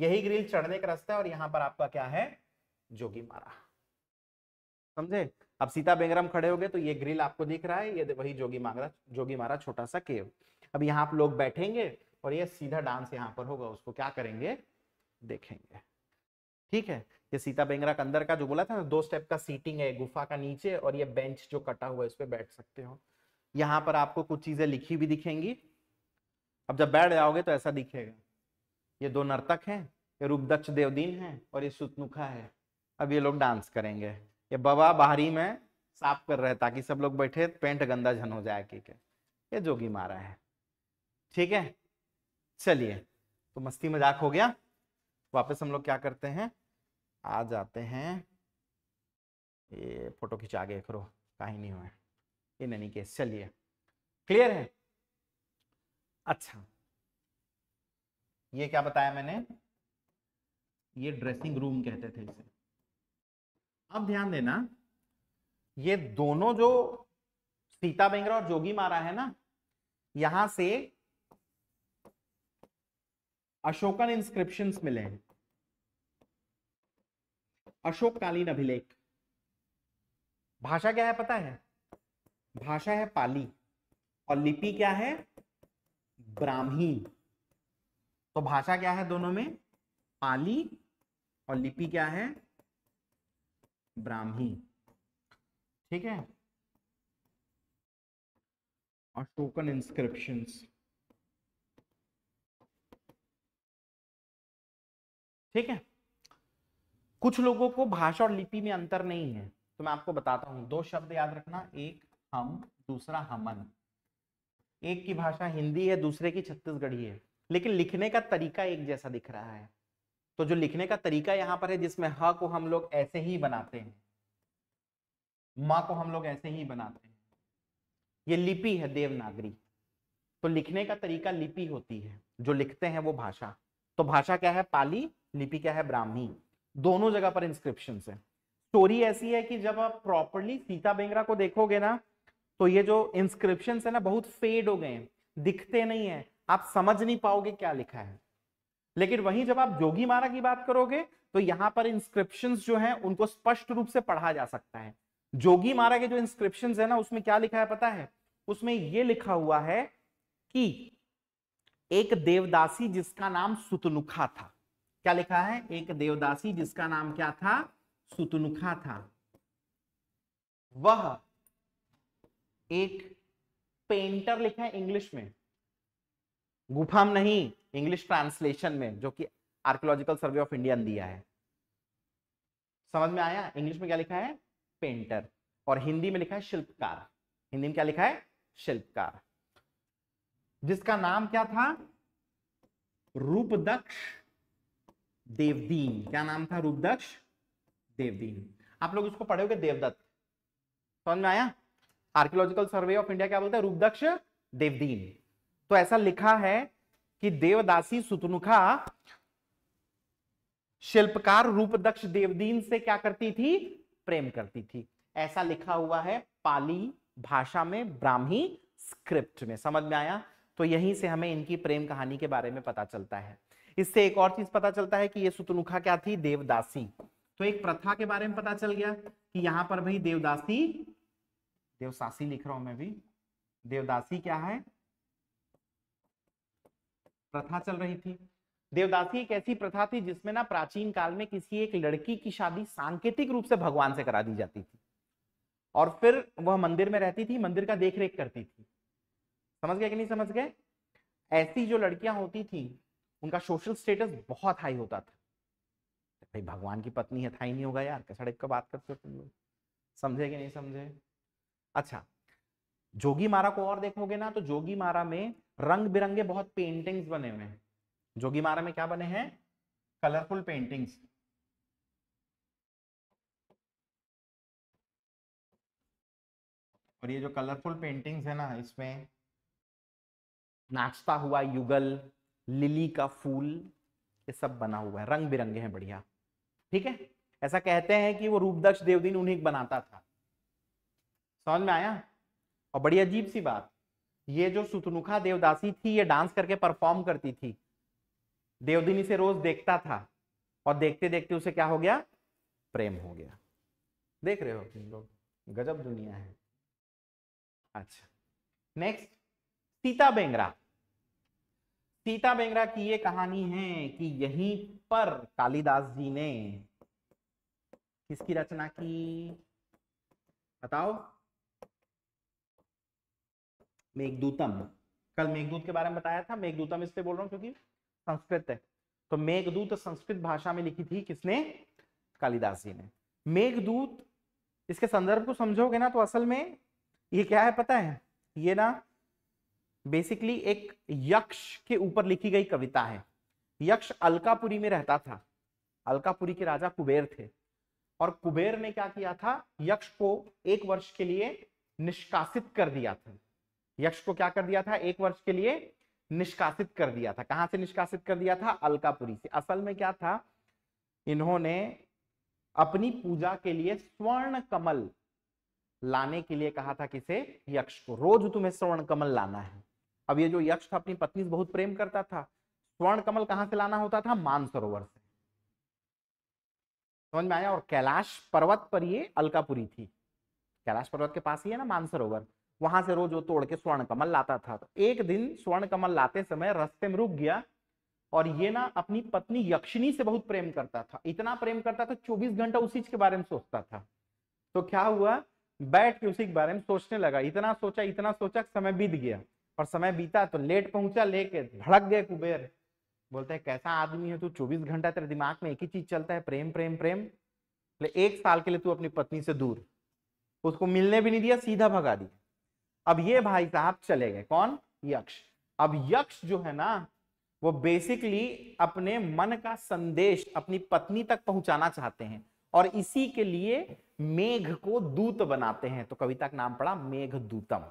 यही ग्रिल चढ़ने का रास्ता है और यहाँ पर आपका क्या है जोगी मारा समझे अब सीता बेंगराम खड़े हो गए तो ये ग्रिल आपको दिख रहा है ये वही जोगी मांगरा जोगी मारा छोटा सा केव अब यहाँ आप लोग बैठेंगे और ये सीधा डांस यहाँ पर होगा उसको क्या करेंगे देखेंगे ठीक है ये सीता बेंगरा अंदर का जो बोला था ना दो स्टेप का सीटिंग है गुफा का नीचे और ये बेंच जो कटा हुआ है उस पर बैठ सकते हो यहाँ पर आपको कुछ चीजें लिखी भी दिखेंगी अब जब बैठ जाओगे तो ऐसा दिखेगा ये दो नर्तक हैं ये रूपदक्ष देवदीन है और ये सुतनुखा है अब ये लोग डांस करेंगे ये बाबा बाहरी में साफ कर रहे ताकि सब लोग बैठे पेंट गंदा झन हो जाए के ये जोगी मारा है ठीक है चलिए तो मस्ती मजाक हो गया वापस हम लोग क्या करते हैं आ जाते हैं ये फोटो खिंचा गए करो कहीं नहीं हुआ ये एनी केस चलिए क्लियर है अच्छा ये क्या बताया मैंने ये ड्रेसिंग रूम कहते थे इसे अब ध्यान देना ये दोनों जो सीता बेंगरा और जोगी मारा है ना यहां से अशोकन इंस्क्रिप्शन मिले हैं अशोककालीन अभिलेख भाषा क्या है पता है भाषा है पाली और लिपि क्या है ब्राह्मी तो भाषा क्या है दोनों में पाली और लिपि क्या है ब्राह्मी ठीक है टोकन इंस्क्रिप्शन ठीक है कुछ लोगों को भाषा और लिपि में अंतर नहीं है तो मैं आपको बताता हूं दो शब्द याद रखना एक हम दूसरा हमन एक की भाषा हिंदी है दूसरे की छत्तीसगढ़ी है लेकिन लिखने का तरीका एक जैसा दिख रहा है तो जो लिखने का तरीका यहाँ पर है जिसमें ह को हम लोग ऐसे ही बनाते हैं माँ को हम लोग ऐसे ही बनाते हैं ये लिपि है देवनागरी तो लिखने का तरीका लिपि होती है जो लिखते हैं वो भाषा तो भाषा क्या है पाली लिपि क्या है ब्राह्मी दोनों जगह पर इंस्क्रिप्शन है स्टोरी ऐसी है कि जब आप प्रॉपरली सीता बेंगरा को देखोगे ना तो ये जो इंस्क्रिप्शन है ना बहुत फेड हो गए दिखते नहीं है आप समझ नहीं पाओगे क्या लिखा है लेकिन वहीं जब आप जोगी मारा की बात करोगे तो यहां पर इंस्क्रिप्शन जो है उनको स्पष्ट रूप से पढ़ा जा सकता है जोगी मारा के जो इंस्क्रिप्शन है ना उसमें क्या लिखा है पता है उसमें यह लिखा हुआ है कि एक देवदासी जिसका नाम सुतनुखा था क्या लिखा है एक देवदासी जिसका नाम क्या था सुतनुखा था वह एक पेंटर लिखा है इंग्लिश में गुफाम नहीं इंग्लिश ट्रांसलेशन में जो कि आर्कोलॉजिकल सर्वे ऑफ इंडिया ने दिया है समझ में आया इंग्लिश में क्या लिखा है पेंटर और हिंदी में लिखा है शिल्पकार हिंदी में क्या लिखा है शिल्पकार जिसका नाम क्या था रूपदक्ष देवदीन क्या नाम था रूपदक्ष देवदीन आप लोग इसको पढ़ोगे देवदत्त समझ में आया आर्कियोलॉजिकल सर्वे ऑफ इंडिया क्या बोलते हैं रूपदक्ष देवदीन तो ऐसा लिखा है कि देवदासी सुतनुखा शिल्पकार रूपदक्ष देवदीन से क्या करती थी प्रेम करती थी ऐसा लिखा हुआ है पाली भाषा में ब्राह्मी स्क्रिप्ट में समझ में आया तो यहीं से हमें इनकी प्रेम कहानी के बारे में पता चलता है इससे एक और चीज पता चलता है कि ये सुतनुखा क्या थी देवदासी तो एक प्रथा के बारे में पता चल गया कि यहां पर भाई देवदासी देवसासी लिख रहा हूं मैं भी देवदासी क्या है प्रथा चल रही थी देवदासी एक ऐसी प्रथा थी जिसमें ना प्राचीन काल में किसी एक लड़की की शादी सांकेतिक रूप से भगवान से करा दी जाती थी और फिर वह मंदिर में रहती थी मंदिर का देख करती थी समझ गए कि नहीं समझ गए ऐसी जो लड़कियां होती थी उनका सोशल स्टेटस बहुत हाई होता था भाई भगवान की पत्नी है था ही नहीं होगा यार कैसा टाइप का बात करते हो तुम लोग समझे कि नहीं समझे अच्छा जोगी मारा को और देखोगे ना तो जोगी मारा में रंग बिरंगे बहुत पेंटिंग्स बने हुए हैं जोगी मारा में क्या बने हैं कलरफुल पेंटिंग्स और ये जो कलरफुल पेंटिंग्स है ना इसमें नाचता हुआ युगल लिली का फूल ये सब बना हुआ है रंग बिरंगे हैं बढ़िया ठीक है ऐसा कहते हैं कि वो रूपदक्ष देवदीन उन्हीं बनाता था समझ में आया और बड़ी अजीब सी बात ये जो सुतनुखा देवदासी थी ये डांस करके परफॉर्म करती थी देवदिनी से रोज देखता था और देखते देखते उसे क्या हो गया प्रेम हो गया देख रहे हो तुम लोग गजब दुनिया है अच्छा नेक्स्ट सीता बेंगरा सीता बेंगरा की ये कहानी है कि यहीं पर कालिदास जी ने किसकी रचना की बताओ मेघदूतम कल मेघदूत के बारे में बताया था मेघदूतम इसलिए बोल रहा हूँ क्योंकि संस्कृत है तो मेघदूत संस्कृत भाषा में लिखी थी किसने कालिदास जी ने मेघदूत इसके संदर्भ को समझोगे ना तो असल में ये क्या है पता है ये ना बेसिकली एक यक्ष के ऊपर लिखी गई कविता है यक्ष अलकापुरी में रहता था अलकापुरी के राजा कुबेर थे और कुबेर ने क्या किया था यक्ष को एक वर्ष के लिए निष्कासित कर दिया था यक्ष को क्या कर दिया था एक वर्ष के लिए निष्कासित कर दिया था कहां से निष्कासित कर दिया था अलकापुरी से असल में क्या था इन्होंने अपनी पूजा के लिए स्वर्ण कमल लाने के लिए कहा था किसे यक्ष को रोज तुम्हें स्वर्ण कमल लाना है अब ये जो यक्ष था अपनी पत्नी से बहुत प्रेम करता था स्वर्ण कमल कहां से लाना होता था मानसरोवर से समझ में आया और कैलाश पर्वत पर ये अलकापुरी थी कैलाश पर्वत के पास ही है ना मानसरोवर वहां से रोज वो तोड़ के स्वर्ण कमल लाता था तो एक दिन स्वर्ण कमल लाते समय रस्ते में रुक गया और ये ना अपनी पत्नी यक्षिणी से बहुत प्रेम करता था इतना प्रेम करता था 24 घंटा उसी के बारे में सोचता था तो क्या हुआ बैठ के उसी के बारे में सोचने लगा इतना सोचा इतना सोचा समय बीत गया और समय बीता तो लेट पहुंचा लेके भड़क गए कुबेर बोलते हैं कैसा आदमी है तू चौबीस घंटा तेरे दिमाग में एक ही चीज चलता है प्रेम प्रेम प्रेम एक साल के लिए तू अपनी पत्नी से दूर उसको मिलने भी नहीं दिया सीधा भगा दिया अब ये भाई साहब चले गए कौन यक्ष अब यक्ष जो है ना वो बेसिकली अपने मन का संदेश अपनी पत्नी तक पहुंचाना चाहते हैं और इसी के लिए मेघ को दूत बनाते हैं तो कविता का नाम पड़ा मेघ दूतम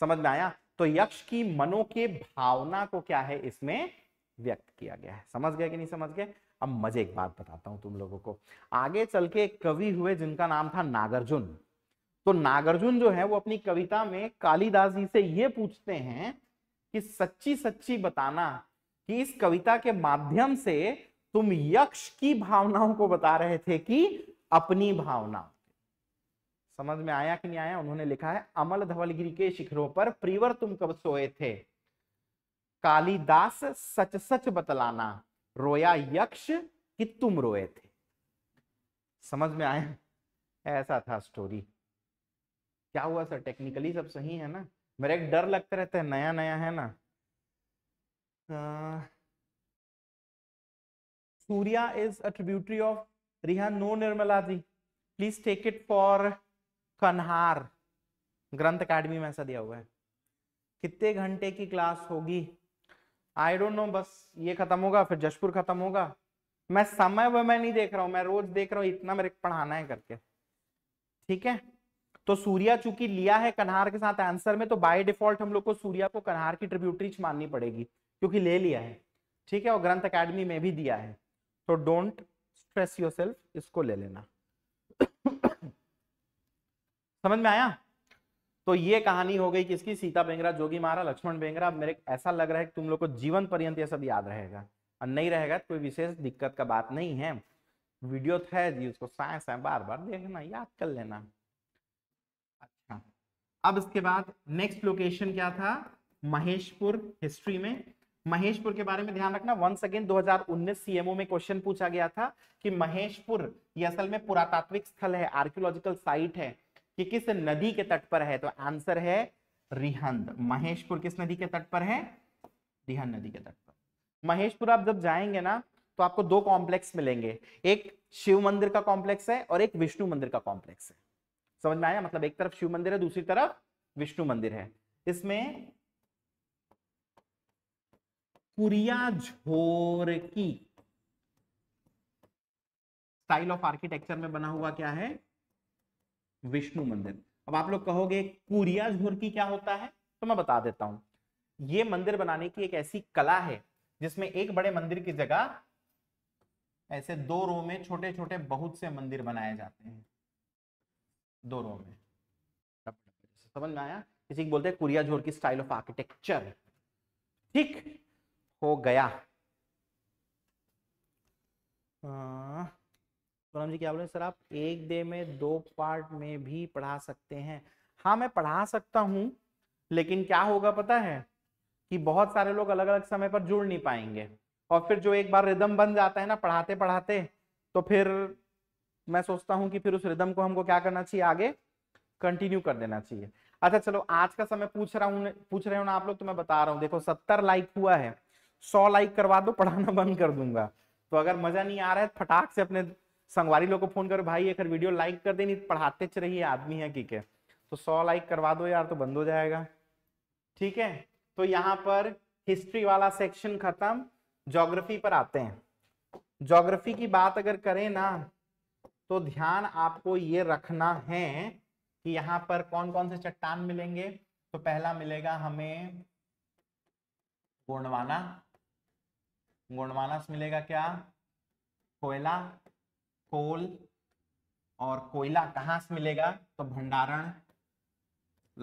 समझ में आया तो यक्ष की मनो के भावना को क्या है इसमें व्यक्त किया गया है समझ गया कि नहीं समझ गए अब मजे एक बात बताता हूं तुम लोगों को आगे चल के कवि हुए जिनका नाम था नागार्जुन तो नागार्जुन जो है वो अपनी कविता में कालिदास जी से ये पूछते हैं कि सच्ची सच्ची बताना कि इस कविता के माध्यम से तुम यक्ष की भावनाओं को बता रहे थे कि अपनी भावना समझ में आया कि नहीं आया उन्होंने लिखा है अमल धवलगिरी के शिखरों पर प्रीवर तुम कब सोए थे कालिदास सच सच बतलाना रोया यक्ष कि तुम रोए थे समझ में आया ऐसा था स्टोरी क्या हुआ सर टेक्निकली सब सही है ना मेरा एक डर लगता रहता है नया नया है ना Surya is a tributary of रिहा no Nirmala ji please take it for Kanhar Granth academy में ऐसा दिया हुआ है कितने घंटे की क्लास होगी आई डोंट नो बस ये खत्म होगा फिर जशपुर खत्म होगा मैं समय वह मैं नहीं देख रहा हूँ मैं रोज देख रहा हूँ इतना मेरे पढ़ाना है करके ठीक है तो सूर्या चूंकि लिया है कन्हार के साथ आंसर में तो बाय डिफॉल्ट हम लोग को सूर्या को कन्हार की ट्रिब्यूटरीज माननी पड़ेगी क्योंकि ले लिया है ठीक है और ग्रंथ अकेडमी में भी दिया है तो डोंट स्ट्रेस योर इसको ले लेना समझ में आया तो ये कहानी हो गई किसकी सीता बेंगरा जोगी मारा लक्ष्मण बेंगरा मेरे ऐसा लग रहा है कि तुम लोग को जीवन पर्यंत ये सब याद रहेगा और नहीं रहेगा तो कोई विशेष दिक्कत का बात नहीं है वीडियो है जी उसको साइंस है बार बार देखना याद कर लेना अब इसके बाद नेक्स्ट लोकेशन क्या था महेशपुर हिस्ट्री में महेशपुर के बारे में ध्यान रखना वंस अगेन 2019 सीएमओ में क्वेश्चन पूछा गया था कि महेशपुर ये असल में पुरातात्विक स्थल है आर्कियोलॉजिकल साइट है कि किस नदी के तट पर है तो आंसर है रिहंद महेशपुर किस नदी के तट पर है रिहंद नदी के तट पर महेशपुर आप जब जाएंगे ना तो आपको दो कॉम्प्लेक्स मिलेंगे एक शिव मंदिर का कॉम्प्लेक्स है और एक विष्णु मंदिर का कॉम्प्लेक्स है समझ में आया मतलब एक तरफ शिव मंदिर है दूसरी तरफ विष्णु मंदिर है इसमें कुरिया झोर की स्टाइल ऑफ आर्किटेक्चर में बना हुआ क्या है विष्णु मंदिर अब आप लोग कहोगे कुरिया झोर की क्या होता है तो मैं बता देता हूं ये मंदिर बनाने की एक ऐसी कला है जिसमें एक बड़े मंदिर की जगह ऐसे दो रो में छोटे छोटे बहुत से मंदिर बनाए जाते हैं दो रो में समझ में आया किसी को बोलते हैं कुरिया झोर की स्टाइल ऑफ आर्किटेक्चर ठीक हो गया आ, जी क्या बोल रहे सर आप एक डे में दो पार्ट में भी पढ़ा सकते हैं हाँ मैं पढ़ा सकता हूं लेकिन क्या होगा पता है कि बहुत सारे लोग अलग अलग समय पर जुड़ नहीं पाएंगे और फिर जो एक बार रिदम बन जाता है ना पढ़ाते पढ़ाते तो फिर मैं सोचता हूं कि फिर उस रिदम को हमको क्या करना चाहिए आगे कंटिन्यू कर देना चाहिए अच्छा चलो आज का समय पूछ रहा हूँ पूछ रहे हो ना आप लोग तो मैं बता रहा हूँ देखो सत्तर लाइक हुआ है सौ लाइक करवा दो पढ़ाना बंद कर दूंगा तो अगर मजा नहीं आ रहा है फटाक से अपने संगवारी लोग को फोन कर भाई एक वीडियो लाइक कर देनी पढ़ाते च रही आदमी है ठीक है तो सौ लाइक करवा दो यार तो बंद हो जाएगा ठीक है तो यहाँ पर हिस्ट्री वाला सेक्शन खत्म जोग्राफी पर आते हैं जोग्राफी की बात अगर करें ना तो ध्यान आपको ये रखना है कि यहाँ पर कौन कौन से चट्टान मिलेंगे तो पहला मिलेगा हमें गोंडवाना गोंडवाना से मिलेगा क्या कोयला कोल और कोयला कहाँ से मिलेगा तो भंडारण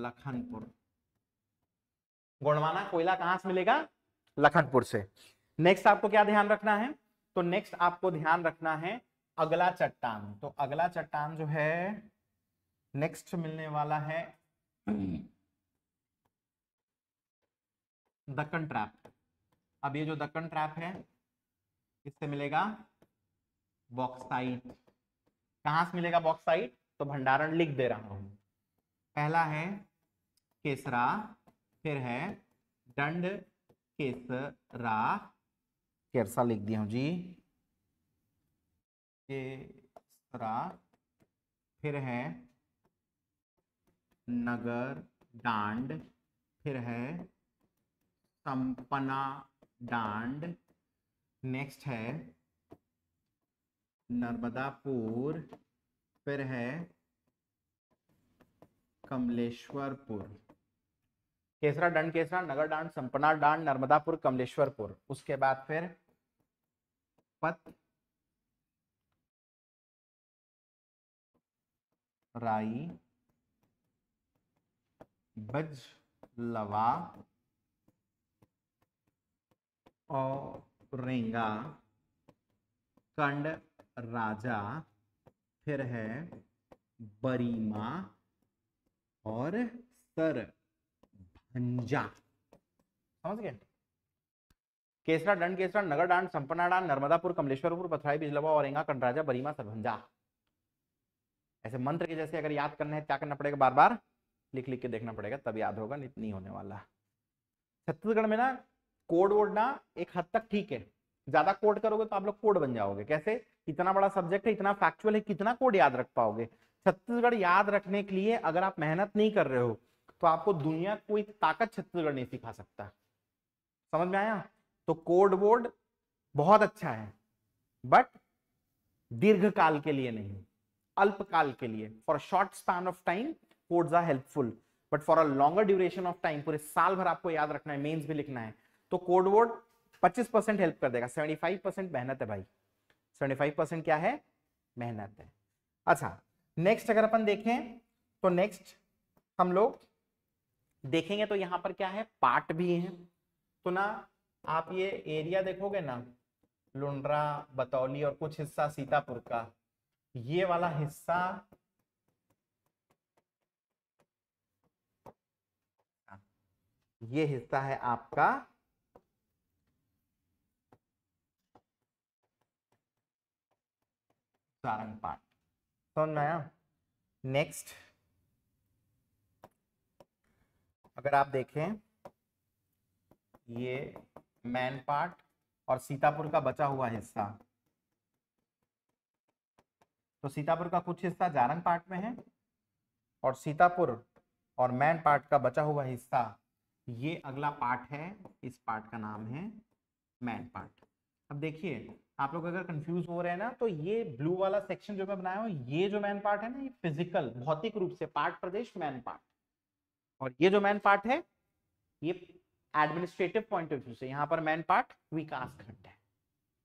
लखनपुर गोंडवाना कोयला कहाँ से मिलेगा लखनपुर से नेक्स्ट आपको क्या ध्यान रखना है तो नेक्स्ट आपको ध्यान रखना है अगला चट्टान तो अगला चट्टान जो है नेक्स्ट मिलने वाला है दक्कन ट्रैप अब ये जो दक्कन ट्रैप है इससे मिलेगा बॉक्साइट कहां से मिलेगा बॉक्साइट तो भंडारण लिख दे रहा हूं पहला है केसरा फिर है दंड केसरा केरसा लिख दिया हूं जी केसरा फिर है नगर डांड फिर है संपना डांड नेक्स्ट है नर्मदापुर फिर है कमलेश्वरपुर केसरा डांड केसरा नगर डांड संपना डांड नर्मदापुर कमलेश्वरपुर उसके बाद फिर पथ राई बज लवा और रेंगा कंड राजा फिर है बरीमा और सर भंजा समझ गए केसरा डंड केसरा नगर डांड संपना डांड नर्मदापुर कमलेश्वरपुर पथराई बिजलवा कंड राजा बरीमा सरभंजा ऐसे मंत्र के जैसे अगर याद करना है क्या करना पड़ेगा बार बार लिख लिख के देखना पड़ेगा तब याद होगा नहीं, होने वाला छत्तीसगढ़ में ना कोड वोड ना एक हद तक ठीक है ज्यादा कोड करोगे तो आप लोग कोड बन जाओगे कैसे इतना बड़ा सब्जेक्ट है इतना फैक्चुअल है कितना कोड याद रख पाओगे छत्तीसगढ़ याद रखने के लिए अगर आप मेहनत नहीं कर रहे हो तो आपको दुनिया कोई ताकत छत्तीसगढ़ नहीं सिखा सकता समझ में आया तो कोड वोड बहुत अच्छा है बट दीर्घकाल के लिए नहीं अल्पकाल के लिए for short span of time codes are helpful but for a longer duration of time पूरे साल भर आपको याद रखना है मेन्स भी लिखना है तो कोड वर्ड 25 परसेंट हेल्प कर देगा 75 परसेंट मेहनत है भाई 75 परसेंट क्या है मेहनत है अच्छा नेक्स्ट अगर अपन देखें तो नेक्स्ट हम लोग देखेंगे तो यहां पर क्या है पार्ट भी है तो ना आप ये एरिया देखोगे ना लुंड्रा बतौली और कुछ हिस्सा सीतापुर का ये वाला हिस्सा ये हिस्सा है आपका सारंग पार्ट सुन में आया नेक्स्ट अगर आप देखें ये मैन पार्ट और सीतापुर का बचा हुआ हिस्सा तो सीतापुर का कुछ हिस्सा जारंग पार्ट में है और सीतापुर और मैन पार्ट का बचा हुआ हिस्सा ये अगला पार्ट है इस पार्ट का नाम है मैन पार्ट अब देखिए आप लोग अगर कंफ्यूज हो रहे हैं ना तो ये ब्लू वाला सेक्शन जो मैं बनाया हूँ ये जो मैन पार्ट है ना ये फिजिकल भौतिक रूप से पार्ट प्रदेश मैन पार्ट और ये जो मैन पार्ट है ये एडमिनिस्ट्रेटिव पॉइंट ऑफ व्यू से यहाँ पर मैन पार्ट विकास खंड है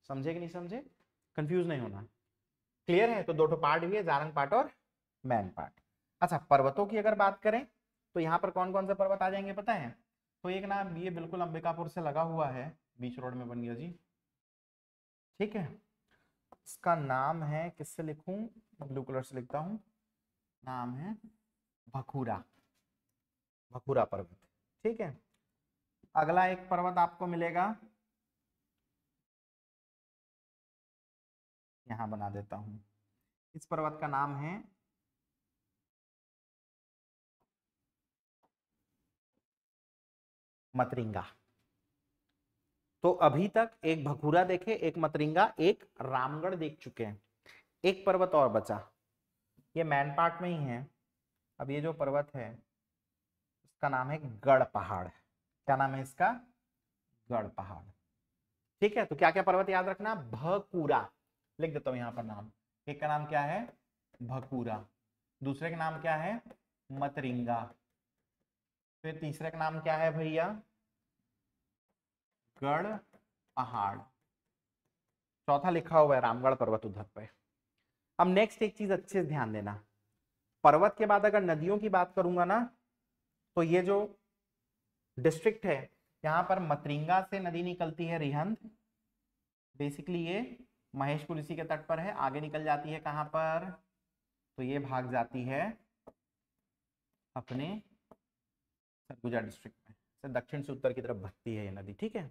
समझे कि नहीं समझे कंफ्यूज नहीं होना क्लियर है तो दो पार्ट भी है जारंग पार्ट और मैन पार्ट अच्छा पर्वतों की अगर बात करें तो यहाँ पर कौन कौन से पर्वत आ जाएंगे पता है तो एक नाम ये बिल्कुल अंबिकापुर से लगा हुआ है बीच रोड में बन गया जी ठीक है इसका नाम है किससे लिखूं ब्लू कलर से लिखता हूं नाम है भखूरा भखूरा पर्वत ठीक है अगला एक पर्वत आपको मिलेगा यहाँ बना देता हूँ इस पर्वत का नाम है मतरिंगा तो अभी तक एक भकूरा देखे एक मतरिंगा एक रामगढ़ देख चुके हैं एक पर्वत और बचा ये मैन पार्ट में ही है अब ये जो पर्वत है उसका नाम है गढ़ पहाड़ क्या नाम है इसका गढ़ पहाड़ ठीक है तो क्या क्या पर्वत याद रखना भकूरा लिख देता हूँ यहाँ पर नाम एक का नाम क्या है भकूरा दूसरे का नाम क्या है मतरिंगा फिर तीसरे का नाम क्या है भैया गढ़ पहाड़ चौथा लिखा हुआ है रामगढ़ पर्वत उधर पे अब नेक्स्ट एक चीज अच्छे से ध्यान देना पर्वत के बाद अगर नदियों की बात करूंगा ना तो ये जो डिस्ट्रिक्ट है यहां पर मतरिंगा से नदी निकलती है रिहंद बेसिकली ये महेशपुर इसी के तट पर है आगे निकल जाती है कहां पर तो ये भाग जाती है अपने सरगुजा डिस्ट्रिक्ट में से दक्षिण से उत्तर की तरफ बहती है ये नदी ठीक है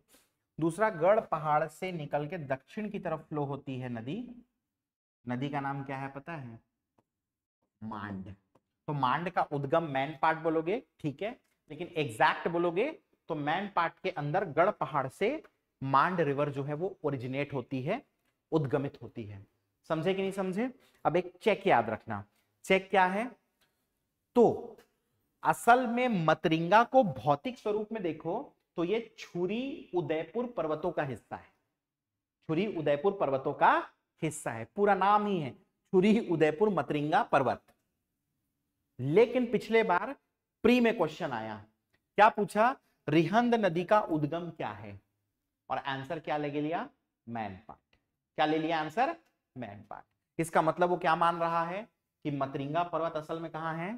दूसरा गढ़ पहाड़ से निकल के दक्षिण की तरफ फ्लो होती है नदी नदी का नाम क्या है पता है मांड तो मांड का उद्गम मैन पार्ट बोलोगे ठीक है लेकिन एग्जैक्ट बोलोगे तो मैन पार्ट के अंदर गढ़ पहाड़ से मांड रिवर जो है वो ओरिजिनेट होती है उद्गमित होती है समझे कि नहीं समझे अब एक चेक याद रखना चेक क्या है तो असल में मतरिंगा को भौतिक स्वरूप में देखो तो ये छुरी उदयपुर पर्वतों का हिस्सा है छुरी उदयपुर पर्वतों का हिस्सा है पूरा नाम ही है छुरी उदयपुर मतरिंगा पर्वत लेकिन पिछले बार प्री में क्वेश्चन आया क्या पूछा रिहंद नदी का उद्गम क्या है और आंसर क्या लगे लिया मैनपा क्या ले लिया आंसर मैन पार्ट इसका मतलब वो क्या मान रहा है कि मतरिंगा पर्वत असल में कहा है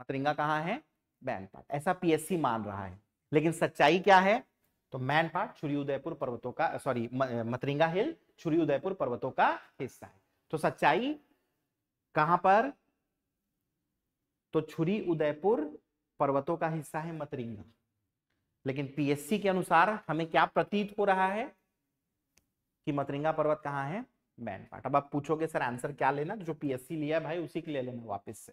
मतरिंगा कहा है मैन पार्ट ऐसा पीएससी मान रहा है लेकिन सच्चाई क्या है तो मैन पार्ट सूर्योदयपुर पर्वतों का सॉरी मतरिंगा हिल सूर्योदयपुर पर्वतों का हिस्सा है तो सच्चाई कहां पर तो छुरी उदयपुर पर्वतों का हिस्सा है मतरिंगा लेकिन पीएससी के अनुसार हमें क्या प्रतीत हो रहा है कि मतरिंगा पर्वत कहाँ है बैंड पार्ट अब आप पूछोगे सर आंसर क्या लेना तो जो पीएससी लिया भाई उसी के ले लेना वापस से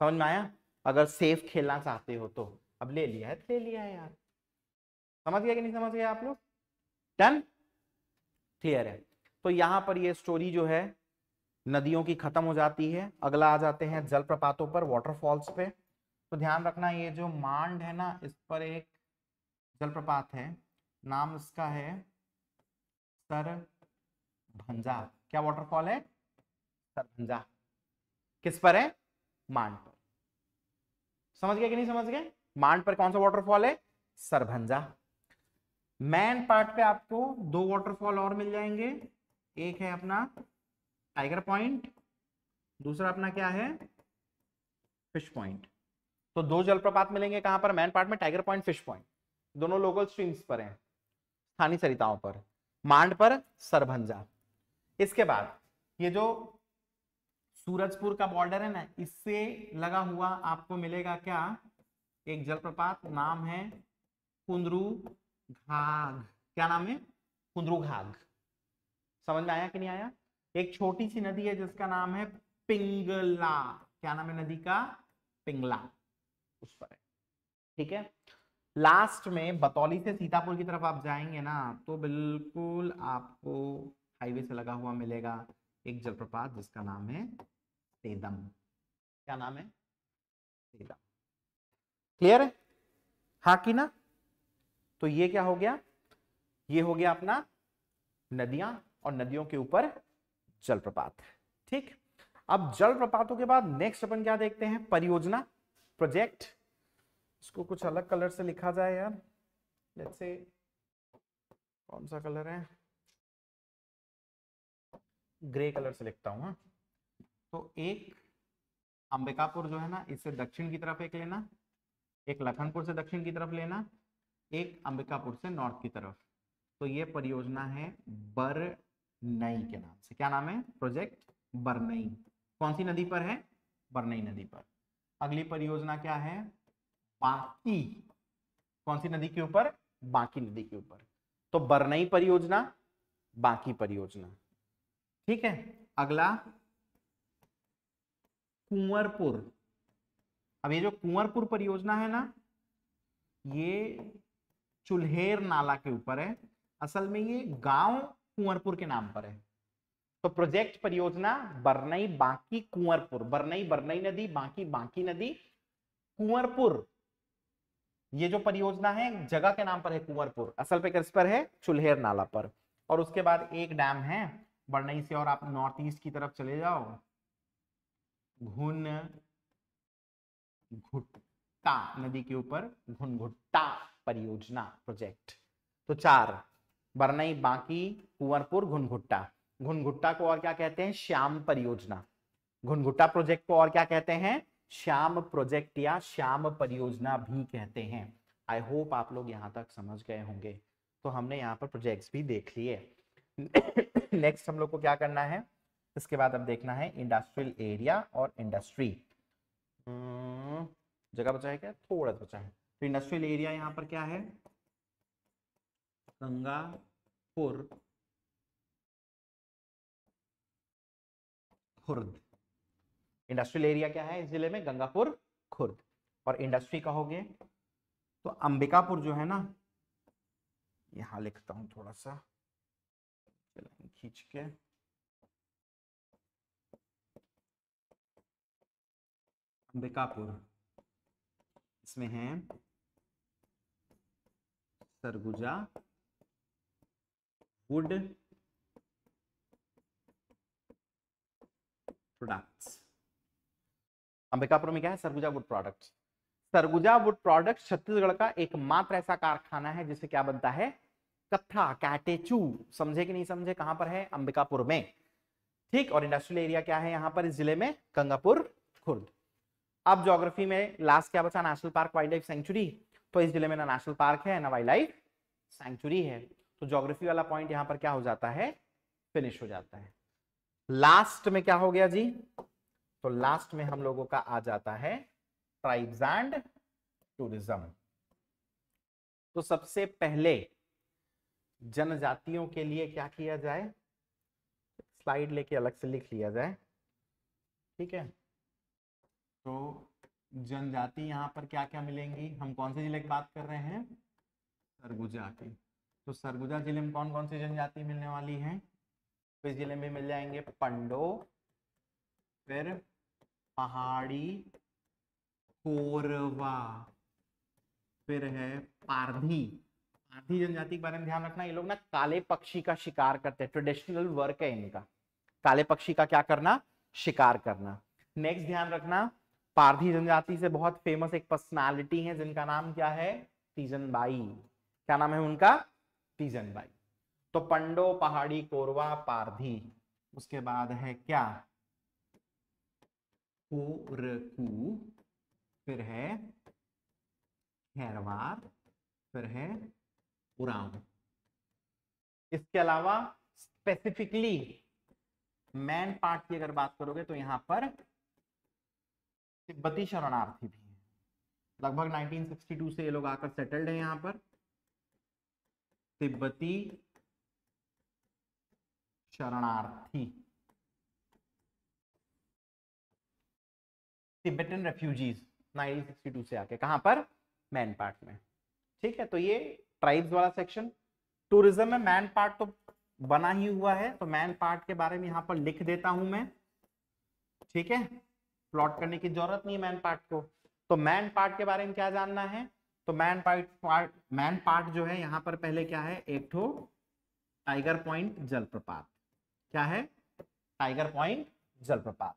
समझ में आया अगर सेफ खेलना चाहते हो तो अब ले लिया है ले लिया है यार समझ गया कि नहीं समझ गया आप लोग डन क्लियर है तो यहाँ पर ये स्टोरी जो है नदियों की खत्म हो जाती है अगला आ जाते हैं जलप्रपातों पर वाटरफॉल्स पे तो ध्यान रखना ये जो मांड है ना इस पर एक जलप्रपात है नाम इसका है सर भंजा क्या वाटरफॉल है सरभंजा किस पर है मांड पर समझ गए कि नहीं समझ गए मांड पर कौन सा वाटरफॉल है सरभंजा मैन पार्ट पे आपको दो वाटरफॉल और मिल जाएंगे एक है अपना टाइगर पॉइंट दूसरा अपना क्या है फिश पॉइंट तो दो जलप्रपात मिलेंगे कहां पर मैन पार्ट में टाइगर पॉइंट फिश पॉइंट दोनों लोकल स्ट्रीम्स पर हैं स्थानीय सरिताओं पर मांड पर सरभंजा इसके बाद ये जो सूरजपुर का बॉर्डर है ना इससे लगा हुआ आपको मिलेगा क्या एक जलप्रपात नाम है कुंदरू घाघ क्या नाम है कुंदरू घाघ समझ में आया कि नहीं आया एक छोटी सी नदी है जिसका नाम है पिंगला क्या नाम है नदी का पिंगला उस पर ठीक है लास्ट में बतौली से सीतापुर की तरफ आप जाएंगे ना तो बिल्कुल आपको हाईवे से लगा हुआ मिलेगा एक जलप्रपात जिसका नाम है सेदम क्या नाम है सेदम क्लियर है हा कि ना तो ये क्या हो गया ये हो गया अपना नदियां और नदियों के ऊपर जलप्रपात ठीक अब जलप्रपातों के बाद नेक्स्ट अपन क्या देखते हैं परियोजना प्रोजेक्ट इसको कुछ अलग कलर से लिखा जाए यार लेट्स से कौन सा कलर है ग्रे कलर से लिखता हूँ हाँ। तो एक अंबिकापुर जो है ना इससे दक्षिण की तरफ एक लेना एक लखनपुर से दक्षिण की तरफ लेना एक अंबिकापुर से नॉर्थ की तरफ तो ये परियोजना है बर नई के नाम से क्या नाम है प्रोजेक्ट बरनई कौन सी नदी पर है बरनई नदी पर अगली परियोजना क्या है बाकी कौन सी नदी के ऊपर बाकी नदी के ऊपर तो बरनई परियोजना बाकी परियोजना ठीक है अगला कुंवरपुर अब ये जो कुंवरपुर परियोजना है ना ये चुल्हेर नाला के ऊपर है असल में ये गांव कुंवरपुर के नाम पर है तो प्रोजेक्ट परियोजना बरनई बाकी कुंवरपुर बरनई बरनई नदी बाकी बाकी नदी कुंवरपुर ये जो परियोजना है जगह के नाम पर है कुंवरपुर असल पे किस पर है चुल्हेर नाला पर और उसके बाद एक डैम है बड़नई से और आप नॉर्थ ईस्ट की तरफ चले जाओ घुन घुट्टा नदी के ऊपर घुनघुट्टा परियोजना प्रोजेक्ट तो चार बरनई बाकी कुंवरपुर घुनघुट्टा घुनघुट्टा को और क्या कहते हैं श्याम परियोजना घुनघुट्टा प्रोजेक्ट को और क्या कहते हैं श्याम प्रोजेक्ट या श्याम परियोजना भी कहते हैं आई होप आप लोग यहाँ तक समझ गए होंगे तो हमने यहाँ पर प्रोजेक्ट्स भी देख लिए नेक्स्ट हम लोग को क्या करना है इसके बाद अब देखना है इंडस्ट्रियल एरिया और इंडस्ट्री hmm, जगह बचा है क्या थोड़ा सा बचा है तो इंडस्ट्रियल एरिया यहाँ पर क्या है गंगापुर खुर्द इंडस्ट्रियल एरिया क्या है इस जिले में गंगापुर खुर्द और इंडस्ट्री कहोगे तो अंबिकापुर जो है ना यहां लिखता हूं थोड़ा सा खींच के अंबिकापुर इसमें है सरगुजा वुड प्रोडक्ट्स अंबिकापुर में क्या है Surguja wood product Surguja wood product Chhattisgarh का एकमात्र ऐसा कारखाना है जिसे क्या बनता है कथा कैटेचू समझे कि नहीं समझे कहां पर है अंबिकापुर में ठीक और इंडस्ट्रियल एरिया क्या है यहां पर इस जिले में गंगापुर खुर्द अब ज्योग्राफी में लास्ट क्या बचा national park wildlife sanctuary तो इस जिले में ना नेशनल पार्क है ना वाइल्ड लाइफ सेंचुरी है तो ज्योग्राफी वाला पॉइंट यहां पर क्या हो जाता है फिनिश हो जाता है लास्ट में क्या हो गया जी तो लास्ट में हम लोगों का आ जाता है ट्राइब्स एंड टूरिज्म तो सबसे पहले जनजातियों के लिए क्या किया जाए स्लाइड लेके अलग से लिख लिया जाए ठीक है तो जनजाति यहां पर क्या क्या मिलेंगी हम कौन से जिले की बात कर रहे हैं सरगुजा की तो सरगुजा जिले में कौन कौन सी जनजाति मिलने वाली है तो इस जिले में मिल जाएंगे पंडो फिर पहाड़ी कोरवा फिर है पारधी पारधी जनजाति के बारे में ध्यान रखना ये लोग ना काले पक्षी का शिकार करते हैं ट्रेडिशनल वर्क है इनका काले पक्षी का क्या करना शिकार करना नेक्स्ट ध्यान रखना पारधी जनजाति से बहुत फेमस एक पर्सनालिटी है जिनका नाम क्या है तीजन बाई क्या नाम है उनका तीजन बाई तो पंडो पहाड़ी कोरवा पारधी उसके बाद है क्या को फिर है खैरवार फिर है उराव इसके अलावा स्पेसिफिकली मैन पार्ट की अगर बात करोगे तो यहां पर तिब्बती शरणार्थी भी है लगभग 1962 से ये लोग आकर सेटल्ड है यहाँ पर तिब्बती शरणार्थी तिब्बतन रेफ्यूजीज 1962 से आके कहां पर मैन पार्ट में ठीक है तो ये ट्राइब्स वाला सेक्शन टूरिज्म में मैन पार्ट तो बना ही हुआ है तो मैन पार्ट के बारे में यहां पर लिख देता हूं मैं ठीक है प्लॉट करने की जरूरत नहीं है मैन पार्ट को तो मैन पार्ट के बारे में क्या जानना है तो main part part main part जो है यहां पर पहले क्या है एक ठो टाइगर पॉइंट जलप्रपात क्या है टाइगर पॉइंट जलप्रपात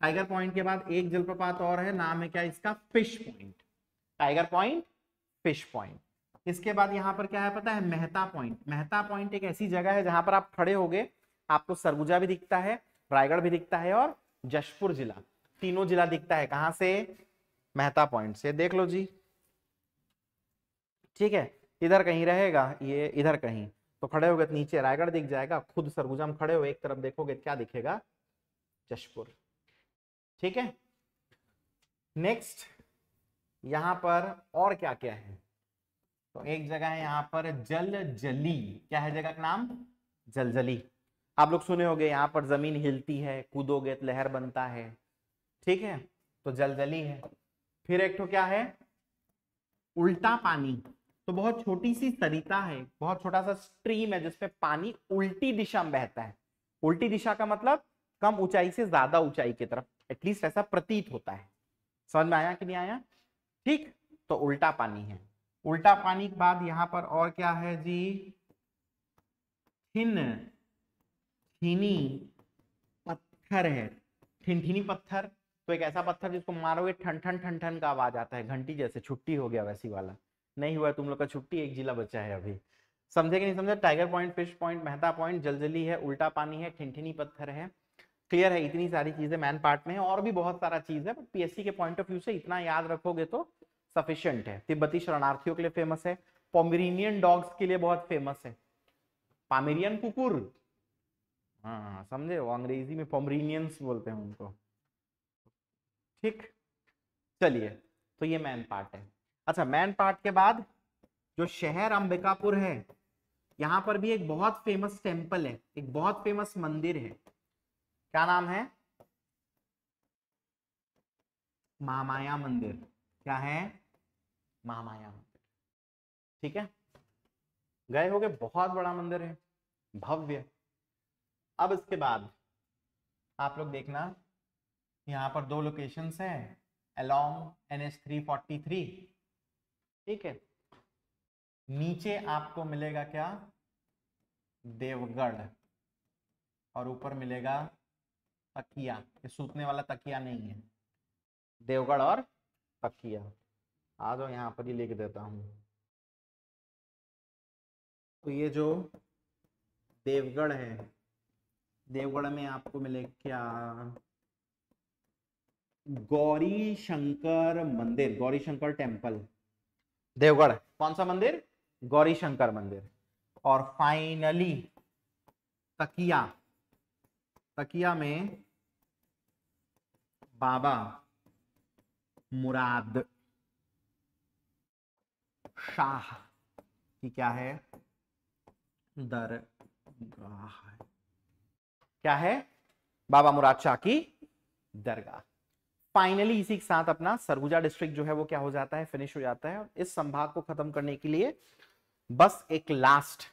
टाइगर पॉइंट के बाद एक जलप्रपात और है नाम है क्या इसका fish point tiger point fish point इसके बाद यहाँ पर क्या है पता है मेहता पॉइंट मेहता पॉइंट एक ऐसी जगह है जहां पर आप खड़े हो गए आपको सरगुजा भी दिखता है रायगढ़ भी दिखता है और जशपुर जिला तीनों जिला दिखता है कहां से मेहता पॉइंट से देख लो जी ठीक है इधर कहीं रहेगा ये इधर कहीं तो खड़े हो गए तो नीचे रायगढ़ दिख जाएगा खुद सरगुजा में खड़े हो एक तरफ देखोगे तो क्या दिखेगा जशपुर ठीक है नेक्स्ट यहां पर और क्या क्या है तो एक जगह है यहां पर जल जली क्या है जगह का नाम जली आप लोग सुने होंगे यहाँ पर जमीन हिलती है कूदोगे तो लहर बनता है ठीक है तो जल जली है फिर एक तो क्या है उल्टा पानी तो बहुत छोटी सी सरिता है बहुत छोटा सा स्ट्रीम है जिसपे पानी उल्टी दिशा में बहता है उल्टी दिशा का मतलब कम ऊंचाई से ज्यादा ऊंचाई की तरफ एटलीस्ट ऐसा प्रतीत होता है समझ में आया कि नहीं आया ठीक तो उल्टा पानी है उल्टा पानी के बाद यहां पर और क्या है जी थिन थिनी पत्थर है ठिनठिनी पत्थर तो एक ऐसा पत्थर जिसको मारोगे ठन ठन ठन ठन का आवाज आता है घंटी जैसे छुट्टी हो गया वैसी वाला नहीं हुआ तुम लोग का छुट्टी एक जिला बचा है अभी समझे कि नहीं समझे tiger point fish point Mehta point Jaljali है उल्टा पानी है ठिनठिनी पत्थर है क्लियर है इतनी सारी चीजें मैन पार्ट में है और भी बहुत सारा चीज है बट पीएससी के पॉइंट ऑफ व्यू से इतना याद रखोगे तो सफिशियंट है तिब्बती शरणार्थियों के लिए फेमस है पोमरीनियन डॉग्स के लिए बहुत फेमस है पामेरियन कुकुर हाँ समझे अंग्रेजी में पॉमरीनियंस बोलते हैं उनको ठीक चलिए तो ये मैन पार्ट है अच्छा मैन पार्ट के बाद जो शहर अंबिकापुर है यहाँ पर भी एक बहुत फेमस टेम्पल है एक बहुत फेमस मंदिर है क्या नाम है महामाया मंदिर क्या है महामाया मंदिर ठीक है गए हो गए बहुत बड़ा मंदिर है भव्य अब इसके बाद आप लोग देखना यहाँ पर दो लोकेशंस हैं along N S three forty three ठीक है नीचे आपको मिलेगा क्या देवगढ़ और ऊपर मिलेगा तकिया ये सूतने वाला तकिया नहीं है देवगढ़ और तकिया आ जाओ यहाँ पर ही लिख देता हूँ तो ये जो देवगढ़ है देवगढ़ में आपको मिले क्या गौरी शंकर मंदिर गौरी शंकर टेम्पल देवगढ़ कौन सा मंदिर गौरी शंकर मंदिर और फाइनली तकिया तकिया में बाबा मुराद शाह की क्या है दर है क्या है बाबा मुराद शाह की दरगाह फाइनली इसी के साथ अपना सरगुजा डिस्ट्रिक्ट जो है वो क्या हो जाता है फिनिश हो जाता है और इस संभाग को खत्म करने के लिए बस एक लास्ट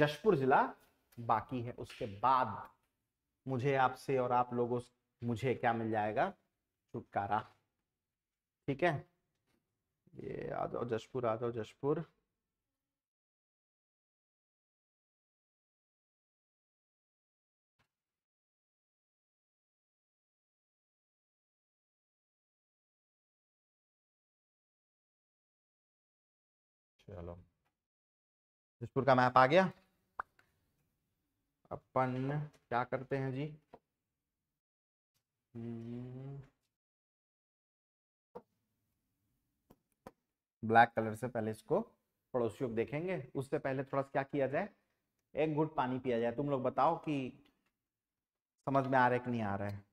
जशपुर जिला बाकी है उसके बाद मुझे आपसे और आप लोगों मुझे क्या मिल जाएगा छुटकारा ठीक है ये आ जाओ जशपुर आ जाओ जशपुर चलो जशपुर का मैप आ गया अपन क्या करते हैं जी ब्लैक हम्म। कलर से पहले इसको पड़ोसियों देखेंगे उससे पहले थोड़ा सा क्या किया जाए एक घुट पानी पिया जाए तुम लोग बताओ कि समझ में आ रहा है कि नहीं आ रहा है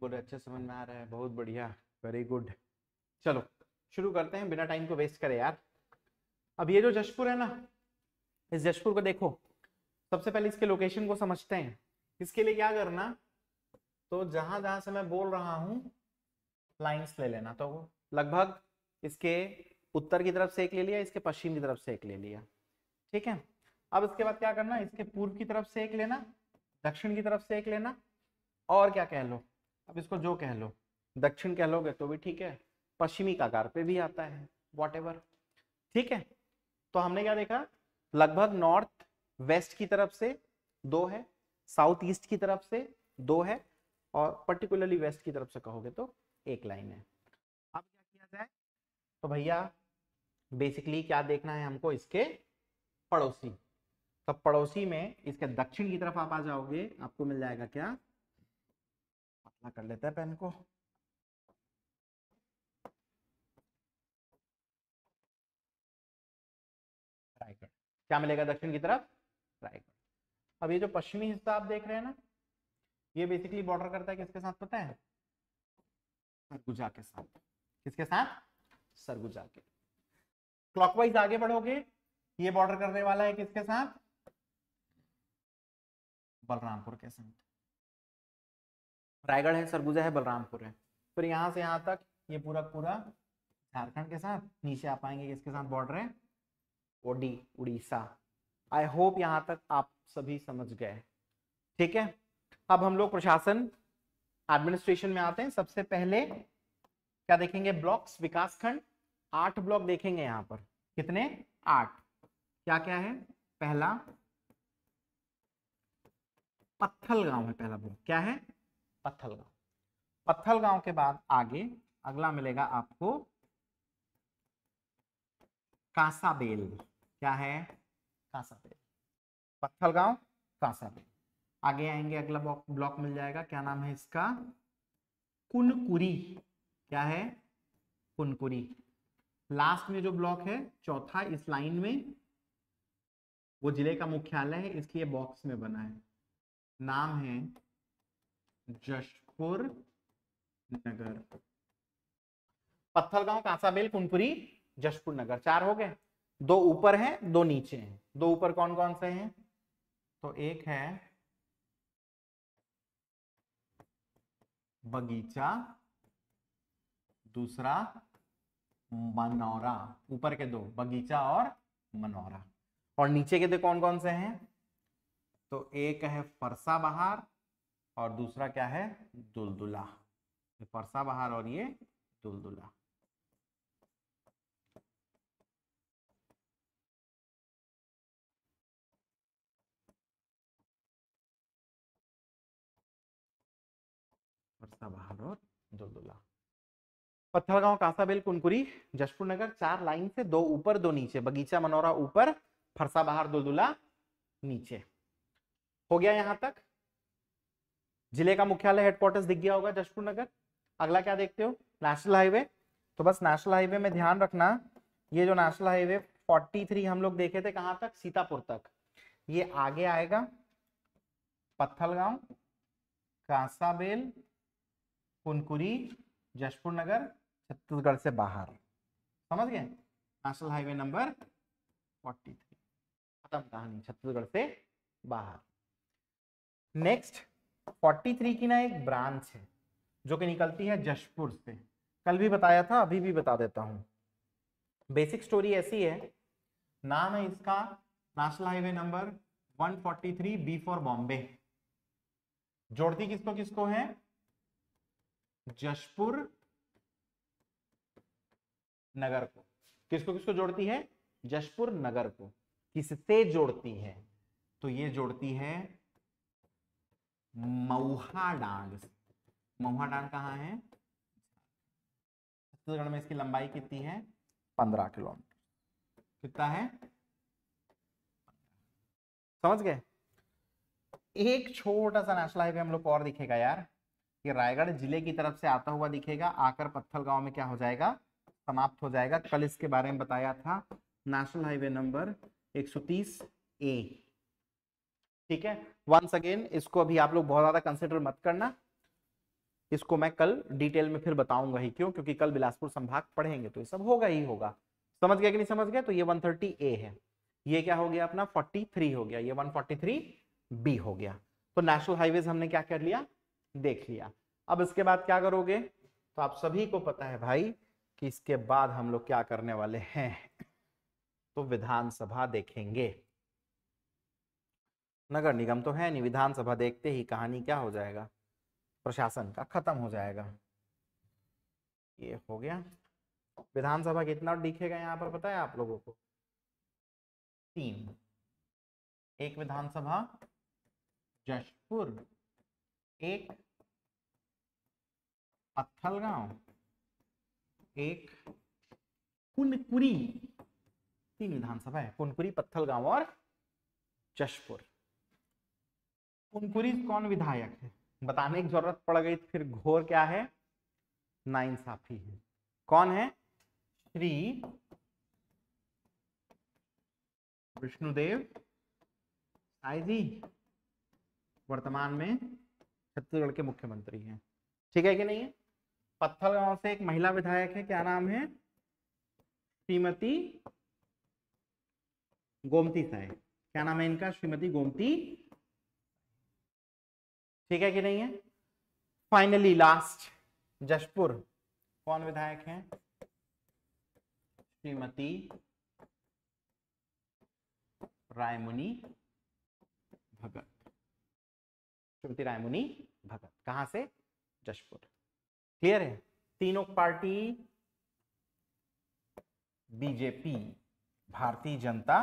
बोले अच्छे समझ में आ रहा है बहुत बढ़िया वेरी गुड चलो शुरू करते हैं बिना टाइम को वेस्ट करे यार अब ये जो जशपुर है ना इस जशपुर को देखो सबसे पहले इसके लोकेशन को समझते हैं इसके लिए क्या करना तो जहां जहां से मैं बोल रहा हूँ लाइंस ले लेना तो लगभग इसके उत्तर की तरफ से एक ले लिया इसके पश्चिम की तरफ से एक ले लिया ठीक है अब इसके बाद क्या करना इसके पूर्व की तरफ से एक लेना दक्षिण की तरफ से एक लेना और क्या कह लो अब इसको जो कह लो दक्षिण कह लोगे तो भी ठीक है पश्चिमी काकार पे भी आता है वॉट ठीक है तो हमने क्या देखा लगभग नॉर्थ वेस्ट की तरफ से दो है साउथ ईस्ट की तरफ से दो है और पर्टिकुलरली वेस्ट की तरफ से कहोगे तो एक लाइन है अब क्या किया जाए तो भैया बेसिकली क्या देखना है हमको इसके पड़ोसी तो पड़ोसी में इसके दक्षिण की तरफ आप आ जाओगे आपको मिल जाएगा क्या अपना कर लेते हैं पेन को रायगढ़ क्या मिलेगा दक्षिण की तरफ रायगढ़ अब ये जो पश्चिमी हिस्सा आप देख रहे हैं ना ये बेसिकली बॉर्डर करता है किसके साथ पता है सरगुजा के साथ किसके साथ सरगुजा के क्लॉकवाइज आगे बढ़ोगे ये बॉर्डर करने वाला है किसके साथ बलरामपुर के साथ रायगढ़ है सरगुजा है बलरामपुर है फिर यहाँ से यहाँ तक ये पूरा पूरा झारखंड के साथ नीचे आप आएंगे किसके साथ बॉर्डर है ओडी उड़ीसा आई होप यहाँ तक आप सभी समझ गए ठीक है अब हम लोग प्रशासन एडमिनिस्ट्रेशन में आते हैं सबसे पहले क्या देखेंगे ब्लॉक्स विकास खंड आठ ब्लॉक देखेंगे यहाँ पर कितने आठ क्या क्या है पहला पत्थल गांव है पहला ब्लॉक क्या है पत्थलगांव पत्थलगांव के बाद आगे अगला मिलेगा आपको कासाबेल क्या है कासाबेल पत्थलगांव कासाबेल आगे आएंगे अगला ब्लॉक मिल जाएगा क्या नाम है इसका कुनकुरी क्या है कुनकुरी लास्ट में जो ब्लॉक है चौथा इस लाइन में वो जिले का मुख्यालय है इसलिए बॉक्स में बना है नाम है जशपुर नगर पत्थलगांव कांसाबेल कुनपुरी जशपुर नगर चार हो गए दो ऊपर हैं दो नीचे हैं दो ऊपर कौन कौन से हैं तो एक है बगीचा दूसरा मनौरा ऊपर के दो बगीचा और मनौरा और नीचे के दो कौन कौन से हैं तो एक है फरसा बहार और दूसरा क्या है दुलदुला ये परसा बहार और ये दुलदुला बहार और दुलदुला पत्थलगांव कासाबेल कुनकुरी जशपुर नगर चार लाइन से दो ऊपर दो नीचे बगीचा मनोरा ऊपर फरसा बहार दुलदुला नीचे हो गया यहां तक जिले का मुख्यालय हेडक्वार्टर्स दिख गया होगा जशपुर नगर अगला क्या देखते हो नेशनल हाईवे तो बस नेशनल हाईवे में ध्यान रखना ये जो नेशनल हाईवे 43 हम लोग देखे थे कहां तक सीतापुर तक ये आगे आएगा पत्थलगांव कांसाबेल कुनकुरी जशपुर नगर छत्तीसगढ़ से बाहर समझ गए नेशनल हाईवे नंबर 43 खत्म कहानी छत्तीसगढ़ से बाहर नेक्स्ट 43 की ना एक ब्रांच है जो कि निकलती है जशपुर से कल भी बताया था अभी भी बता देता हूँ बेसिक स्टोरी ऐसी है नाम है इसका national highway number 143 B for Bombay जोड़ती किसको किसको है जशपुर नगर को किसको किसको जोड़ती है जशपुर नगर को किससे जोड़ती है तो ये जोड़ती है मऊहाडांड मऊहाडांड कहा है छत्तीसगढ़ में इसकी लंबाई कितनी है पंद्रह किलोमीटर कितना है समझ गए एक छोटा सा नेशनल हाईवे हम लोग और दिखेगा यार कि रायगढ़ जिले की तरफ से आता हुआ दिखेगा आकर पत्थल गांव में क्या हो जाएगा समाप्त हो जाएगा कल इसके बारे में बताया था नेशनल हाईवे नंबर 130 ए ठीक है वंस अगेन इसको अभी आप लोग बहुत ज्यादा कंसिडर मत करना इसको मैं कल डिटेल में फिर बताऊंगा ही क्यों क्योंकि कल बिलासपुर संभाग पढ़ेंगे तो ये सब होगा ही होगा समझ गया कि नहीं समझ गया तो ये 130 ए है ये क्या हो गया अपना 43 हो गया ये 143 बी हो गया तो नेशनल हाईवेज हमने क्या कर लिया देख लिया अब इसके बाद क्या करोगे तो आप सभी को पता है भाई कि इसके बाद हम लोग क्या करने वाले हैं तो विधानसभा देखेंगे नगर निगम तो है नहीं विधानसभा देखते ही कहानी क्या हो जाएगा प्रशासन का खत्म हो जाएगा ये हो गया विधानसभा कितना दिखेगा यहाँ पर पता है आप लोगों को तीन एक विधानसभा जशपुर एक अथलगांव एक कुनकुरी तीन विधानसभा है कुनकुरी पत्थलगांव और जशपुर कुनकुरीज कौन विधायक है बताने की जरूरत पड़ गई फिर घोर क्या है नाइंसाफी है कौन है श्री विष्णुदेव साई जी वर्तमान में छत्तीसगढ़ के मुख्यमंत्री हैं ठीक है कि नहीं है पत्थर गांव से एक महिला विधायक है क्या नाम है श्रीमती गोमती साय क्या नाम है इनका श्रीमती गोमती ठीक है कि नहीं है फाइनली लास्ट जशपुर कौन विधायक हैं श्रीमती रायमुनि भगत श्रीमती रायमुनि भगत कहां से जशपुर क्लियर है तीनों पार्टी बीजेपी भारतीय जनता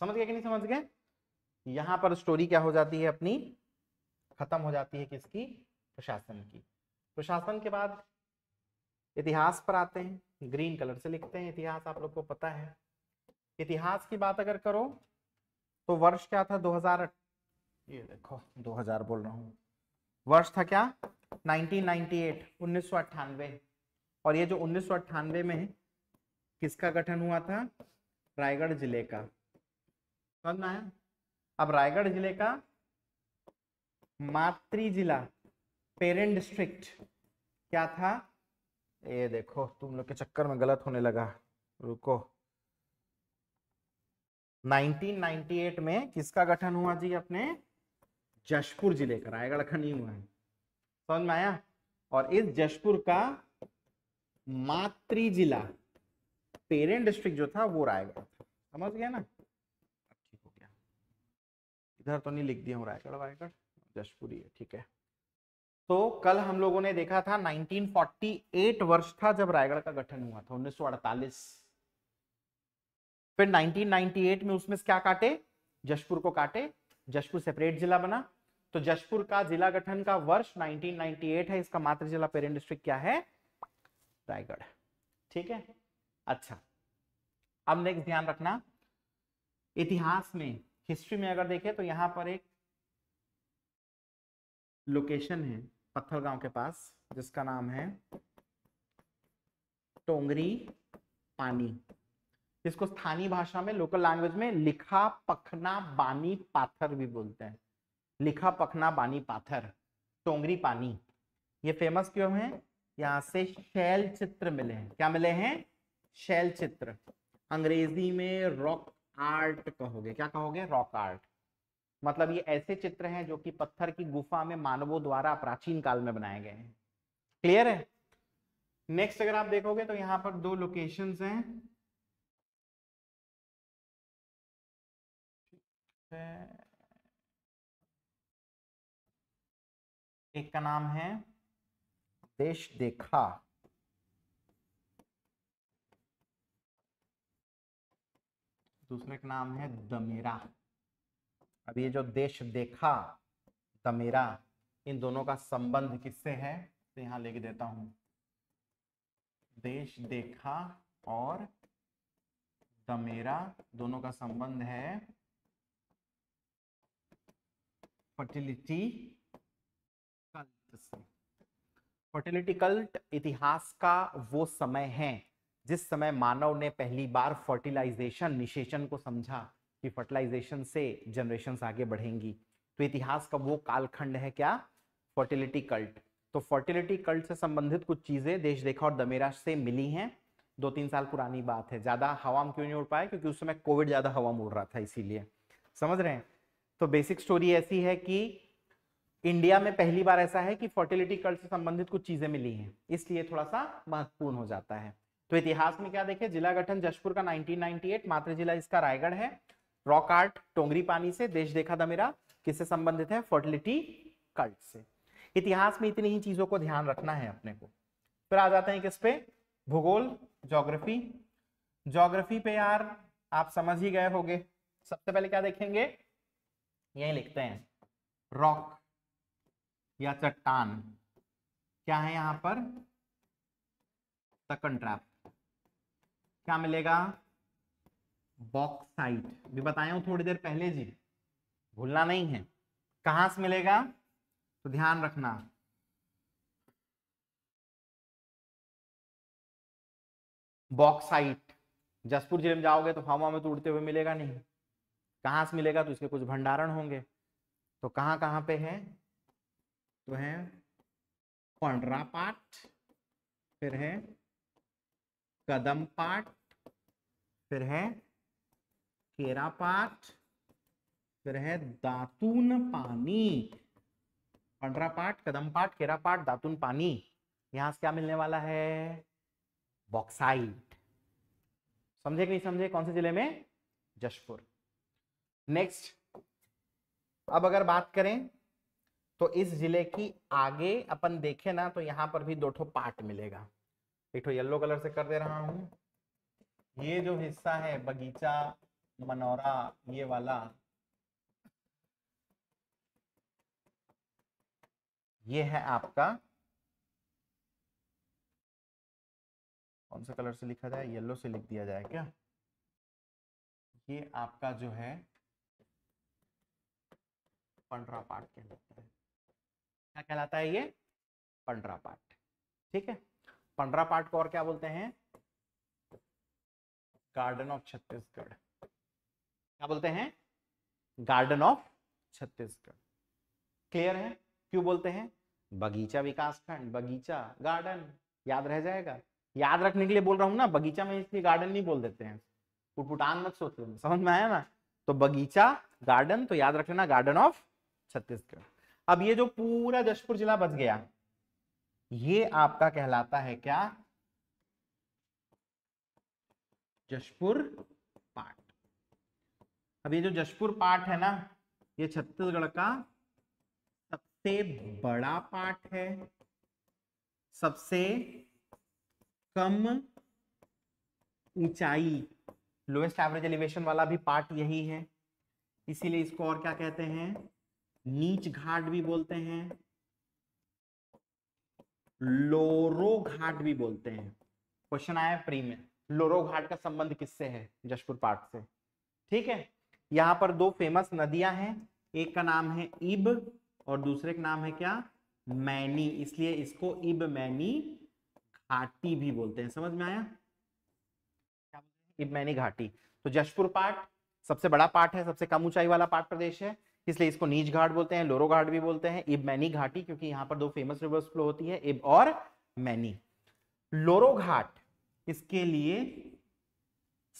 समझ गए कि नहीं समझ गए यहां पर स्टोरी क्या हो जाती है अपनी खत्म हो जाती है किसकी प्रशासन की प्रशासन के बाद इतिहास पर आते हैं ग्रीन कलर से लिखते हैं इतिहास आप लोग को पता है इतिहास की बात अगर करो तो वर्ष क्या था 2000 ये देखो 2000 बोल रहा हूँ वर्ष था क्या 1998 1998 और ये जो उन्नीस में किसका गठन हुआ था रायगढ़ जिले का समझ में आया अब रायगढ़ जिले का मातृ जिला पेरेंट डिस्ट्रिक्ट क्या था ये देखो तुम लोग के चक्कर में गलत होने लगा रुको 1998 में किसका गठन हुआ जी अपने जशपुर जिले का रायगढ़ का नहीं हुआ है समझ में आया और इस जशपुर का मातृ जिला पेरेंट डिस्ट्रिक्ट जो था वो रायगढ़ था समझ गया ना इधर तो नहीं लिख दिया हूँ रायगढ़ वायगढ़ जशपुरी है ठीक है तो कल हम लोगों ने देखा था 1948 वर्ष था जब रायगढ़ का गठन हुआ था 1948 फिर 1998 में उसमें क्या काटे जशपुर को काटे जशपुर सेपरेट जिला बना तो जशपुर का जिला गठन का वर्ष 1998 है इसका मात्र जिला पेरेंट डिस्ट्रिक्ट क्या है रायगढ़ ठीक है अच्छा अब नेक्स्ट ध्यान रखना इतिहास में हिस्ट्री में अगर देखें तो यहाँ पर एक लोकेशन है पत्थर गांव के पास जिसका नाम है टोंगरी पानी इसको स्थानीय भाषा में लोकल लैंग्वेज में लिखा पखना बानी पाथर भी बोलते हैं लिखा पखना बानी पाथर टोंगरी पानी ये फेमस क्यों है यहाँ से शैल चित्र मिले हैं क्या मिले हैं शैल चित्र अंग्रेजी में रॉक आर्ट कहोगे क्या कहोगे रॉक आर्ट मतलब ये ऐसे चित्र हैं जो कि पत्थर की गुफा में मानवों द्वारा प्राचीन काल में बनाए गए हैं क्लियर है नेक्स्ट अगर आप देखोगे तो यहाँ पर दो लोकेशन हैं एक का नाम है देश देखा दूसरे तो का नाम है हम्म। दमेरा अब ये जो देश देखा दमेरा इन दोनों का संबंध हम्म। किससे है तो यहां लिख देता हूं देश देखा और दमेरा दोनों का संबंध है फर्टिलिटी कल्ट से फर्टिलिटी कल्ट इतिहास का वो समय है जिस समय मानव ने पहली बार फर्टिलाइजेशन निशेचन को समझा कि फर्टिलाइजेशन से जनरेशन आगे बढ़ेंगी तो इतिहास का वो कालखंड है क्या फर्टिलिटी कल्ट तो फर्टिलिटी कल्ट से संबंधित कुछ चीजें देश देखा और दमेरा से मिली हैं दो तीन साल पुरानी बात है ज्यादा हवा में क्यों नहीं उड़ पाया क्योंकि उस समय कोविड ज्यादा हवा में उड़ रहा था इसीलिए समझ रहे हैं तो बेसिक स्टोरी ऐसी है कि इंडिया में पहली बार ऐसा है कि फर्टिलिटी कल्ट से संबंधित कुछ चीजें मिली हैं इसलिए थोड़ा सा महत्वपूर्ण हो जाता है तो इतिहास में क्या देखे जिला गठन जशपुर का 1998 मात्र जिला इसका रायगढ़ है रॉक आर्ट टोंगरी पानी से देश देखा था मेरा किससे संबंधित है फर्टिलिटी कल्ट से इतिहास में इतनी ही चीजों को ध्यान रखना है अपने को फिर आ जाते हैं किस पे भूगोल जोग्राफी जोग्राफी पे यार आप समझ ही गए होंगे सबसे पहले क्या देखेंगे यही लिखते हैं रॉक या चट्टान क्या है यहां पर तकन ट्रैप क्या मिलेगा बॉक्साइट भी बताया हूं थोड़ी देर पहले जी भूलना नहीं है कहां से मिलेगा तो ध्यान रखना बॉक्साइट जसपुर जिले में जाओगे तो हवा में तो उड़ते हुए मिलेगा नहीं कहां से मिलेगा तो इसके कुछ भंडारण होंगे तो कहां कहां पे है तो है पंडरापाट फिर है कदम पाट फिर है केरा पाठ फिर है दातून पानी पंडरा पाठ कदम पाठ केरा पाठ दातून पानी यहां से क्या मिलने वाला है बॉक्साइट समझे कि नहीं समझे कौन से जिले में जशपुर नेक्स्ट अब अगर बात करें तो इस जिले की आगे अपन देखें ना तो यहां पर भी दो ठो पार्ट मिलेगा एक तो येलो कलर से कर दे रहा हूं ये जो हिस्सा है बगीचा मनौरा ये वाला ये है आपका कौन सा कलर से लिखा जाए येलो से लिख दिया जाए क्या ये आपका जो है पंडरा पार्ट कहलाता है क्या कहलाता है ये पंडरा पार्ट ठीक है पंद्रह पार्ट को और क्या बोलते हैं गार्डन ऑफ छत्तीसगढ़ क्या बोलते हैं गार्डन ऑफ छत्तीसगढ़ क्लियर है क्यों बोलते हैं बगीचा विकास खंड बगीचा गार्डन याद रह जाएगा याद रखने के लिए बोल रहा हूं ना बगीचा में इसलिए गार्डन नहीं बोल देते हैं पुटपुटांग मत सोच लेना समझ में आया ना तो बगीचा गार्डन तो याद रख लेना गार्डन ऑफ छत्तीसगढ़ अब ये जो पूरा जशपुर जिला बच गया ये आपका कहलाता है क्या जशपुर पाट अब ये जो जशपुर पाट है ना ये छत्तीसगढ़ का सबसे बड़ा पाट है सबसे कम ऊंचाई लोएस्ट एवरेज एलिवेशन वाला भी पार्ट यही है इसीलिए इसको और क्या कहते हैं नीच घाट भी बोलते हैं लोरो घाट भी बोलते हैं क्वेश्चन आया प्री में लोरो घाट का संबंध किससे है जशपुर पार्क से ठीक है यहाँ पर दो फेमस नदियां हैं एक का नाम है इब और दूसरे का नाम है क्या मैनी इसलिए इसको इब मैनी घाटी भी बोलते हैं समझ में आया इब मैनी घाटी तो जशपुर पार्ट सबसे बड़ा पार्ट है सबसे कम ऊंचाई वाला पार्ट प्रदेश है इसलिए इसको नीच घाट बोलते हैं लोरो घाट भी बोलते हैं इब मैनी घाटी क्योंकि यहां पर दो फेमस रिवर्स फ्लो होती है इब और मैनी लोरो घाट इसके लिए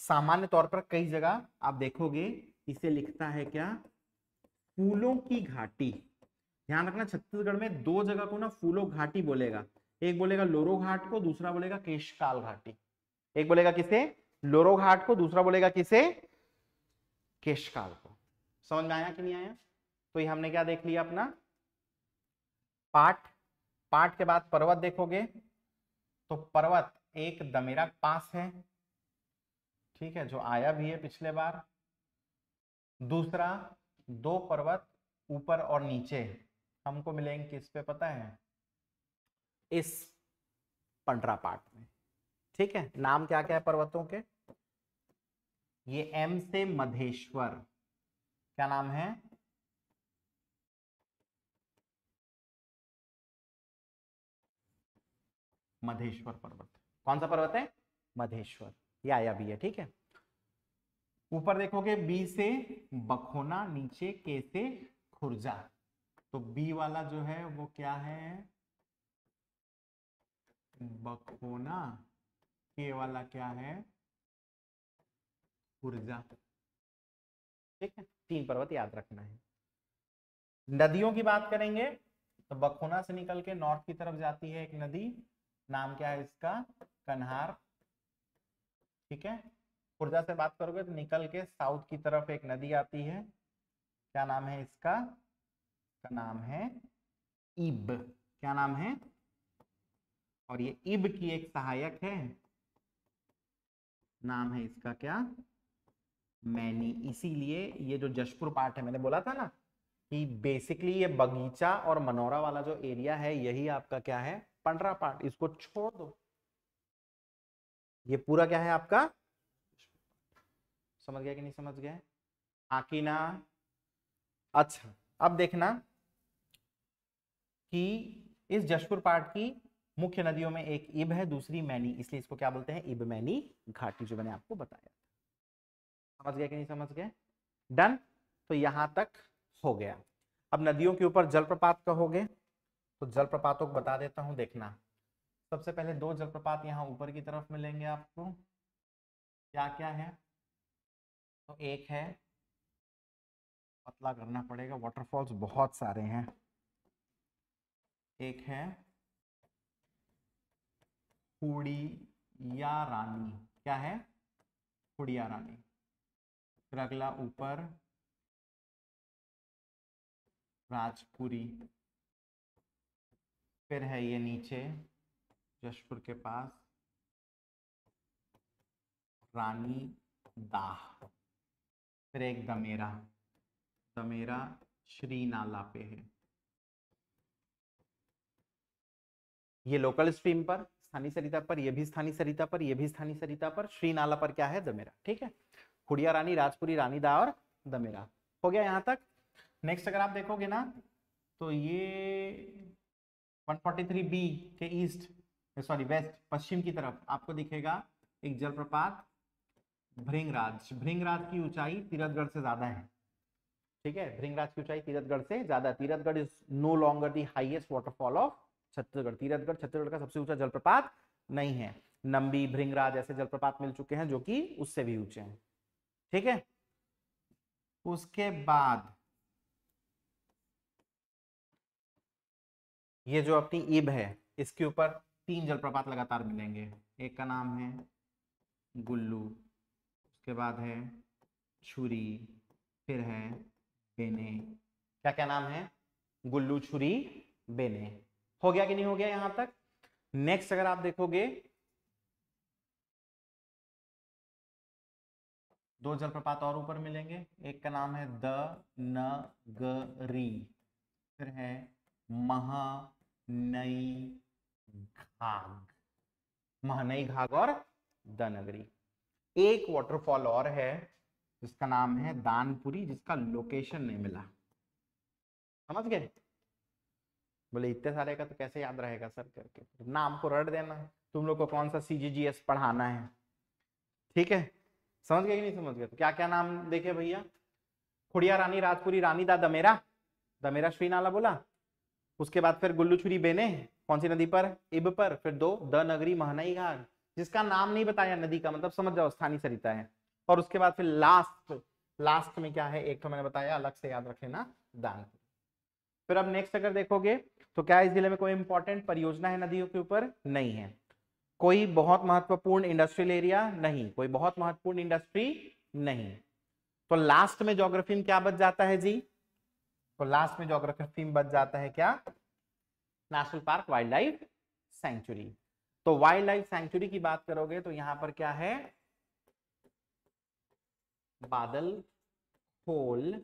सामान्य तौर पर कई जगह आप देखोगे इसे लिखता है क्या फूलों की घाटी ध्यान रखना छत्तीसगढ़ में दो जगह को ना फूलों घाटी बोलेगा एक बोलेगा लोरो घाट को दूसरा बोलेगा केशकाल घाटी एक बोलेगा किसे लोरो घाट को दूसरा बोलेगा किसे केशकाल को समझ में आया कि नहीं आया तो ये हमने क्या देख लिया अपना पाठ पाठ के बाद पर्वत देखोगे तो पर्वत एक दमेरा पास है ठीक है जो आया भी है पिछले बार दूसरा दो पर्वत ऊपर और नीचे हमको मिलेंगे किस पे पता है इस पंडरा पार्ट में ठीक है नाम क्या क्या है पर्वतों के ये एम से मधेश्वर क्या नाम है मधेश्वर पर्वत कौन सा पर्वत है मधेश्वर ये आया भी है ठीक है ऊपर देखोगे बी से बखोना नीचे के से खुर्जा तो बी वाला जो है वो क्या है बखोना के वाला क्या है खुर्जा ठीक है तीन पर्वत याद रखना है नदियों की बात करेंगे तो बखोना से निकल के नॉर्थ की तरफ जाती है एक नदी नाम क्या है इसका कन्हार ठीक है खुर्जा से बात करोगे तो निकल के साउथ की तरफ एक नदी आती है क्या नाम है इसका का नाम है इब क्या नाम है और ये इब की एक सहायक है नाम है इसका क्या मैनी इसीलिए ये जो जशपुर पार्ट है मैंने बोला था ना कि बेसिकली ये बगीचा और मनोरा वाला जो एरिया है यही आपका क्या है पंडरा पार्ट इसको छोड़ दो ये पूरा क्या है आपका समझ गया कि नहीं समझ गया आकीना अच्छा अब देखना कि इस जशपुर पार्ट की मुख्य नदियों में एक इब है दूसरी मैनी इसलिए इसको क्या बोलते हैं इब मैनी घाटी जो मैंने आपको बताया समझ गया कि नहीं समझ गए डन तो यहाँ तक हो गया अब नदियों के ऊपर जलप्रपात कहोगे तो जलप्रपातों को बता देता हूँ देखना सबसे पहले दो जलप्रपात यहाँ ऊपर की तरफ मिलेंगे आपको क्या क्या है तो एक है पतला करना पड़ेगा वाटरफॉल्स बहुत सारे हैं एक है कुड़िया रानी क्या है कुड़िया रानी फिर अगला ऊपर राजपुरी फिर है ये नीचे जशपुर के पास रानी दाह फिर एक दमेरा दमेरा श्री नाला पे है ये लोकल स्ट्रीम पर स्थानीय सरिता पर ये भी स्थानीय सरिता पर ये भी स्थानीय सरिता पर श्री नाला पर क्या है दमेरा ठीक है हुडिया रानी राजपुरी रानी दा और दमेरा हो गया यहाँ तक नेक्स्ट अगर आप देखोगे ना तो ये 143 बी के ईस्ट सॉरी वेस्ट पश्चिम की तरफ आपको दिखेगा एक जलप्रपात भृंगराज भृंगराज की ऊंचाई तीरथगढ़ से ज्यादा है ठीक है भृंगराज की ऊंचाई तीरथगढ़ से ज्यादा Tirathgarh is no longer the highest waterfall of Chhattisgarh Tirathgarh Chhattisgarh का सबसे ऊंचा जलप्रपात नहीं है नंबी भृंगराज ऐसे जलप्रपात मिल चुके हैं जो कि उससे भी ऊंचे हैं ठीक है उसके बाद ये जो अपनी इब है इसके ऊपर तीन जलप्रपात लगातार मिलेंगे एक का नाम है गुल्लू उसके बाद है छुरी फिर है बेने क्या क्या नाम है गुल्लू छुरी बेने हो गया कि नहीं हो गया यहां तक नेक्स्ट अगर आप देखोगे दो जलप्रपात और ऊपर मिलेंगे एक का नाम है द नगरी फिर है महानई घाघ महानई घाघ और द नगरी एक वॉटरफॉल और है जिसका नाम है दानपुरी जिसका लोकेशन नहीं मिला समझ गए बोले इतने सारे का तो कैसे याद रहेगा सर करके नाम को रट देना तुम लोग को कौन सा सी पढ़ाना है ठीक है समझ गए कि नहीं समझ गए तो क्या क्या नाम देखे भैया खुड़िया रानी राजपुरी रानी दा दमेरा दमेरा श्री नाला बोला उसके बाद फिर गुल्लू छुरी बेने कौन सी नदी पर इब पर फिर दो द नगरी महनाई घाट जिसका नाम नहीं बताया नदी का मतलब समझ जाओ स्थानीय सरिता है और उसके बाद फिर लास्ट लास्ट में क्या है एक तो मैंने बताया अलग से याद रख लेना दान फिर अब नेक्स्ट अगर देखोगे तो क्या इस जिले में कोई इंपॉर्टेंट परियोजना है नदियों के ऊपर नहीं है कोई बहुत महत्वपूर्ण इंडस्ट्रियल एरिया नहीं कोई बहुत महत्वपूर्ण इंडस्ट्री नहीं तो लास्ट में जोग्राफी में क्या बच जाता है जी तो लास्ट में जोग्राफी में बच जाता है क्या national park wildlife sanctuary तो वाइल्ड लाइफ सेंचुरी की बात करोगे तो यहां पर क्या है बादल होल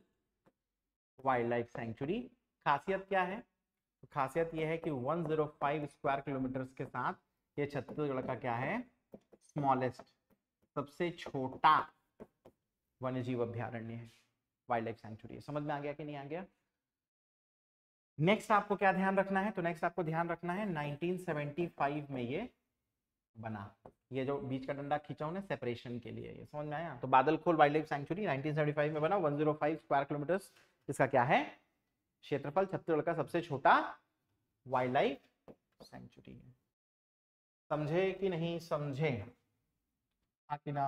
वाइल्ड लाइफ सेंचुरी खासियत क्या है तो खासियत यह है कि 105 स्क्वायर किलोमीटर के साथ ये छत्तीसगढ़ का क्या है स्मॉलेस्ट सबसे छोटा वन्य जीव अभ्यारण्य है वाइल्ड लाइफ सेंचुरी है समझ में आ गया कि नहीं आ गया नेक्स्ट आपको क्या ध्यान रखना है तो नेक्स्ट आपको ध्यान रखना है 1975 में ये बना ये जो बीच का डंडा खींचा ना सेपरेशन के लिए ये समझ में आया तो बादलखोल वाइल्ड लाइफ सेंचुरी 1975 में बना 105 स्क्वायर किलोमीटर इसका क्या है क्षेत्रफल छत्तीसगढ़ का सबसे छोटा वाइल्ड लाइफ सेंचुरी है समझे कि नहीं समझे आकिना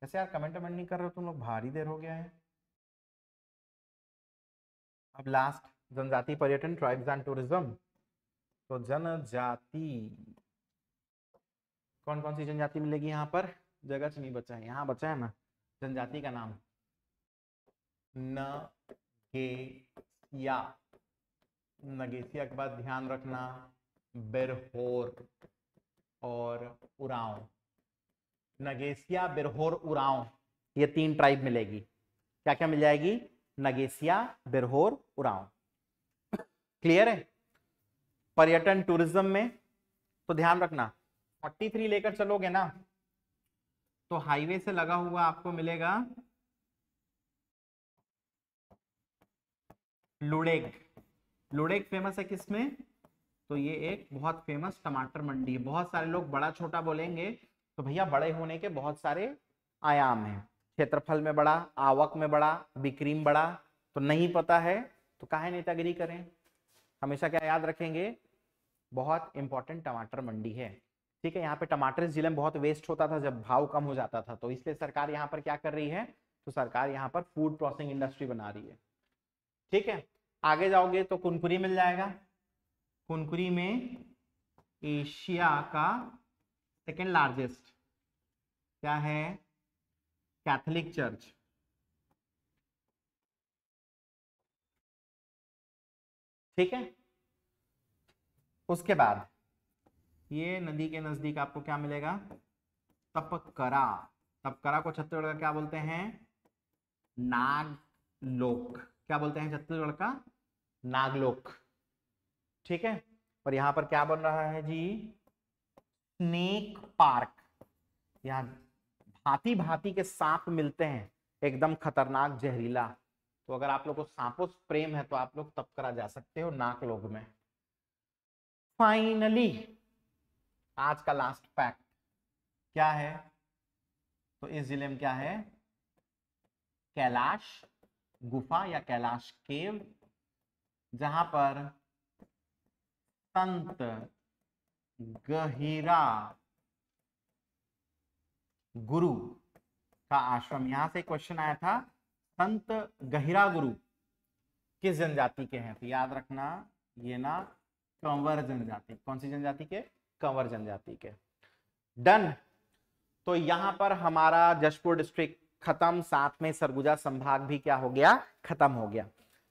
कैसे यार कमेंट वमेंट नहीं कर रहे हो तुम लोग भारी देर हो गया है अब लास्ट जनजाति पर्यटन ट्राइब्स एंड टूरिज्म तो जनजाति कौन कौन सी जनजाति मिलेगी यहाँ पर जगह से नहीं बचा है यहाँ बचा है ना जनजाति का नाम नगेसिया नगेसिया के बाद ध्यान रखना बिरहोर और उराव नगेसिया बिरहोर उराव ये तीन ट्राइब मिलेगी क्या क्या मिल जाएगी नगेसिया बिरहोर उराव क्लियर है पर्यटन टूरिज्म में तो ध्यान रखना 43 लेकर चलोगे ना तो हाईवे से लगा हुआ आपको मिलेगा लुडेक लुडेक फेमस है किसमें तो ये एक बहुत फेमस टमाटर मंडी है बहुत सारे लोग बड़ा छोटा बोलेंगे तो भैया बड़े होने के बहुत सारे आयाम हैं क्षेत्रफल में बड़ा आवक में बड़ा बिक्री में बड़ा तो नहीं पता है तो काहे नेतागिरी करें हमेशा क्या याद रखेंगे बहुत इंपॉर्टेंट टमाटर मंडी है ठीक है यहाँ पे टमाटर जिले में बहुत वेस्ट होता था जब भाव कम हो जाता था तो इसलिए सरकार यहाँ पर क्या कर रही है तो सरकार यहाँ पर फूड प्रोसेसिंग इंडस्ट्री बना रही है ठीक है आगे जाओगे तो कुनकुरी मिल जाएगा कुनकुरी में एशिया का सेकेंड लार्जेस्ट क्या है कैथोलिक चर्च ठीक है उसके बाद ये नदी के नजदीक आपको क्या मिलेगा तपकरा तपकरा को छत्तीसगढ़ का क्या बोलते हैं नागलोक क्या बोलते हैं छत्तीसगढ़ का नागलोक ठीक है पर यहां पर क्या बन रहा है जी स्नेक पार्क यहां भांति भांति के सांप मिलते हैं एकदम खतरनाक जहरीला तो अगर आप लोग को सांपों से प्रेम है तो आप लोग तप करा जा सकते हो नाक लोग में फाइनली आज का लास्ट फैक्ट क्या है तो इस जिले में क्या है कैलाश गुफा या कैलाश केव जहां पर संत गहिरा गुरु का आश्रम यहां से क्वेश्चन आया था संत गहिरा गुरु किस जनजाति के हैं तो याद रखना ये ना कंवर जनजाति कौन सी जनजाति के कंवर जनजाति के डन तो यहां पर हमारा जशपुर डिस्ट्रिक्ट खत्म साथ में सरगुजा संभाग भी क्या हो गया खत्म हो गया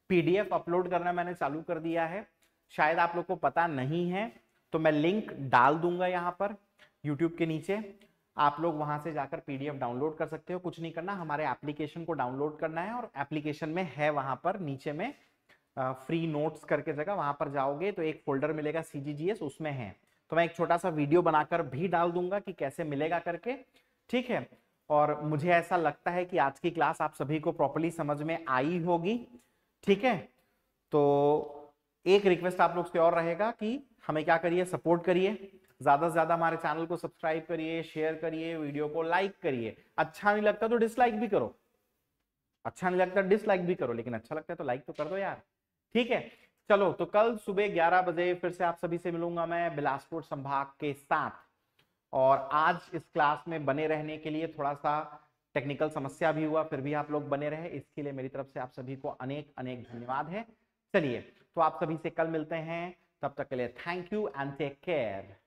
पीडीएफ अपलोड करना मैंने चालू कर दिया है शायद आप लोग को पता नहीं है तो मैं लिंक डाल दूंगा यहाँ पर यूट्यूब के नीचे आप लोग वहां से जाकर पीडीएफ डाउनलोड कर सकते हो कुछ नहीं करना हमारे एप्लीकेशन को डाउनलोड करना है और एप्लीकेशन में है वहां पर नीचे में फ्री नोट्स करके जगह वहां पर जाओगे तो एक फोल्डर मिलेगा सीजीजीएस उसमें है तो मैं एक छोटा सा वीडियो बनाकर भी डाल दूंगा कि कैसे मिलेगा करके ठीक है और मुझे ऐसा लगता है कि आज की क्लास आप सभी को प्रॉपरली समझ में आई होगी ठीक है तो एक रिक्वेस्ट आप लोग से और रहेगा कि हमें क्या करिए सपोर्ट करिए ज्यादा से ज्यादा हमारे चैनल को सब्सक्राइब करिए शेयर करिए वीडियो को लाइक करिए अच्छा नहीं लगता तो डिसलाइक भी करो अच्छा नहीं लगता डिसलाइक भी करो लेकिन अच्छा लगता है तो लाइक तो कर दो यार ठीक है चलो तो कल सुबह 11 बजे फिर से आप सभी से मिलूंगा मैं बिलासपुर संभाग के साथ और आज इस क्लास में बने रहने के लिए थोड़ा सा टेक्निकल समस्या भी हुआ फिर भी आप लोग बने रहे इसके लिए मेरी तरफ से आप सभी को अनेक अनेक धन्यवाद है चलिए तो आप सभी से कल मिलते हैं तब तक के लिए thank you and take care